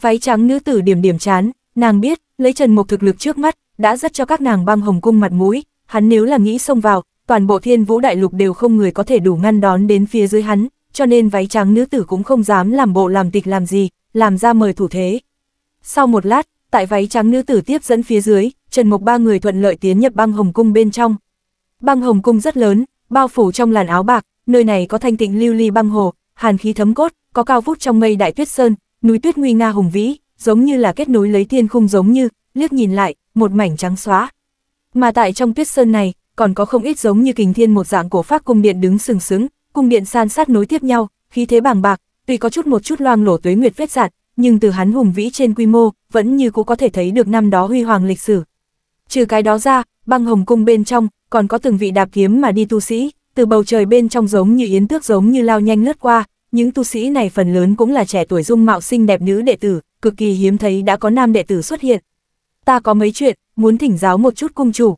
Váy trắng nữ tử điểm điểm chán, nàng biết, lấy Trần Mộc thực lực trước mắt, đã rất cho các nàng băng hồng cung mặt mũi, hắn nếu là nghĩ xông vào, toàn bộ thiên vũ đại lục đều không người có thể đủ ngăn đón đến phía dưới hắn, cho nên váy trắng nữ tử cũng không dám làm bộ làm tịch làm gì, làm ra mời thủ thế. Sau một lát, tại váy trắng nữ tử tiếp dẫn phía dưới, Trần Mộc ba người thuận lợi tiến nhập băng hồng cung bên trong. Băng hồng cung rất lớn, bao phủ trong làn áo bạc, nơi này có thanh tịnh lưu ly băng hồ, hàn khí thấm cốt, có cao vút trong mây đại tuyết sơn, núi tuyết nguy nga hùng vĩ, giống như là kết nối lấy thiên khung giống như, liếc nhìn lại, một mảnh trắng xóa. Mà tại trong tuyết sơn này, còn có không ít giống như kình thiên một dạng cổ pháp cung điện đứng sừng sững, cung điện san sát nối tiếp nhau, khí thế bàng bạc, tuy có chút một chút loang lổ tuế nguyệt vết dạn, nhưng từ hắn hùng vĩ trên quy mô, vẫn như cũ có thể thấy được năm đó huy hoàng lịch sử. Trừ cái đó ra, băng hồng cung bên trong, còn có từng vị đạp kiếm mà đi tu sĩ, từ bầu trời bên trong giống như yến tước giống như lao nhanh lướt qua, những tu sĩ này phần lớn cũng là trẻ tuổi dung mạo xinh đẹp nữ đệ tử, cực kỳ hiếm thấy đã có nam đệ tử xuất hiện. Ta có mấy chuyện, muốn thỉnh giáo một chút cung chủ.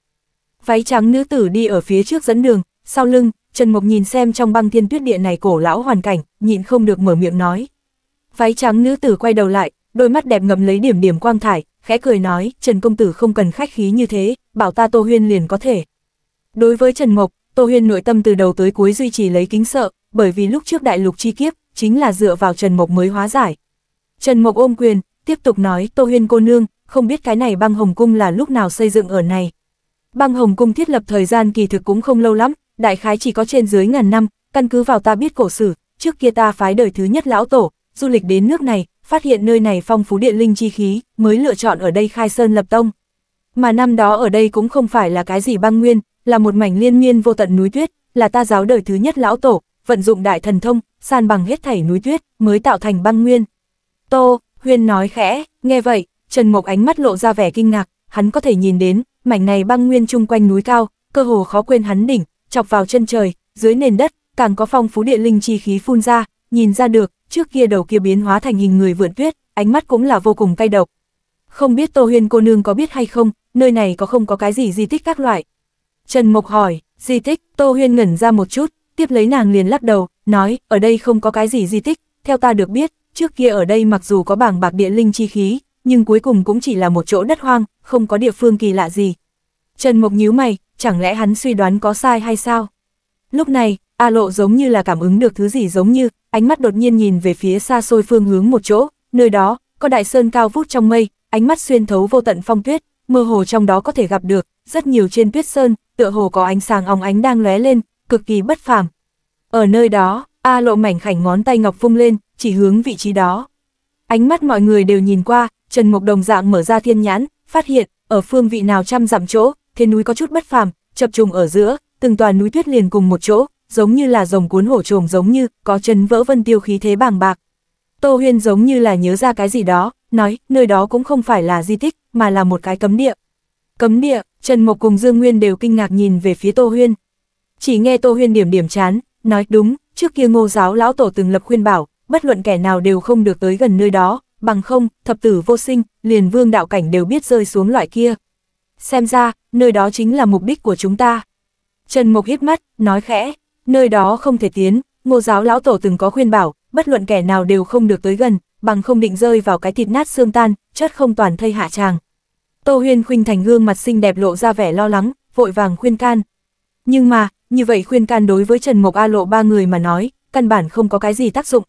Váy trắng nữ tử đi ở phía trước dẫn đường, sau lưng, Trần Mộc nhìn xem trong băng thiên tuyết địa này cổ lão hoàn cảnh, nhịn không được mở miệng nói. Váy trắng nữ tử quay đầu lại, đôi mắt đẹp ngầm lấy điểm điểm quang thải, khẽ cười nói, Trần Công Tử không cần khách khí như thế, bảo ta Tô Huyên liền có thể. Đối với Trần Mộc, Tô Huyên nội tâm từ đầu tới cuối duy trì lấy kính sợ, bởi vì lúc trước đại lục chi kiếp, chính là dựa vào Trần Mộc mới hóa giải. Trần Mộc ôm quyền, tiếp tục nói Tô Huyên cô nương, không biết cái này băng hồng cung là lúc nào xây dựng ở này. Băng hồng cung thiết lập thời gian kỳ thực cũng không lâu lắm, đại khái chỉ có trên dưới ngàn năm, căn cứ vào ta biết cổ sử, trước kia ta phái đời thứ nhất lão tổ, du lịch đến nước này, phát hiện nơi này phong phú điện linh chi khí, mới lựa chọn ở đây khai sơn lập tông. Mà năm đó ở đây cũng không phải là cái gì băng nguyên, là một mảnh liên miên vô tận núi tuyết, là ta giáo đời thứ nhất lão tổ, vận dụng đại thần thông, san bằng hết thảy núi tuyết, mới tạo thành băng nguyên. Tô, Huyên nói khẽ, nghe vậy, Trần Mộc ánh mắt lộ ra vẻ kinh ngạc, hắn có thể nhìn đến, mảnh này băng nguyên chung quanh núi cao, cơ hồ khó quên hắn đỉnh, chọc vào chân trời, dưới nền đất, càng có phong phú địa linh chi khí phun ra, Nhìn ra được, trước kia đầu kia biến hóa thành hình người vượn tuyết, ánh mắt cũng là vô cùng cay độc. Không biết Tô Huyên cô nương có biết hay không, nơi này có không có cái gì di tích các loại. Trần Mộc hỏi, di tích, Tô Huyên ngẩn ra một chút, tiếp lấy nàng liền lắc đầu, nói, ở đây không có cái gì di tích, theo ta được biết, trước kia ở đây mặc dù có bảng bạc địa linh chi khí, nhưng cuối cùng cũng chỉ là một chỗ đất hoang, không có địa phương kỳ lạ gì. Trần Mộc nhíu mày, chẳng lẽ hắn suy đoán có sai hay sao? Lúc này, A lộ giống như là cảm ứng được thứ gì giống như, ánh mắt đột nhiên nhìn về phía xa xôi phương hướng một chỗ, nơi đó, có đại sơn cao vút trong mây, ánh mắt xuyên thấu vô tận phong tuyết, mơ hồ trong đó có thể gặp được, rất nhiều trên tuyết sơn, tựa hồ có ánh sáng óng ánh đang lóe lên, cực kỳ bất phàm. Ở nơi đó, A lộ mảnh khảnh ngón tay ngọc phung lên, chỉ hướng vị trí đó. Ánh mắt mọi người đều nhìn qua, Trần Mộc đồng dạng mở ra thiên nhãn, phát hiện, ở phương vị nào trăm dặm chỗ, thiên núi có chút bất phàm, chập trùng ở giữa, từng toàn núi tuyết liền cùng một chỗ, giống như là rồng cuốn hổ trồm giống như, có chân vỡ vân tiêu khí thế bàng bạc. Tô Huyên giống như là nhớ ra cái gì đó, nói, nơi đó cũng không phải là di tích, mà là một cái cấm địa. Cấm địa, Trần Mộc cùng Dương Nguyên đều kinh ngạc nhìn về phía Tô Huyên. Chỉ nghe Tô Huyên điểm điểm chán, nói đúng, trước kia ngô giáo lão tổ từng lập khuyên bảo, bất luận kẻ nào đều không được tới gần nơi đó, bằng không, thập tử vô sinh, liền vương đạo cảnh đều biết rơi xuống loại kia. Xem ra, nơi đó chính là mục đích của chúng ta. Trần Mộc hít mắt, nói khẽ nơi đó không thể tiến, ngô giáo lão tổ từng có khuyên bảo, bất luận kẻ nào đều không được tới gần, bằng không định rơi vào cái thịt nát xương tan, chất không toàn thây hạ tràng. Tô Huyên khuynh thành gương mặt xinh đẹp lộ ra vẻ lo lắng, vội vàng khuyên can. Nhưng mà, như vậy khuyên can đối với Trần Mộc A lộ ba người mà nói, căn bản không có cái gì tác dụng.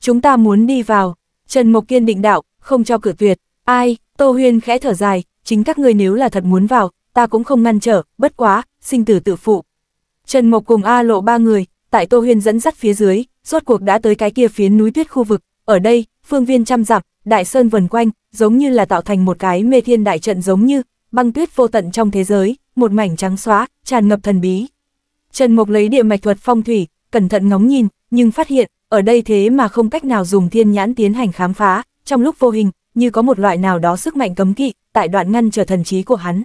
Chúng ta muốn đi vào, Trần Mộc kiên định đạo, không cho cửa tuyệt, ai, Tô Huyên khẽ thở dài, chính các người nếu là thật muốn vào, ta cũng không ngăn trở, bất quá, sinh tử tự phụ, Trần Mộc cùng A lộ ba người, tại Tô Huyên dẫn dắt phía dưới, rốt cuộc đã tới cái kia phía núi tuyết khu vực, ở đây, phương viên trăm dặm, đại sơn vần quanh, giống như là tạo thành một cái mê thiên đại trận giống như, băng tuyết vô tận trong thế giới, một mảnh trắng xóa, tràn ngập thần bí. Trần Mộc lấy địa mạch thuật phong thủy, cẩn thận ngóng nhìn, nhưng phát hiện, ở đây thế mà không cách nào dùng thiên nhãn tiến hành khám phá, trong lúc vô hình, như có một loại nào đó sức mạnh cấm kỵ, tại đoạn ngăn trở thần trí của hắn.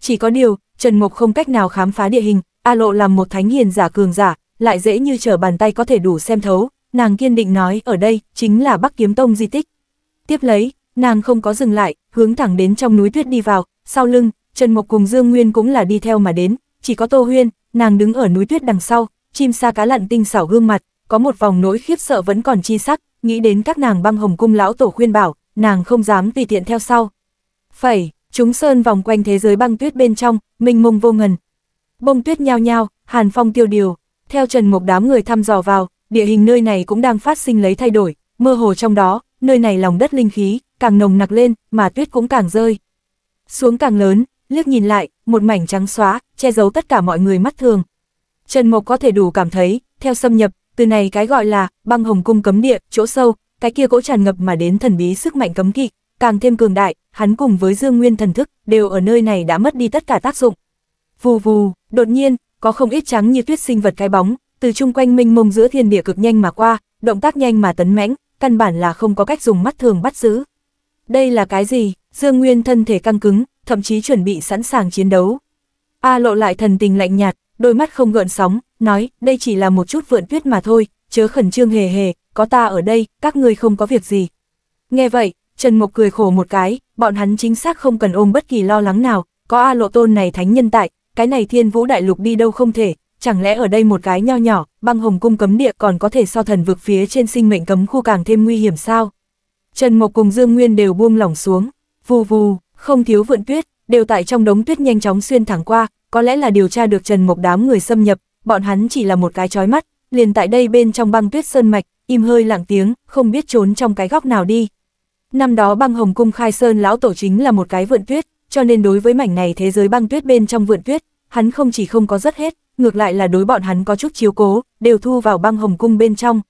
Chỉ có điều, Trần Mộc không cách nào khám phá địa hình, A Lộ làm một thánh hiền giả cường giả, lại dễ như trở bàn tay có thể đủ xem thấu, nàng kiên định nói ở đây chính là Bắc Kiếm Tông di tích. Tiếp lấy, nàng không có dừng lại, hướng thẳng đến trong núi tuyết đi vào, sau lưng, Trần Mộc cùng Dương Nguyên cũng là đi theo mà đến, chỉ có Tô Huyên, nàng đứng ở núi tuyết đằng sau, chim sa cá lặn tinh xảo gương mặt, có một vòng nỗi khiếp sợ vẫn còn chi sắc, nghĩ đến các nàng băng hồng cung lão tổ khuyên bảo, nàng không dám tùy tiện theo sau. Phẩy, chúng sơn vòng quanh thế giới băng tuyết bên trong, minh mông vô ngần, bông tuyết nhao nhao, hàn phong tiêu điều, theo Trần Mộc đám người thăm dò vào, địa hình nơi này cũng đang phát sinh lấy thay đổi, mơ hồ trong đó, nơi này lòng đất linh khí, càng nồng nặc lên, mà tuyết cũng càng rơi. Xuống càng lớn, liếc nhìn lại, một mảnh trắng xóa, che giấu tất cả mọi người mắt thường. Trần Mộc có thể đủ cảm thấy, theo xâm nhập, từ này cái gọi là băng hồng cung cấm địa, chỗ sâu, cái kia cỗ tràn ngập mà đến thần bí sức mạnh cấm kỵ, càng thêm cường đại, hắn cùng với Dương Nguyên thần thức đều ở nơi này đã mất đi tất cả tác dụng. Vù vù, đột nhiên, có không ít trắng như tuyết sinh vật cái bóng, từ chung quanh minh mông giữa thiên địa cực nhanh mà qua, động tác nhanh mà tấn mãnh, căn bản là không có cách dùng mắt thường bắt giữ. Đây là cái gì? Dương Nguyên thân thể căng cứng, thậm chí chuẩn bị sẵn sàng chiến đấu. A lộ lại thần tình lạnh nhạt, đôi mắt không gợn sóng, nói, đây chỉ là một chút vượn tuyết mà thôi, chớ khẩn trương hề hề, có ta ở đây, các ngươi không có việc gì. Nghe vậy, Trần Mộc cười khổ một cái, bọn hắn chính xác không cần ôm bất kỳ lo lắng nào, có A lộ tôn này thánh nhân tại, cái này thiên vũ đại lục đi đâu không thể, chẳng lẽ ở đây một cái nho nhỏ, băng hồng cung cấm địa còn có thể so thần vực phía trên sinh mệnh cấm khu càng thêm nguy hiểm sao? Trần Mộc cùng Dương Nguyên đều buông lỏng xuống, vù vù, không thiếu vượn tuyết, đều tại trong đống tuyết nhanh chóng xuyên thẳng qua, có lẽ là điều tra được Trần Mộc đám người xâm nhập, bọn hắn chỉ là một cái chói mắt, liền tại đây bên trong băng tuyết sơn mạch, im hơi lặng tiếng, không biết trốn trong cái góc nào đi. Năm đó băng hồng cung khai sơn lão tổ chính là một cái vượn tuyết, cho nên đối với mảnh này thế giới băng tuyết bên trong vượn tuyết, hắn không chỉ không có rất hết, ngược lại là đối bọn hắn có chút chiếu cố, đều thu vào băng hồng cung bên trong.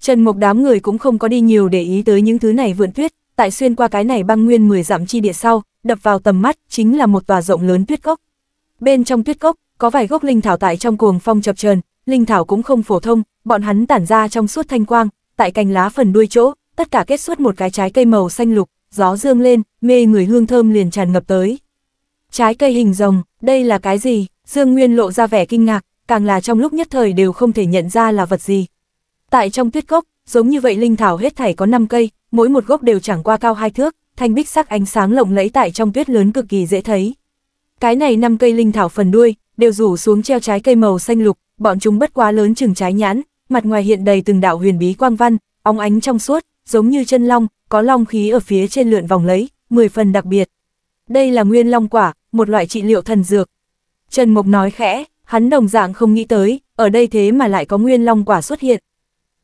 Trần Mộc đám người cũng không có đi nhiều để ý tới những thứ này vượn tuyết, tại xuyên qua cái này băng nguyên 10 dặm chi địa sau, đập vào tầm mắt chính là một tòa rộng lớn tuyết cốc. Bên trong tuyết cốc, có vài gốc linh thảo tại trong cuồng phong chập chờn, linh thảo cũng không phổ thông, bọn hắn tản ra trong suốt thanh quang, tại cành lá phần đuôi chỗ, tất cả kết suốt một cái trái cây màu xanh lục, gió dương lên, mê người hương thơm liền tràn ngập tới. Trái cây hình rồng, đây là cái gì? Dương Nguyên lộ ra vẻ kinh ngạc, càng là trong lúc nhất thời đều không thể nhận ra là vật gì. Tại trong tuyết gốc, giống như vậy linh thảo hết thảy có 5 cây, mỗi một gốc đều chẳng qua cao hai thước, thanh bích sắc ánh sáng lộng lẫy tại trong tuyết lớn cực kỳ dễ thấy. Cái này năm cây linh thảo phần đuôi đều rủ xuống treo trái cây màu xanh lục, bọn chúng bất quá lớn chừng trái nhãn, mặt ngoài hiện đầy từng đạo huyền bí quang văn, óng ánh trong suốt, giống như chân long, có long khí ở phía trên lượn vòng lấy, 10 phần đặc biệt. Đây là nguyên long quả, một loại trị liệu thần dược. Trần Mộc nói khẽ, hắn đồng dạng không nghĩ tới, ở đây thế mà lại có nguyên long quả xuất hiện.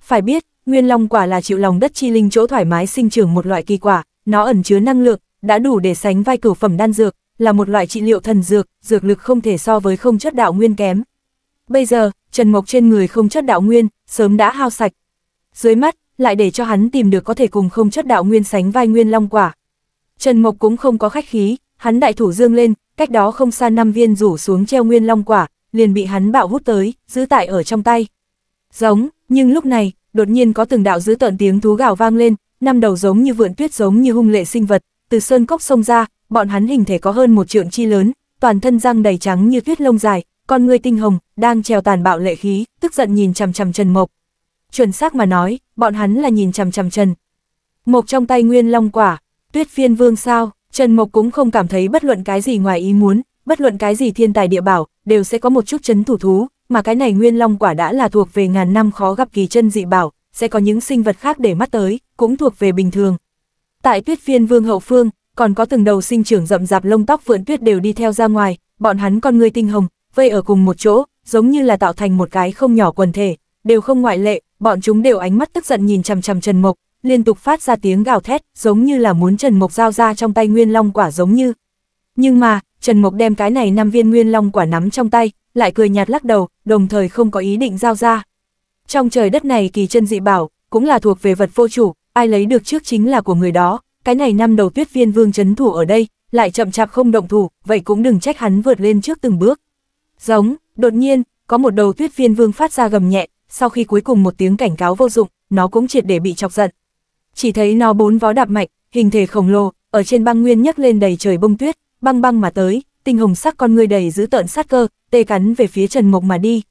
Phải biết, nguyên long quả là chịu lòng đất chi linh chỗ thoải mái sinh trưởng một loại kỳ quả, nó ẩn chứa năng lượng, đã đủ để sánh vai cửu phẩm đan dược, là một loại trị liệu thần dược, dược lực không thể so với không chất đạo nguyên kém. Bây giờ, Trần Mộc trên người không chất đạo nguyên, sớm đã hao sạch. Dưới mắt, lại để cho hắn tìm được có thể cùng không chất đạo nguyên sánh vai nguyên long quả. Trần Mộc cũng không có khách khí, hắn đại thủ dương lên, cách đó không xa năm viên rủ xuống treo nguyên long quả, liền bị hắn bạo hút tới, giữ tại ở trong tay. Giống, nhưng lúc này, đột nhiên có từng đạo giữ tợn tiếng thú gào vang lên, năm đầu giống như vượn tuyết giống như hung lệ sinh vật, từ sơn cốc sông ra, bọn hắn hình thể có hơn một trượng chi lớn, toàn thân răng đầy trắng như tuyết lông dài, con người tinh hồng, đang treo tàn bạo lệ khí, tức giận nhìn chằm chằm Trần Mộc, chuẩn xác mà nói, bọn hắn là nhìn chằm chằm Trần. Mộc trong tay nguyên long quả, tuyết phiên vương sao, Trần Mộc cũng không cảm thấy bất luận cái gì ngoài ý muốn, bất luận cái gì thiên tài địa bảo, đều sẽ có một chút chấn thủ thú, mà cái này nguyên long quả đã là thuộc về ngàn năm khó gặp kỳ chân dị bảo, sẽ có những sinh vật khác để mắt tới, cũng thuộc về bình thường. Tại tuyết phiên vương hậu phương, còn có từng đầu sinh trưởng rậm rạp lông tóc phượng tuyết đều đi theo ra ngoài, bọn hắn con người tinh hồng, vây ở cùng một chỗ, giống như là tạo thành một cái không nhỏ quần thể, đều không ngoại lệ, bọn chúng đều ánh mắt tức giận nhìn chằm chằm Trần Mộc, liên tục phát ra tiếng gào thét, giống như là muốn Trần Mộc giao ra trong tay nguyên long quả giống như. Nhưng mà, Trần Mộc đem cái này năm viên nguyên long quả nắm trong tay, lại cười nhạt lắc đầu, đồng thời không có ý định giao ra. Trong trời đất này kỳ chân dị bảo, cũng là thuộc về vật vô chủ, ai lấy được trước chính là của người đó, cái này năm đầu tuyết viên vương chấn thủ ở đây, lại chậm chạp không động thủ, vậy cũng đừng trách hắn vượt lên trước từng bước. Giống, đột nhiên, có một đầu tuyết viên vương phát ra gầm nhẹ, sau khi cuối cùng một tiếng cảnh cáo vô dụng, nó cũng triệt để bị chọc giận. Chỉ thấy nó bốn vó đạp mạnh, hình thể khổng lồ, ở trên băng nguyên nhấc lên đầy trời bông tuyết, băng băng mà tới, tinh hồng sắc con người đầy giữ tợn sát cơ, tê cắn về phía Trần Mộc mà đi.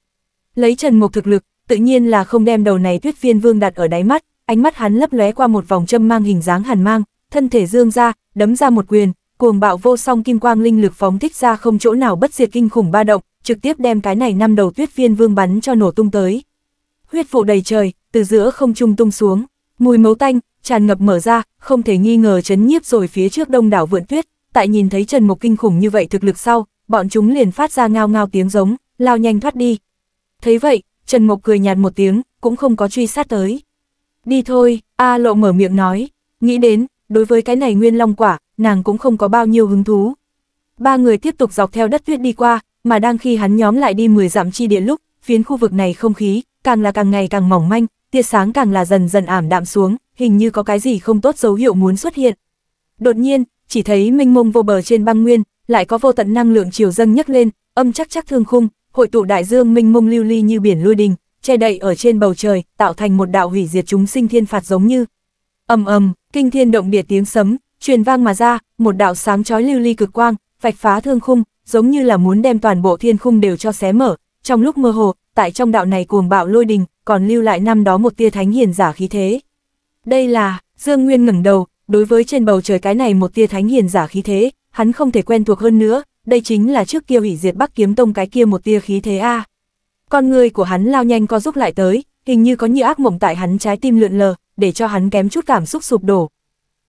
Lấy Trần Mộc thực lực, tự nhiên là không đem đầu này Tuyết Viên Vương đặt ở đáy mắt, ánh mắt hắn lấp lóe qua một vòng châm mang hình dáng hàn mang, thân thể dương ra, đấm ra một quyền, cuồng bạo vô song kim quang linh lực phóng thích ra không chỗ nào bất diệt kinh khủng ba động, trực tiếp đem cái này năm đầu Tuyết Viên Vương bắn cho nổ tung tới huyết vụ đầy trời, từ giữa không trung tung xuống, mùi máu tanh, tràn ngập mở ra, không thể nghi ngờ chấn nhiếp rồi phía trước đông đảo vượn tuyết, tại nhìn thấy Trần Mục kinh khủng như vậy thực lực sau, bọn chúng liền phát ra ngao ngao tiếng giống, lao nhanh thoát đi. Thấy vậy, Trần Mục cười nhạt một tiếng, cũng không có truy sát tới. Đi thôi, A Lộ mở miệng nói, nghĩ đến, đối với cái này nguyên long quả, nàng cũng không có bao nhiêu hứng thú. Ba người tiếp tục dọc theo đất tuyết đi qua, mà đang khi hắn nhóm lại đi 10 dặm chi địa lúc, phiến khu vực này không khí càng là càng ngày càng mỏng manh, tia sáng càng là dần dần ảm đạm xuống, hình như có cái gì không tốt dấu hiệu muốn xuất hiện. Đột nhiên, chỉ thấy mênh mông vô bờ trên băng nguyên, lại có vô tận năng lượng chiều dâng nhấc lên, âm chắc chắc thương khung, hội tụ đại dương mênh mông lưu ly như biển lôi đình, che đậy ở trên bầu trời, tạo thành một đạo hủy diệt chúng sinh thiên phạt giống như. Ầm ầm, kinh thiên động địa tiếng sấm truyền vang mà ra, một đạo sáng chói lưu ly cực quang, vạch phá thương khung, giống như là muốn đem toàn bộ thiên khung đều cho xé mở. Trong lúc mơ hồ, tại trong đạo này cuồng bạo lôi đình, còn lưu lại năm đó một tia thánh hiền giả khí thế. Đây là, Dương Nguyên ngẩng đầu, đối với trên bầu trời cái này một tia thánh hiền giả khí thế, hắn không thể quen thuộc hơn nữa, đây chính là trước kia hủy diệt Bắc Kiếm Tông cái kia một tia khí thế a. Con người của hắn lao nhanh co rút lại tới, hình như có như ác mộng tại hắn trái tim lượn lờ, để cho hắn kém chút cảm xúc sụp đổ,